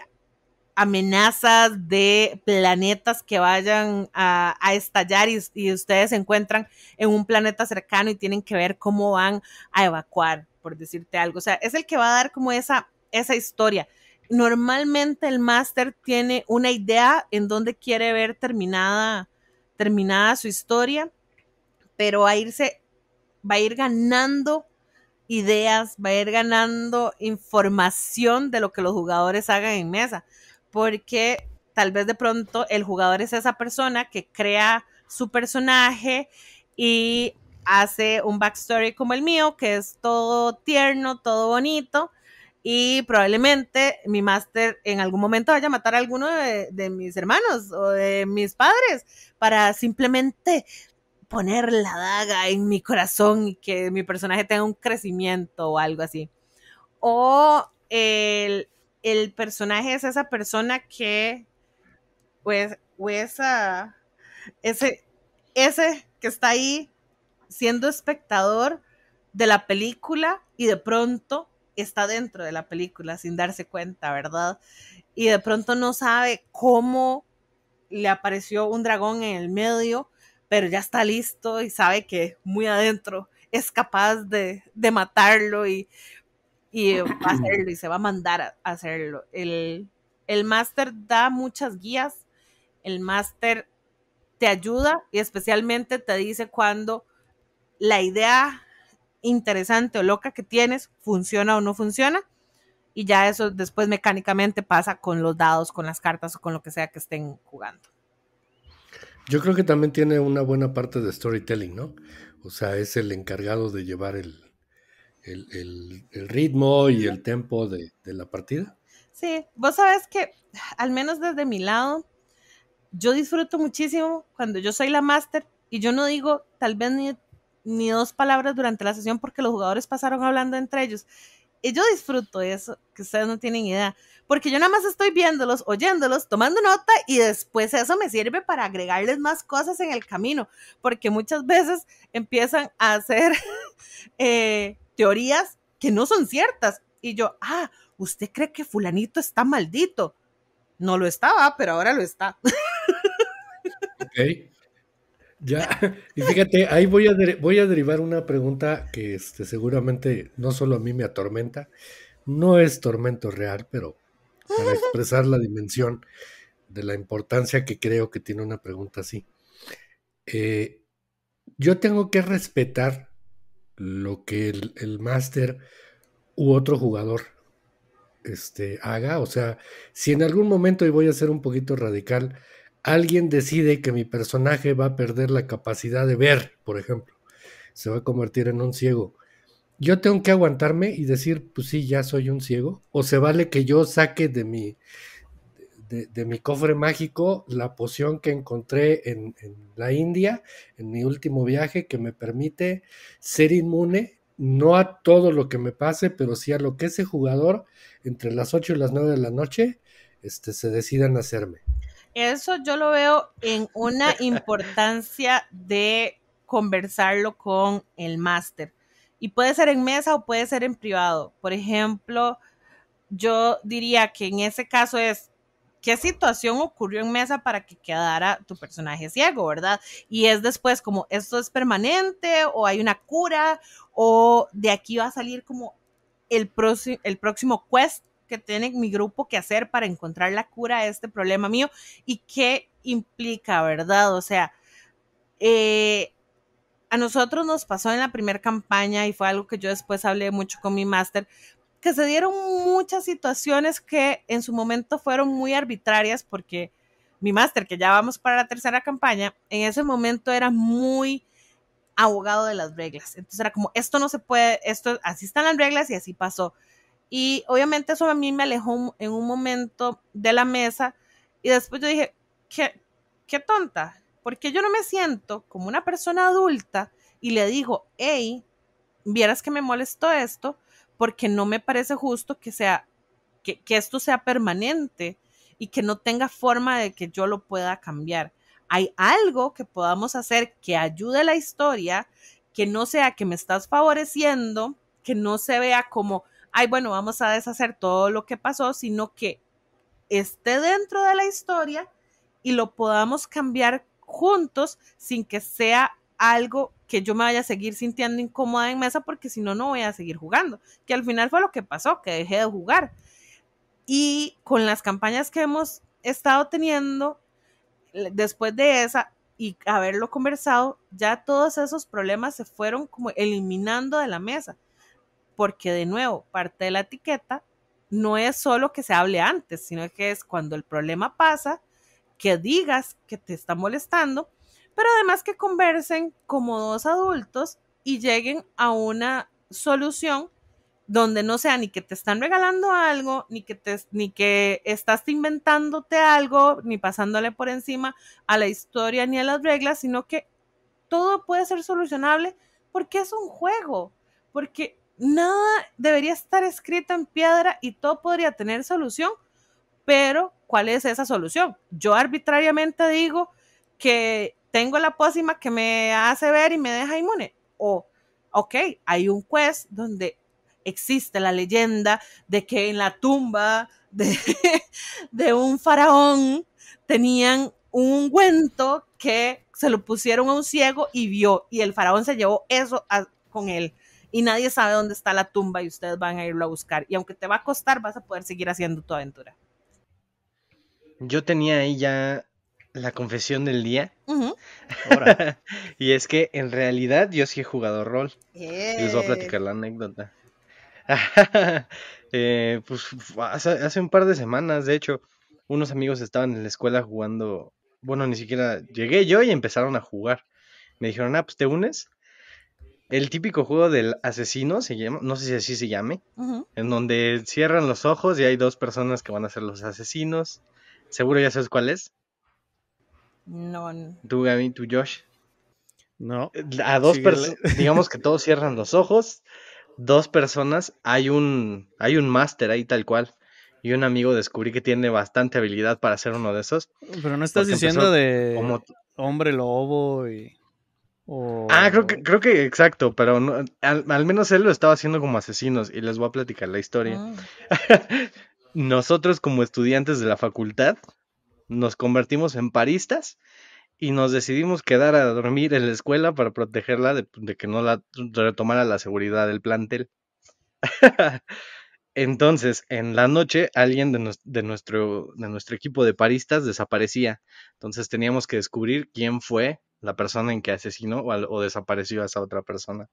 amenazas de planetas que vayan a, estallar y, y ustedes se encuentran en un planeta cercano y tienen que ver cómo van a evacuar, por decirte algo. O sea, es el que va a dar como esa esa historia normalmente el máster tiene una idea en donde quiere ver terminada, terminada su historia, pero va a va a ir ganando ideas, va a ir ganando información de lo que los jugadores hagan en mesa, porque tal vez de pronto el jugador es esa persona que crea su personaje y hace un backstory como el mío, que es todo tierno, todo bonito, y probablemente mi máster en algún momento vaya a matar a alguno de, mis hermanos o de mis padres para simplemente poner la daga en mi corazón y que mi personaje tenga un crecimiento o algo así. O el, personaje es esa persona que, pues, o esa, ese, ese que está ahí siendo espectador de la película y de pronto está dentro de la película sin darse cuenta, ¿verdad? Y de pronto no sabe cómo le apareció un dragón en el medio, pero ya está listo y sabe que muy adentro es capaz de, matarlo y, y hacerlo y se va a mandar a hacerlo. El, el máster da muchas guías, el máster te ayuda y especialmente te dice cuando la idea interesante o loca que tienes funciona o no funciona. Y ya eso después mecánicamente pasa con los dados, con las cartas o con lo que sea que estén jugando. Yo creo que también tiene una buena parte de storytelling, ¿no? O sea, es el encargado de llevar el, el, ritmo y el tempo de, la partida. Sí, vos sabes que, al menos desde mi lado, yo disfruto muchísimo cuando yo soy la máster y yo no digo, tal vez ni ni dos palabras durante la sesión porque los jugadores pasaron hablando entre ellos. Y yo disfruto eso, que ustedes no tienen idea, porque yo nada más estoy viéndolos, oyéndolos, tomando nota y después eso me sirve para agregarles más cosas en el camino, porque muchas veces empiezan a hacer eh, teorías que no son ciertas. Y yo, ah, usted cree que fulanito está maldito. No lo estaba, pero ahora lo está. Ok. Ya, y fíjate, ahí voy a, voy a derivar una pregunta que este, seguramente no solo a mí me atormenta, no es tormento real, pero para expresar la dimensión de la importancia que creo que tiene una pregunta así. Eh, yo tengo que respetar lo que el, el máster u otro jugador este, haga, o sea, si en algún momento, y voy a ser un poquito radical, alguien decide que mi personaje va a perder la capacidad de ver, por ejemplo, se va a convertir en un ciego. Yo tengo que aguantarme y decir, pues sí, ya soy un ciego, o se vale que yo saque de mi, de, mi cofre mágico la poción que encontré en, la India, en mi último viaje, que me permite ser inmune no a todo lo que me pase, pero sí a lo que ese jugador entre las 8 y las 9 de la noche este, se decidan hacerme. Eso yo lo veo en una importancia de conversarlo con el máster. Y puede ser en mesa o puede ser en privado. Por ejemplo, yo diría que en ese caso es qué situación ocurrió en mesa para que quedara tu personaje ciego, ¿verdad? Y es después como esto es permanente o hay una cura o de aquí va a salir como el, el próximo quest que tiene mi grupo que hacer para encontrar la cura a este problema mío y qué implica, ¿verdad? O sea, eh, a nosotros nos pasó en la primera campaña y fue algo que yo después hablé mucho con mi máster, que se dieron muchas situaciones que en su momento fueron muy arbitrarias porque mi máster, que ya vamos para la tercera campaña, en ese momento era muy abogado de las reglas. Entonces era como, esto no se puede, esto, así están las reglas y así pasó. Y obviamente eso a mí me alejó en un momento de la mesa y después yo dije, qué, qué tonta, porque yo no me siento como una persona adulta y le digo, hey, vieras que me molestó esto, porque no me parece justo que sea, que, que esto sea permanente y que no tenga forma de que yo lo pueda cambiar. Hay algo que podamos hacer que ayude a la historia, que no sea que me estás favoreciendo, que no se vea como ay, bueno, vamos a deshacer todo lo que pasó, sino que esté dentro de la historia y lo podamos cambiar juntos sin que sea algo que yo me vaya a seguir sintiendo incómoda en mesa porque si no, no voy a seguir jugando, que al final fue lo que pasó, que dejé de jugar. Y con las campañas que hemos estado teniendo después de esa y haberlo conversado, ya todos esos problemas se fueron como eliminando de la mesa porque de nuevo, parte de la etiqueta no es solo que se hable antes, sino que es cuando el problema pasa, que digas que te está molestando, pero además que conversen como dos adultos y lleguen a una solución donde no sea ni que te están regalando algo, ni que, te, ni que estás inventándote algo, ni pasándole por encima a la historia ni a las reglas, sino que todo puede ser solucionable porque es un juego, porque nada debería estar escrito en piedra y todo podría tener solución, pero ¿cuál es esa solución? Yo arbitrariamente digo que tengo la pócima que me hace ver y me deja inmune. O, ok, hay un juez donde existe la leyenda de que en la tumba de, de un faraón tenían un ungüento que se lo pusieron a un ciego y vio, y el faraón se llevó eso con él y nadie sabe dónde está la tumba y ustedes van a irlo a buscar. Y aunque te va a costar, vas a poder seguir haciendo tu aventura. Yo tenía ahí ya la confesión del día. y es que en realidad yo sí he jugado rol. Les voy a platicar la anécdota. Eh, pues hace, hace, un par de semanas, de hecho, unos amigos estaban en la escuela jugando. Bueno, ni siquiera llegué yo y empezaron a jugar. Me dijeron, ah, pues te unes el típico juego del asesino, se llama, no sé si así se llame, en donde cierran los ojos y hay dos personas que van a ser los asesinos. Seguro ya sabes cuál es. No. no. Tú, Gaby, tú, Josh. No. A dos personas, digamos que todos cierran los ojos, dos personas, hay un, hay un máster ahí tal cual. Y un amigo descubrí que tiene bastante habilidad para ser uno de esos. Pero no estás diciendo de hombre lobo y... Ah, creo que, creo que exacto, pero al, menos él lo estaba haciendo como asesinos y les voy a platicar la historia. Ah. Nosotros como estudiantes de la facultad nos convertimos en paristas y nos decidimos quedar a dormir en la escuela para protegerla de, que no la retomara la seguridad del plantel. Entonces, en la noche, alguien nuestro, de nuestro equipo de paristas desaparecía. Entonces teníamos que descubrir quién fue la persona en que asesinó o, desapareció a esa otra persona.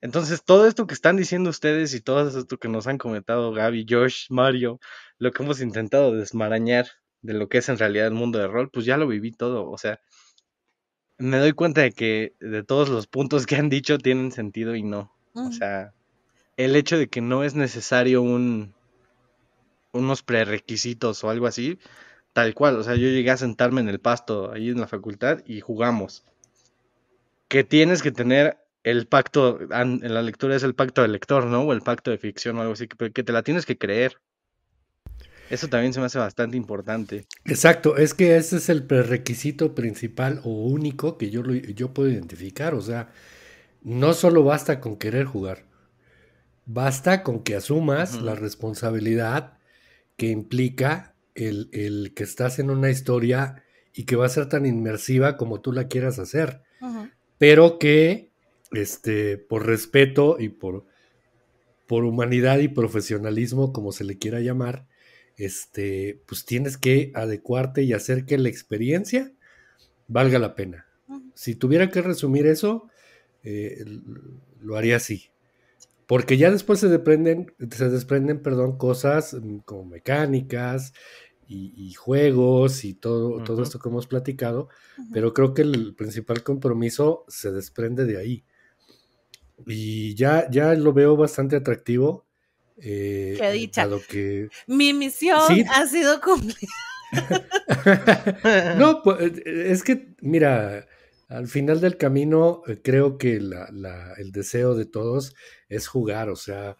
Entonces, todo esto que están diciendo ustedes y todo esto que nos han comentado Gaby, Josh, Mario, lo que hemos intentado desmarañar de lo que es en realidad el mundo de rol, pues ya lo viví todo. O sea, me doy cuenta de que de todos los puntos que han dicho tienen sentido y no. O sea, el hecho de que no es necesario un unos prerequisitos o algo así, Tal cual, o sea, yo llegué a sentarme en el pasto ahí en la facultad y jugamos. Que tienes que tener el pacto, en la lectura es el pacto del lector, ¿no? O el pacto de ficción o algo así, que te la tienes que creer. Eso también se me hace bastante importante. Exacto, es que ese es el prerequisito principal o único que yo, yo puedo identificar. O sea, no solo basta con querer jugar, basta con que asumas la responsabilidad que implica el, que estás en una historia y que va a ser tan inmersiva como tú la quieras hacer, pero que este, por respeto y por, por humanidad y profesionalismo, como se le quiera llamar, este, pues tienes que adecuarte y hacer que la experiencia valga la pena. Si tuviera que resumir eso, eh, lo haría así. Porque ya después se desprenden, se desprenden, perdón, cosas mm, como mecánicas, y, juegos y todo, todo esto que hemos platicado, pero creo que el principal compromiso se desprende de ahí. Y ya, ya lo veo bastante atractivo. Eh, Qué dicha. Lo que... Mi misión ha sido cumplida. no, pues, eh, es que, mira, al final del camino eh, creo que el deseo de todos es jugar, o sea,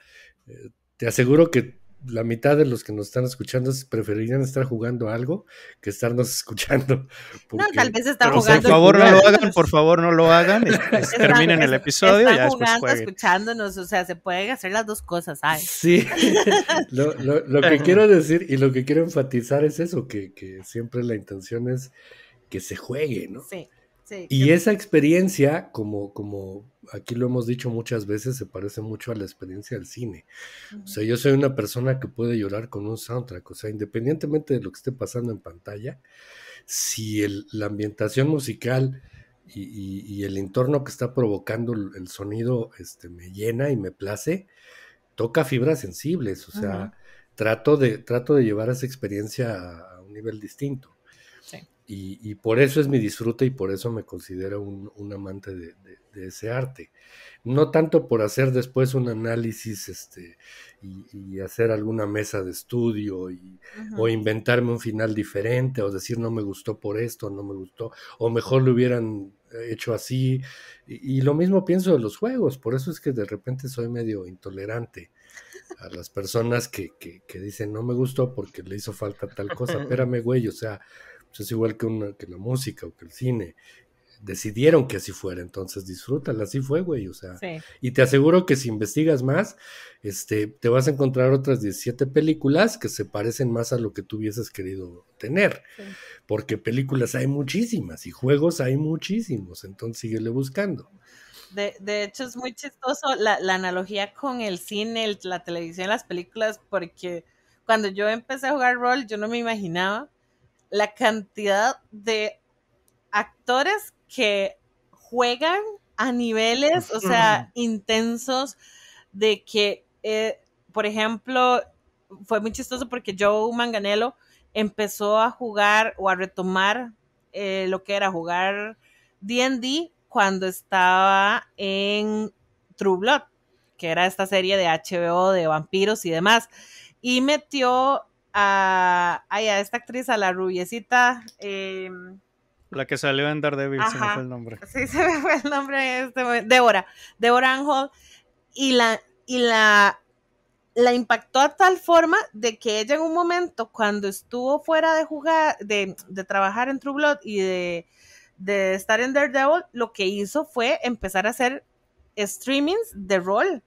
te aseguro que la mitad de los que nos están escuchando preferirían estar jugando algo que estarnos escuchando. No, tal vez estar jugando. Por favor, no lo hagan, por favor, no lo hagan. terminen el episodio. Están jugando, escuchándonos, o sea, se pueden hacer las dos cosas, Sí. lo, que quiero decir y lo que quiero enfatizar es eso, que, siempre la intención es que se juegue, ¿no? Sí. Sí, y esa experiencia, como, como aquí lo hemos dicho muchas veces, se parece mucho a la experiencia del cine. O sea, yo soy una persona que puede llorar con un soundtrack, o sea, independientemente de lo que esté pasando en pantalla, si la ambientación musical y, el entorno que está provocando el sonido este, me llena y me place, toca fibras sensibles, o sea, trato, de, trato de llevar esa experiencia a un nivel distinto. Y, por eso es mi disfrute y por eso me considero un, amante de, ese arte. No tanto por hacer después un análisis este, y, hacer alguna mesa de estudio y, o inventarme un final diferente o decir no me gustó por esto, no me gustó, o mejor lo hubieran hecho así. Y, lo mismo pienso de los juegos, por eso es que de repente soy medio intolerante a las personas que, que dicen no me gustó porque le hizo falta tal cosa. Espérame, güey, o sea pues, es igual que, una, que la música o que el cine. Decidieron que así fuera, entonces disfrútala, así fue, güey. O sea, y te aseguro que si investigas más, este, te vas a encontrar otras 17 películas que se parecen más a lo que tú hubieses querido tener. Porque películas hay muchísimas y juegos hay muchísimos, entonces síguele buscando. De, hecho, es muy chistoso la, analogía con el cine, la televisión, las películas, porque cuando yo empecé a jugar rol, yo no me imaginaba la cantidad de actores que juegan a niveles, o sea, intensos de que, eh, por ejemplo, fue muy chistoso porque Joe Manganello empezó a jugar o a retomar eh, lo que era jugar D&D cuando estaba en True Blood, que era esta serie de HBO de vampiros y demás, y metió a, esta actriz, a la rubiecita. Eh, la que salió en Daredevil, se me fue el nombre. Sí, se me fue el nombre en este momento. Débora, Débora Y la, y la, la impactó a tal forma de que ella en un momento, cuando estuvo fuera de jugar, de, trabajar en True Blood y de, de estar en Daredevil, lo que hizo fue empezar a hacer streamings de rol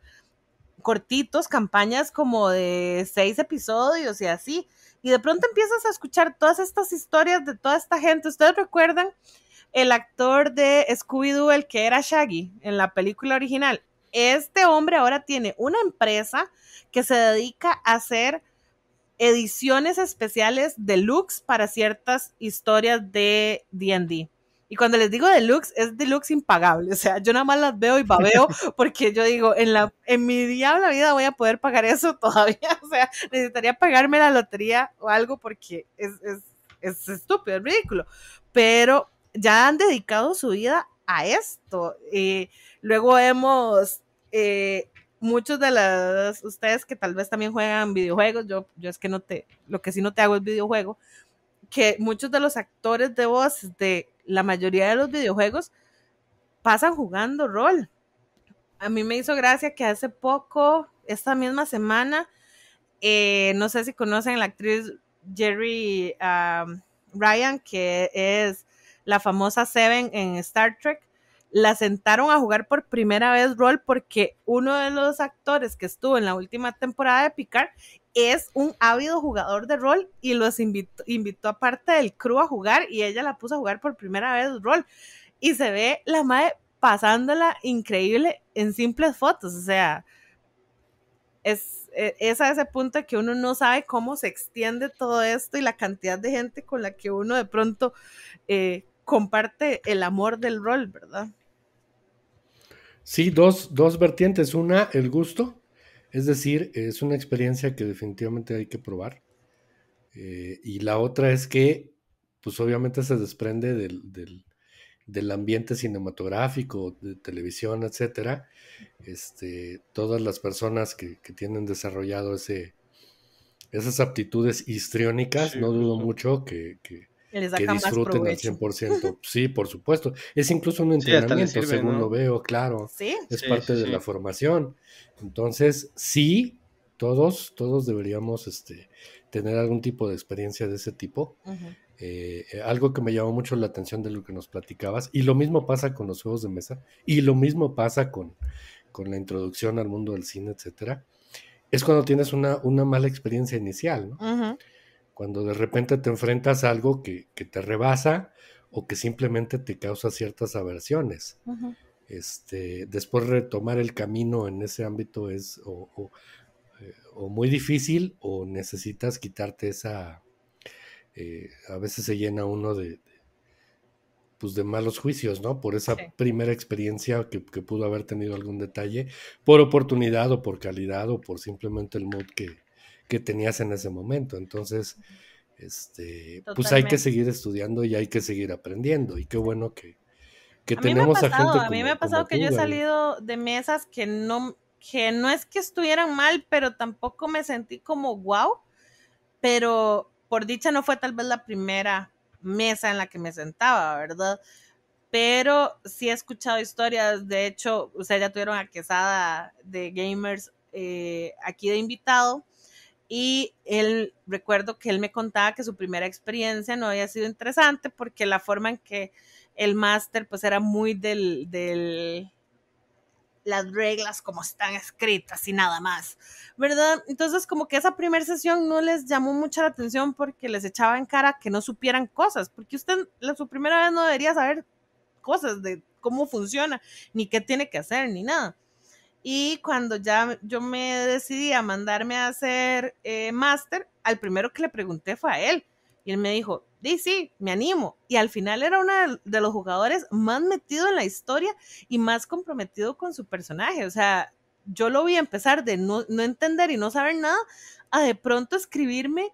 cortitos, campañas como de seis episodios y así. Y de pronto empiezas a escuchar todas estas historias de toda esta gente. ¿Ustedes recuerdan el actor de Scooby-Doo, el que era Shaggy en la película original? Este hombre ahora tiene una empresa que se dedica a hacer ediciones especiales deluxe para ciertas historias de DD. Y cuando les digo deluxe, es deluxe impagable. O sea, yo nada más las veo y babeo porque yo digo, en, la, en mi diabla vida voy a poder pagar eso todavía. O sea, necesitaría pagarme la lotería o algo porque es, es, es estúpido, es ridículo. Pero ya han dedicado su vida a esto. Y luego vemos eh, muchos de las, ustedes que tal vez también juegan videojuegos, yo, yo es que no te, lo que sí no te hago es videojuego, que muchos de los actores de voz de la mayoría de los videojuegos pasan jugando rol. A mí me hizo gracia que hace poco, esta misma semana, eh, no sé si conocen la actriz Jerry Ryan, que es la famosa Seven en Star Trek, la sentaron a jugar por primera vez rol porque uno de los actores que estuvo en la última temporada de Picard es un ávido jugador de rol y los invitó, invitó a parte del crew a jugar y ella la puso a jugar por primera vez rol. Y se ve la madre pasándola increíble en simples fotos, o sea, es, e, a ese punto que uno no sabe cómo se extiende todo esto y la cantidad de gente con la que uno de pronto eh, comparte el amor del rol, ¿verdad? Sí, dos vertientes. Una, el gusto, es decir, es una experiencia que definitivamente hay que probar. Eh, y la otra es que, pues obviamente se desprende del, del, ambiente cinematográfico, de televisión, etcétera. Este, todas las personas que, tienen desarrollado ese, esas aptitudes histriónicas, no dudo mucho que, que, que disfruten al 100%. Sí, por supuesto. Es incluso un entrenamiento, según lo veo, claro. Sí. Es parte de la formación. Entonces, sí, todos, todos deberíamos este, tener algún tipo de experiencia de ese tipo. Eh, eh, algo que me llamó mucho la atención de lo que nos platicabas, y lo mismo pasa con los juegos de mesa, y lo mismo pasa con, la introducción al mundo del cine, etcétera, es cuando tienes una, una mala experiencia inicial, ¿no? cuando de repente te enfrentas a algo que, te rebasa o que simplemente te causa ciertas aversiones. este, después retomar el camino en ese ámbito es o, eh, muy difícil o necesitas quitarte esa... Eh, a veces se llena uno de, pues de malos juicios, ¿no? Por esa primera experiencia que, que, pudo haber tenido algún detalle, por oportunidad o por calidad o por simplemente el mood que, que tenías en ese momento. Entonces, este, pues hay que seguir estudiando y hay que seguir aprendiendo. Y qué bueno que, que tenemos a gente. Como, a mí me ha pasado que yo he salido de mesas que no, que no es que estuvieran mal, pero tampoco me sentí como wow. Pero por dicha no fue tal vez la primera mesa en la que me sentaba, ¿verdad? Pero sí he escuchado historias, de hecho, o sea, ya tuvieron a Quesada de Gamers eh, aquí de invitado y él, recuerdo que él me contaba que su primera experiencia no había sido interesante porque la forma en que el máster pues era muy del, del las reglas como están escritas y nada más, ¿verdad? Entonces como que esa primera sesión no les llamó mucha la atención porque les echaba en cara que no supieran cosas, porque usted la, su primera vez no debería saber cosas de cómo funciona, ni qué tiene que hacer, ni nada. Y cuando ya yo me decidí a mandarme a hacer eh, máster, al primero que le pregunté fue a él. Y él me dijo, sí, sí, me animo. Y al final era uno de los jugadores más metido en la historia y más comprometido con su personaje. O sea, yo lo vi empezar de no, entender y no saber nada a de pronto escribirme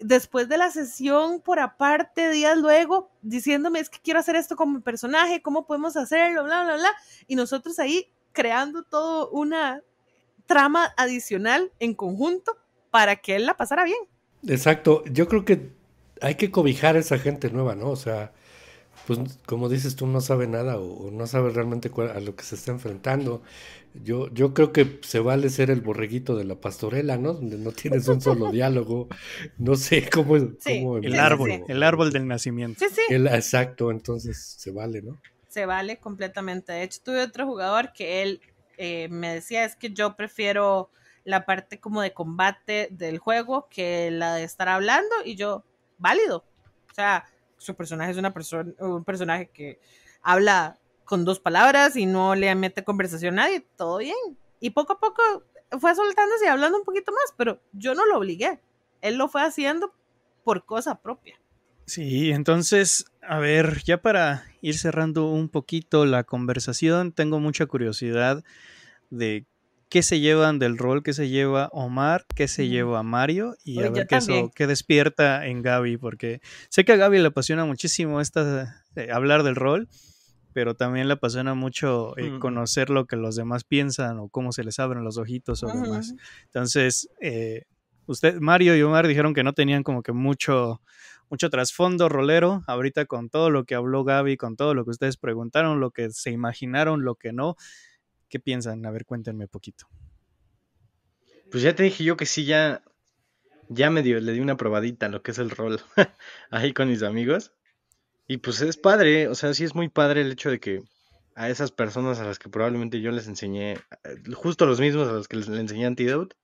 después de la sesión por aparte, días luego, diciéndome, es que quiero hacer esto con mi personaje, cómo podemos hacerlo, bla, bla, bla. Y nosotros ahí creando todo una trama adicional en conjunto para que él la pasara bien. Exacto, yo creo que hay que cobijar a esa gente nueva, ¿no? O sea, pues como dices tú, no sabe nada o, no sabe realmente a lo que se está enfrentando. Yo, yo creo que se vale ser el borreguito de la pastorela, ¿no? Donde no tienes un solo diálogo, no sé cómo... Sí, el, árbol, el árbol del nacimiento. Sí, sí. exacto, entonces se vale, ¿no? se vale completamente. De hecho, tuve otro jugador que él eh, me decía, es que yo prefiero la parte como de combate del juego que la de estar hablando y yo, válido. O sea, su personaje es una persona, un personaje que habla con dos palabras y no le mete conversación a nadie, todo bien. Y poco a poco fue soltándose y hablando un poquito más, pero yo no lo obligué. Él lo fue haciendo por cosa propia. Sí, entonces, a ver, ya para ir cerrando un poquito la conversación, tengo mucha curiosidad de qué se llevan del rol qué se lleva Omar, qué se lleva Mario y a ver qué, despierta en Gaby, porque sé que a Gaby le apasiona muchísimo esta, eh, hablar del rol, pero también le apasiona mucho eh, conocer lo que los demás piensan o cómo se les abren los ojitos o demás. Entonces, eh, usted, Mario y Omar dijeron que no tenían como que mucho mucho trasfondo rolero. Ahorita con todo lo que habló Gaby, con todo lo que ustedes preguntaron, lo que se imaginaron, lo que no. ¿Qué piensan? A ver, cuéntenme poquito. Pues ya te dije yo que sí, ya, ya dio, le di una probadita a lo que es el rol ahí con mis amigos. Y pues es padre, o sea, sí es muy padre el hecho de que a esas personas a las que probablemente yo les enseñé, eh, justo los mismos a los que les, les enseñé Antidote,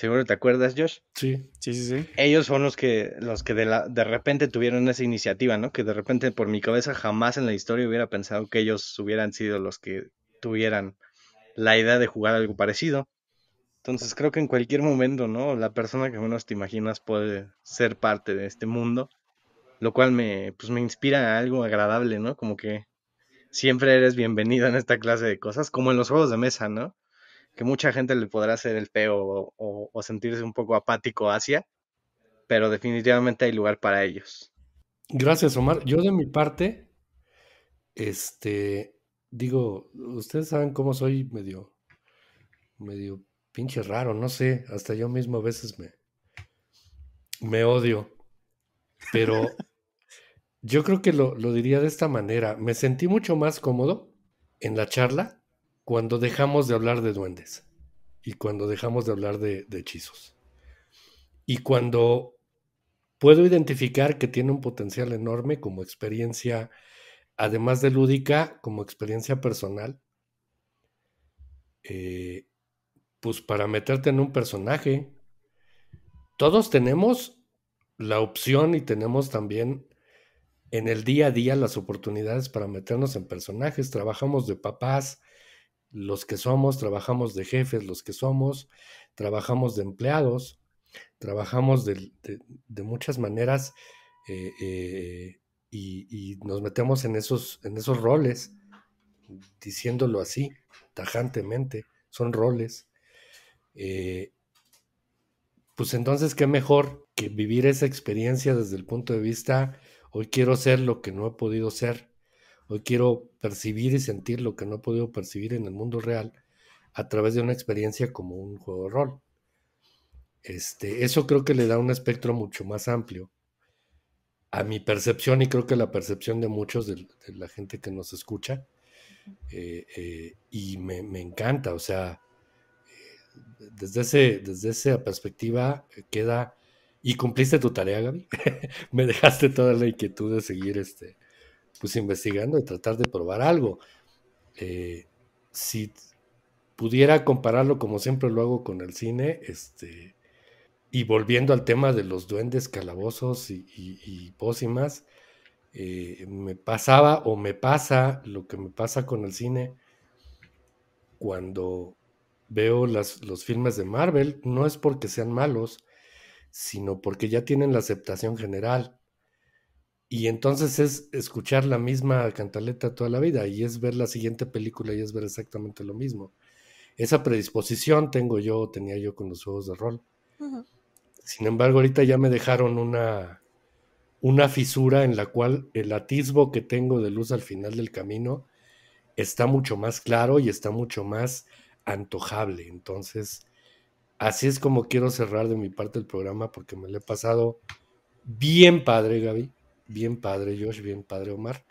Seguro te acuerdas, Josh. Sí, sí, sí, sí. Ellos son los que, los que de, la, de repente tuvieron esa iniciativa, ¿no? Que de repente por mi cabeza jamás en la historia hubiera pensado que ellos hubieran sido los que tuvieran la idea de jugar algo parecido. Entonces creo que en cualquier momento, ¿no? La persona que menos te imaginas puede ser parte de este mundo, lo cual me, pues me inspira a algo agradable, ¿no? Como que siempre eres bienvenido en esta clase de cosas, como en los juegos de mesa, ¿no? que mucha gente le podrá hacer el peo o, sentirse un poco apático hacia, pero definitivamente hay lugar para ellos. Gracias, Omar. Yo de mi parte, este, digo, ustedes saben cómo soy medio, medio pinche raro, no sé, hasta yo mismo a veces me, me odio, pero yo creo que lo, lo diría de esta manera, me sentí mucho más cómodo en la charla cuando dejamos de hablar de duendes y cuando dejamos de hablar de, hechizos y cuando puedo identificar que tiene un potencial enorme como experiencia, además de lúdica, como experiencia personal, eh, pues para meterte en un personaje, todos tenemos la opción y tenemos también en el día a día las oportunidades para meternos en personajes. Trabajamos de papás, los que somos, trabajamos de jefes, los que somos, trabajamos de empleados, trabajamos de, muchas maneras eh, eh, y, nos metemos en esos, en esos roles, diciéndolo así, tajantemente, son roles. Eh, pues entonces, ¿qué mejor que vivir esa experiencia desde el punto de vista, hoy quiero ser lo que no he podido ser? Hoy quiero percibir y sentir lo que no he podido percibir en el mundo real a través de una experiencia como un juego de rol. Este, eso creo que le da un espectro mucho más amplio a mi percepción y creo que la percepción de muchos de, la gente que nos escucha. Eh, eh, y me, encanta, o sea, eh, desde, ese, desde esa perspectiva queda... Y cumpliste tu tarea, Gaby. me dejaste toda la inquietud de seguir este, pues investigando y tratar de probar algo. Eh, si pudiera compararlo, como siempre lo hago con el cine, este, y volviendo al tema de los duendes, calabozos y, y, pócimas, eh, me pasaba o me pasa lo que me pasa con el cine cuando veo las, los filmes de Marvel, no es porque sean malos, sino porque ya tienen la aceptación general. Y entonces es escuchar la misma cantaleta toda la vida y es ver la siguiente película y es ver exactamente lo mismo. Esa predisposición tengo yo, tenía yo con los juegos de rol. Sin embargo, ahorita ya me dejaron una, una fisura en la cual el atisbo que tengo de luz al final del camino está mucho más claro y está mucho más antojable. Entonces, así es como quiero cerrar de mi parte el programa porque me lo he pasado bien padre, Gaby bien padre, Josh, bien padre, Omar,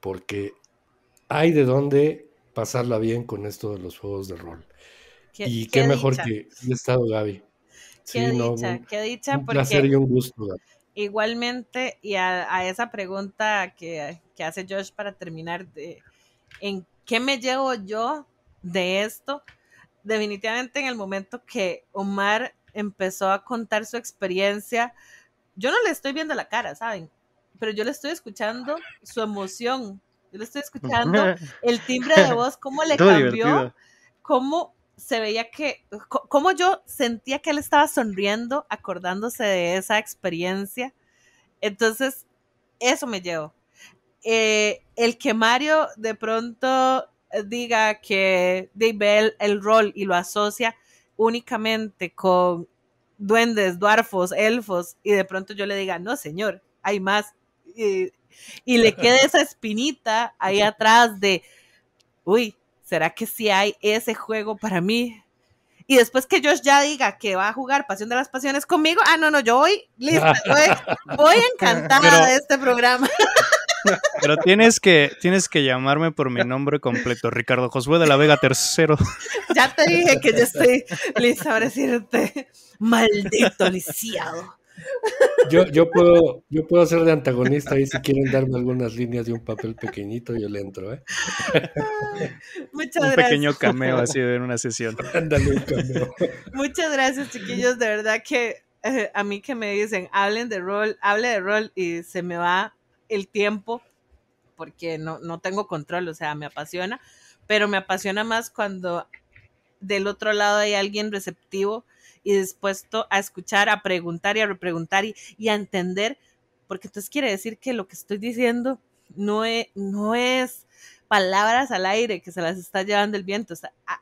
porque hay de dónde pasarla bien con esto de los juegos de rol. y qué, mejor que el estado, Gaby. Qué dicha, qué dicha, un placer y un gusto. Igualmente, y a, esa pregunta que, hace Josh para terminar, de, ¿en qué me llevo yo de esto? Definitivamente en el momento que Omar empezó a contar su experiencia, yo no le estoy viendo la cara, ¿saben? pero yo le estoy escuchando su emoción, yo le estoy escuchando el timbre de voz, cómo le cambió, cómo se veía que, cómo yo sentía que él estaba sonriendo acordándose de esa experiencia. Entonces, eso me llevó. Eh, el que Mario de pronto diga que ve el, rol y lo asocia únicamente con duendes, duarfos, elfos, y de pronto yo le diga, no señor, hay más, y, le queda esa espinita ahí atrás de, uy, ¿será que sí hay ese juego para mí? Y después que Josh ya diga que va a jugar Pasión de las Pasiones conmigo, ah, no, no, yo voy, lista, voy, voy encantada de este programa. Pero tienes que, tienes que llamarme por mi nombre completo, Ricardo Josué de la Vega Tercero. Ya te dije que yo estoy lista para decirte, maldito lisiado. Yo, puedo, yo puedo ser de antagonista y si quieren darme algunas líneas de un papel pequeñito, yo le entro. ¿eh? un pequeño cameo así en una sesión. cameo. Muchas gracias, chiquillos. De verdad que eh, a mí que me dicen, hablen de rol, hable de rol y se me va el tiempo porque no, no tengo control, o sea, me apasiona, pero me apasiona más cuando del otro lado hay alguien receptivo y dispuesto a escuchar, a preguntar y a repreguntar y, a entender, porque entonces quiere decir que lo que estoy diciendo no es, no es palabras al aire que se las está llevando el viento,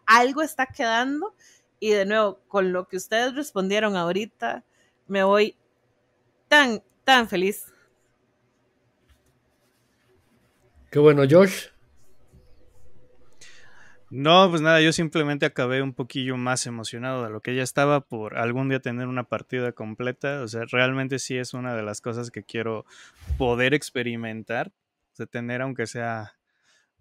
algo está quedando y de nuevo, con lo que ustedes respondieron ahorita, me voy tan, tan feliz. Qué bueno, Josh. No, pues nada, yo simplemente acabé un poquillo más emocionado de lo que ya estaba por algún día tener una partida completa. O sea, realmente sí es una de las cosas que quiero poder experimentar. de tener aunque sea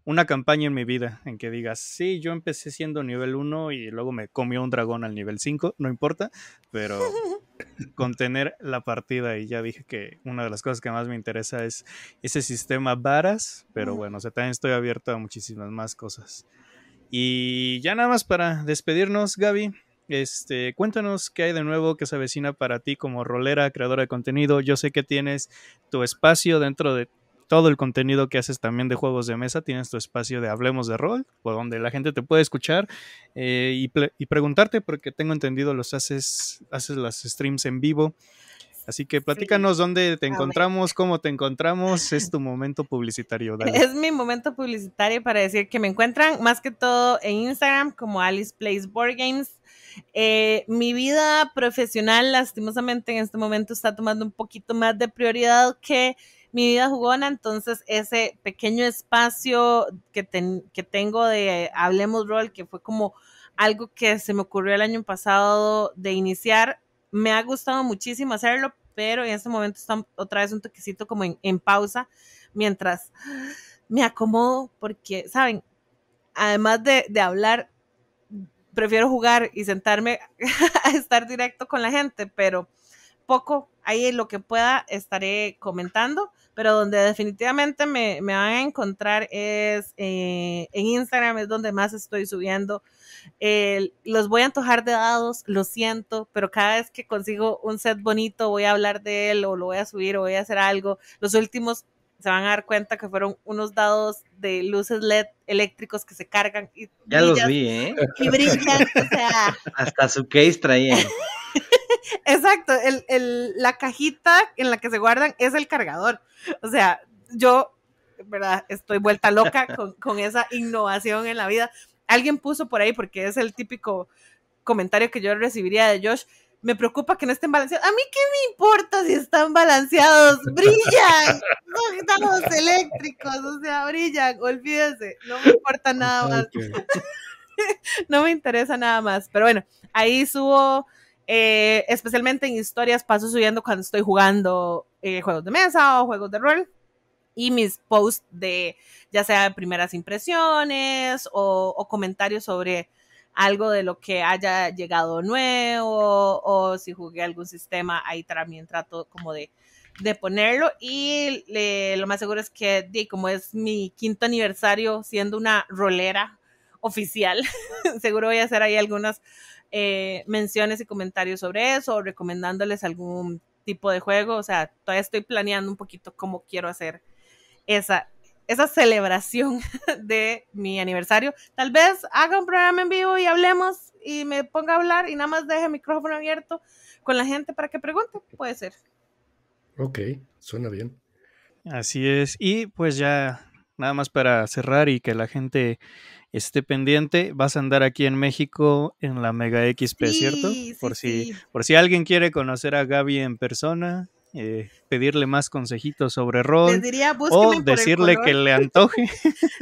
una campaña en mi vida en que digas, sí, yo empecé siendo nivel 1 y luego me comió un dragón al nivel 5, no importa, pero con tener la partida y ya dije que una de las cosas que más me interesa es ese sistema varas, pero bueno, también estoy abierto a muchísimas más cosas. Y ya nada más para despedirnos, Gaby, este, cuéntanos qué hay de nuevo que se avecina para ti como rolera, creadora de contenido. Yo sé que tienes tu espacio dentro de todo el contenido que haces también de juegos de mesa, tienes tu espacio de Hablemos de Rol, por donde la gente te puede escuchar eh, y, preguntarte, porque tengo entendido, los haces, haces las streams en vivo. Así que platícanos dónde te encontramos, cómo te encontramos, es tu momento publicitario. Es mi momento publicitario para decir que me encuentran más que todo en Instagram como Alice Plays Board Games. Eh, mi vida profesional lastimosamente en este momento está tomando un poquito más de prioridad que mi vida jugona, entonces ese pequeño espacio que, que tengo de Hablemos Roll, que fue como algo que se me ocurrió el año pasado de iniciar, me ha gustado muchísimo hacerlo, pero en este momento está otra vez un toquecito como en, pausa mientras me acomodo porque, ¿saben? Además de hablar, prefiero jugar y sentarme a estar directo con la gente, pero poco Ahí lo que pueda estaré comentando, pero donde definitivamente me, me van a encontrar es eh, en Instagram, es donde más estoy subiendo. los voy a antojar de dados, lo siento, pero cada vez que consigo un set bonito voy a hablar de él o lo voy a subir o voy a hacer algo. Los últimos se van a dar cuenta que fueron unos dados de luces LED eléctricos que se cargan y, ya los vi, ¿eh? y brillan, o sea... Hasta su case traían. Exacto, el, la cajita en la que se guardan es el cargador. O sea, yo, ¿verdad? Estoy vuelta loca con, con esa innovación en la vida. Alguien puso por ahí, porque es el típico comentario que yo recibiría de Josh, me preocupa que no estén balanceados. A mí qué me importa si están balanceados, brillan, no los eléctricos, o sea, brillan, olvídese, no me importa nada más. no me interesa nada más, pero bueno, ahí subo, eh, especialmente en historias, paso subiendo cuando estoy jugando eh, juegos de mesa o juegos de rol. Y mis posts de ya sea primeras impresiones o comentarios sobre algo de lo que haya llegado nuevo o si jugué algún sistema, ahí también trato como de, ponerlo y lo más seguro es que como es mi quinto aniversario siendo una rolera oficial, seguro voy a hacer ahí algunas eh, menciones y comentarios sobre eso recomendándoles algún tipo de juego, o sea, todavía estoy planeando un poquito cómo quiero hacer esa esa celebración de mi aniversario. Tal vez haga un programa en vivo y hablemos y me ponga a hablar y nada más deje el micrófono abierto con la gente para que pregunte. Puede ser. Ok, suena bien. Así es. Y pues ya, nada más para cerrar y que la gente esté pendiente, vas a andar aquí en México en la Mega XP, ¿cierto? por, si, por si alguien quiere conocer a Gaby en persona, eh, pedirle más consejitos sobre rol Les o decirle que le antoje.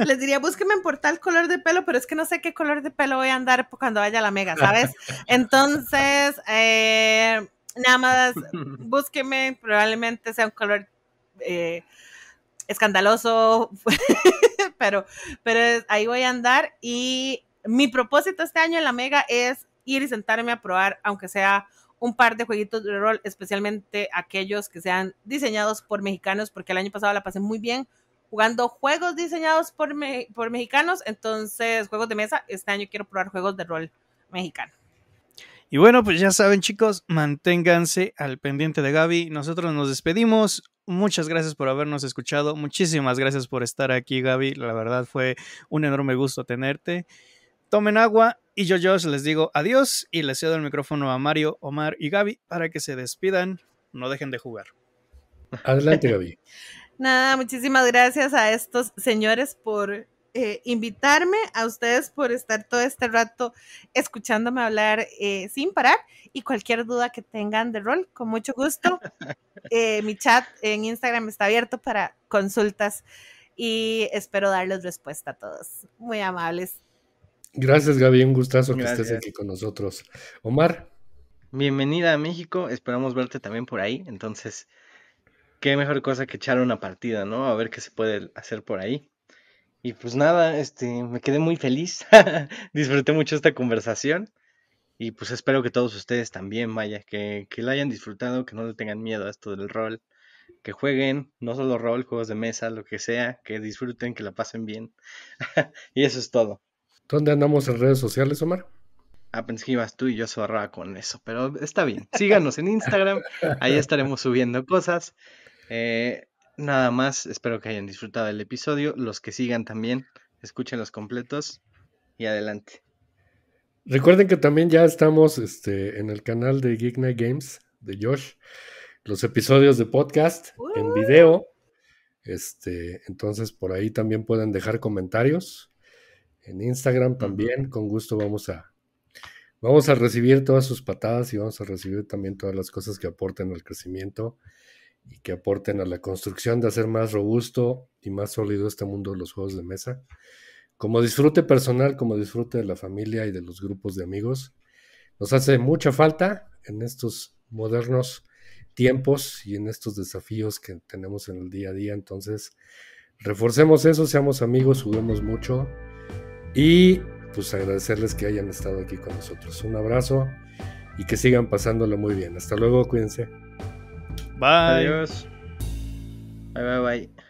Les diría, búsqueme por tal color de pelo, pero es que no sé qué color de pelo voy a andar cuando vaya a la mega, ¿sabes? Entonces, eh, nada más, búsqueme, probablemente sea un color eh, escandaloso, pero, pero ahí voy a andar. Y mi propósito este año en la mega es ir y sentarme a probar, aunque sea un par de jueguitos de rol, especialmente aquellos que sean diseñados por mexicanos, porque el año pasado la pasé muy bien jugando juegos diseñados por, por mexicanos, entonces juegos de mesa, este año quiero probar juegos de rol mexicano. Y bueno, pues ya saben chicos, manténganse al pendiente de Gaby, nosotros nos despedimos, muchas gracias por habernos escuchado, muchísimas gracias por estar aquí Gaby, la verdad fue un enorme gusto tenerte tomen agua y yo, yo les digo adiós y les cedo el micrófono a Mario, Omar y Gaby para que se despidan. No dejen de jugar. Adelante, Gaby. Nada, muchísimas gracias a estos señores por eh, invitarme, a ustedes por estar todo este rato escuchándome hablar eh, sin parar y cualquier duda que tengan de rol, con mucho gusto. Eh, mi chat en Instagram está abierto para consultas y espero darles respuesta a todos. Muy amables. Gracias, Gaby. Un gustazo que estés aquí con nosotros. Omar. Bienvenida a México. Esperamos verte también por ahí. Entonces, qué mejor cosa que echar una partida, ¿no? A ver qué se puede hacer por ahí. Y pues nada, este, me quedé muy feliz. Disfruté mucho esta conversación. Y pues espero que todos ustedes también, vaya, que, que la hayan disfrutado, que no le tengan miedo a esto del rol, que jueguen, no solo rol, juegos de mesa, lo que sea, que disfruten, que la pasen bien. y eso es todo. ¿Dónde andamos en redes sociales, Omar? Ah, pensé que ibas tú y yo zorraba con eso, pero está bien. Síganos en Instagram, ahí estaremos subiendo cosas. Eh, nada más, espero que hayan disfrutado el episodio. Los que sigan también, escuchen los completos y adelante. Recuerden que también ya estamos este, en el canal de Geek Night Games de Josh, los episodios de podcast en video. Este, entonces por ahí también pueden dejar comentarios en Instagram también. Con gusto vamos a, vamos a recibir todas sus patadas y vamos a recibir también todas las cosas que aporten al crecimiento y que aporten a la construcción de hacer más robusto y más sólido este mundo de los juegos de mesa. Como disfrute personal, como disfrute de la familia y de los grupos de amigos. Nos hace mucha falta en estos modernos tiempos y en estos desafíos que tenemos en el día a día. Entonces, reforcemos eso, seamos amigos, juguemos mucho y pues agradecerles que hayan estado aquí con nosotros. Un abrazo y que sigan pasándolo muy bien. Hasta luego, cuídense. Bye. Adiós. Bye, bye, bye.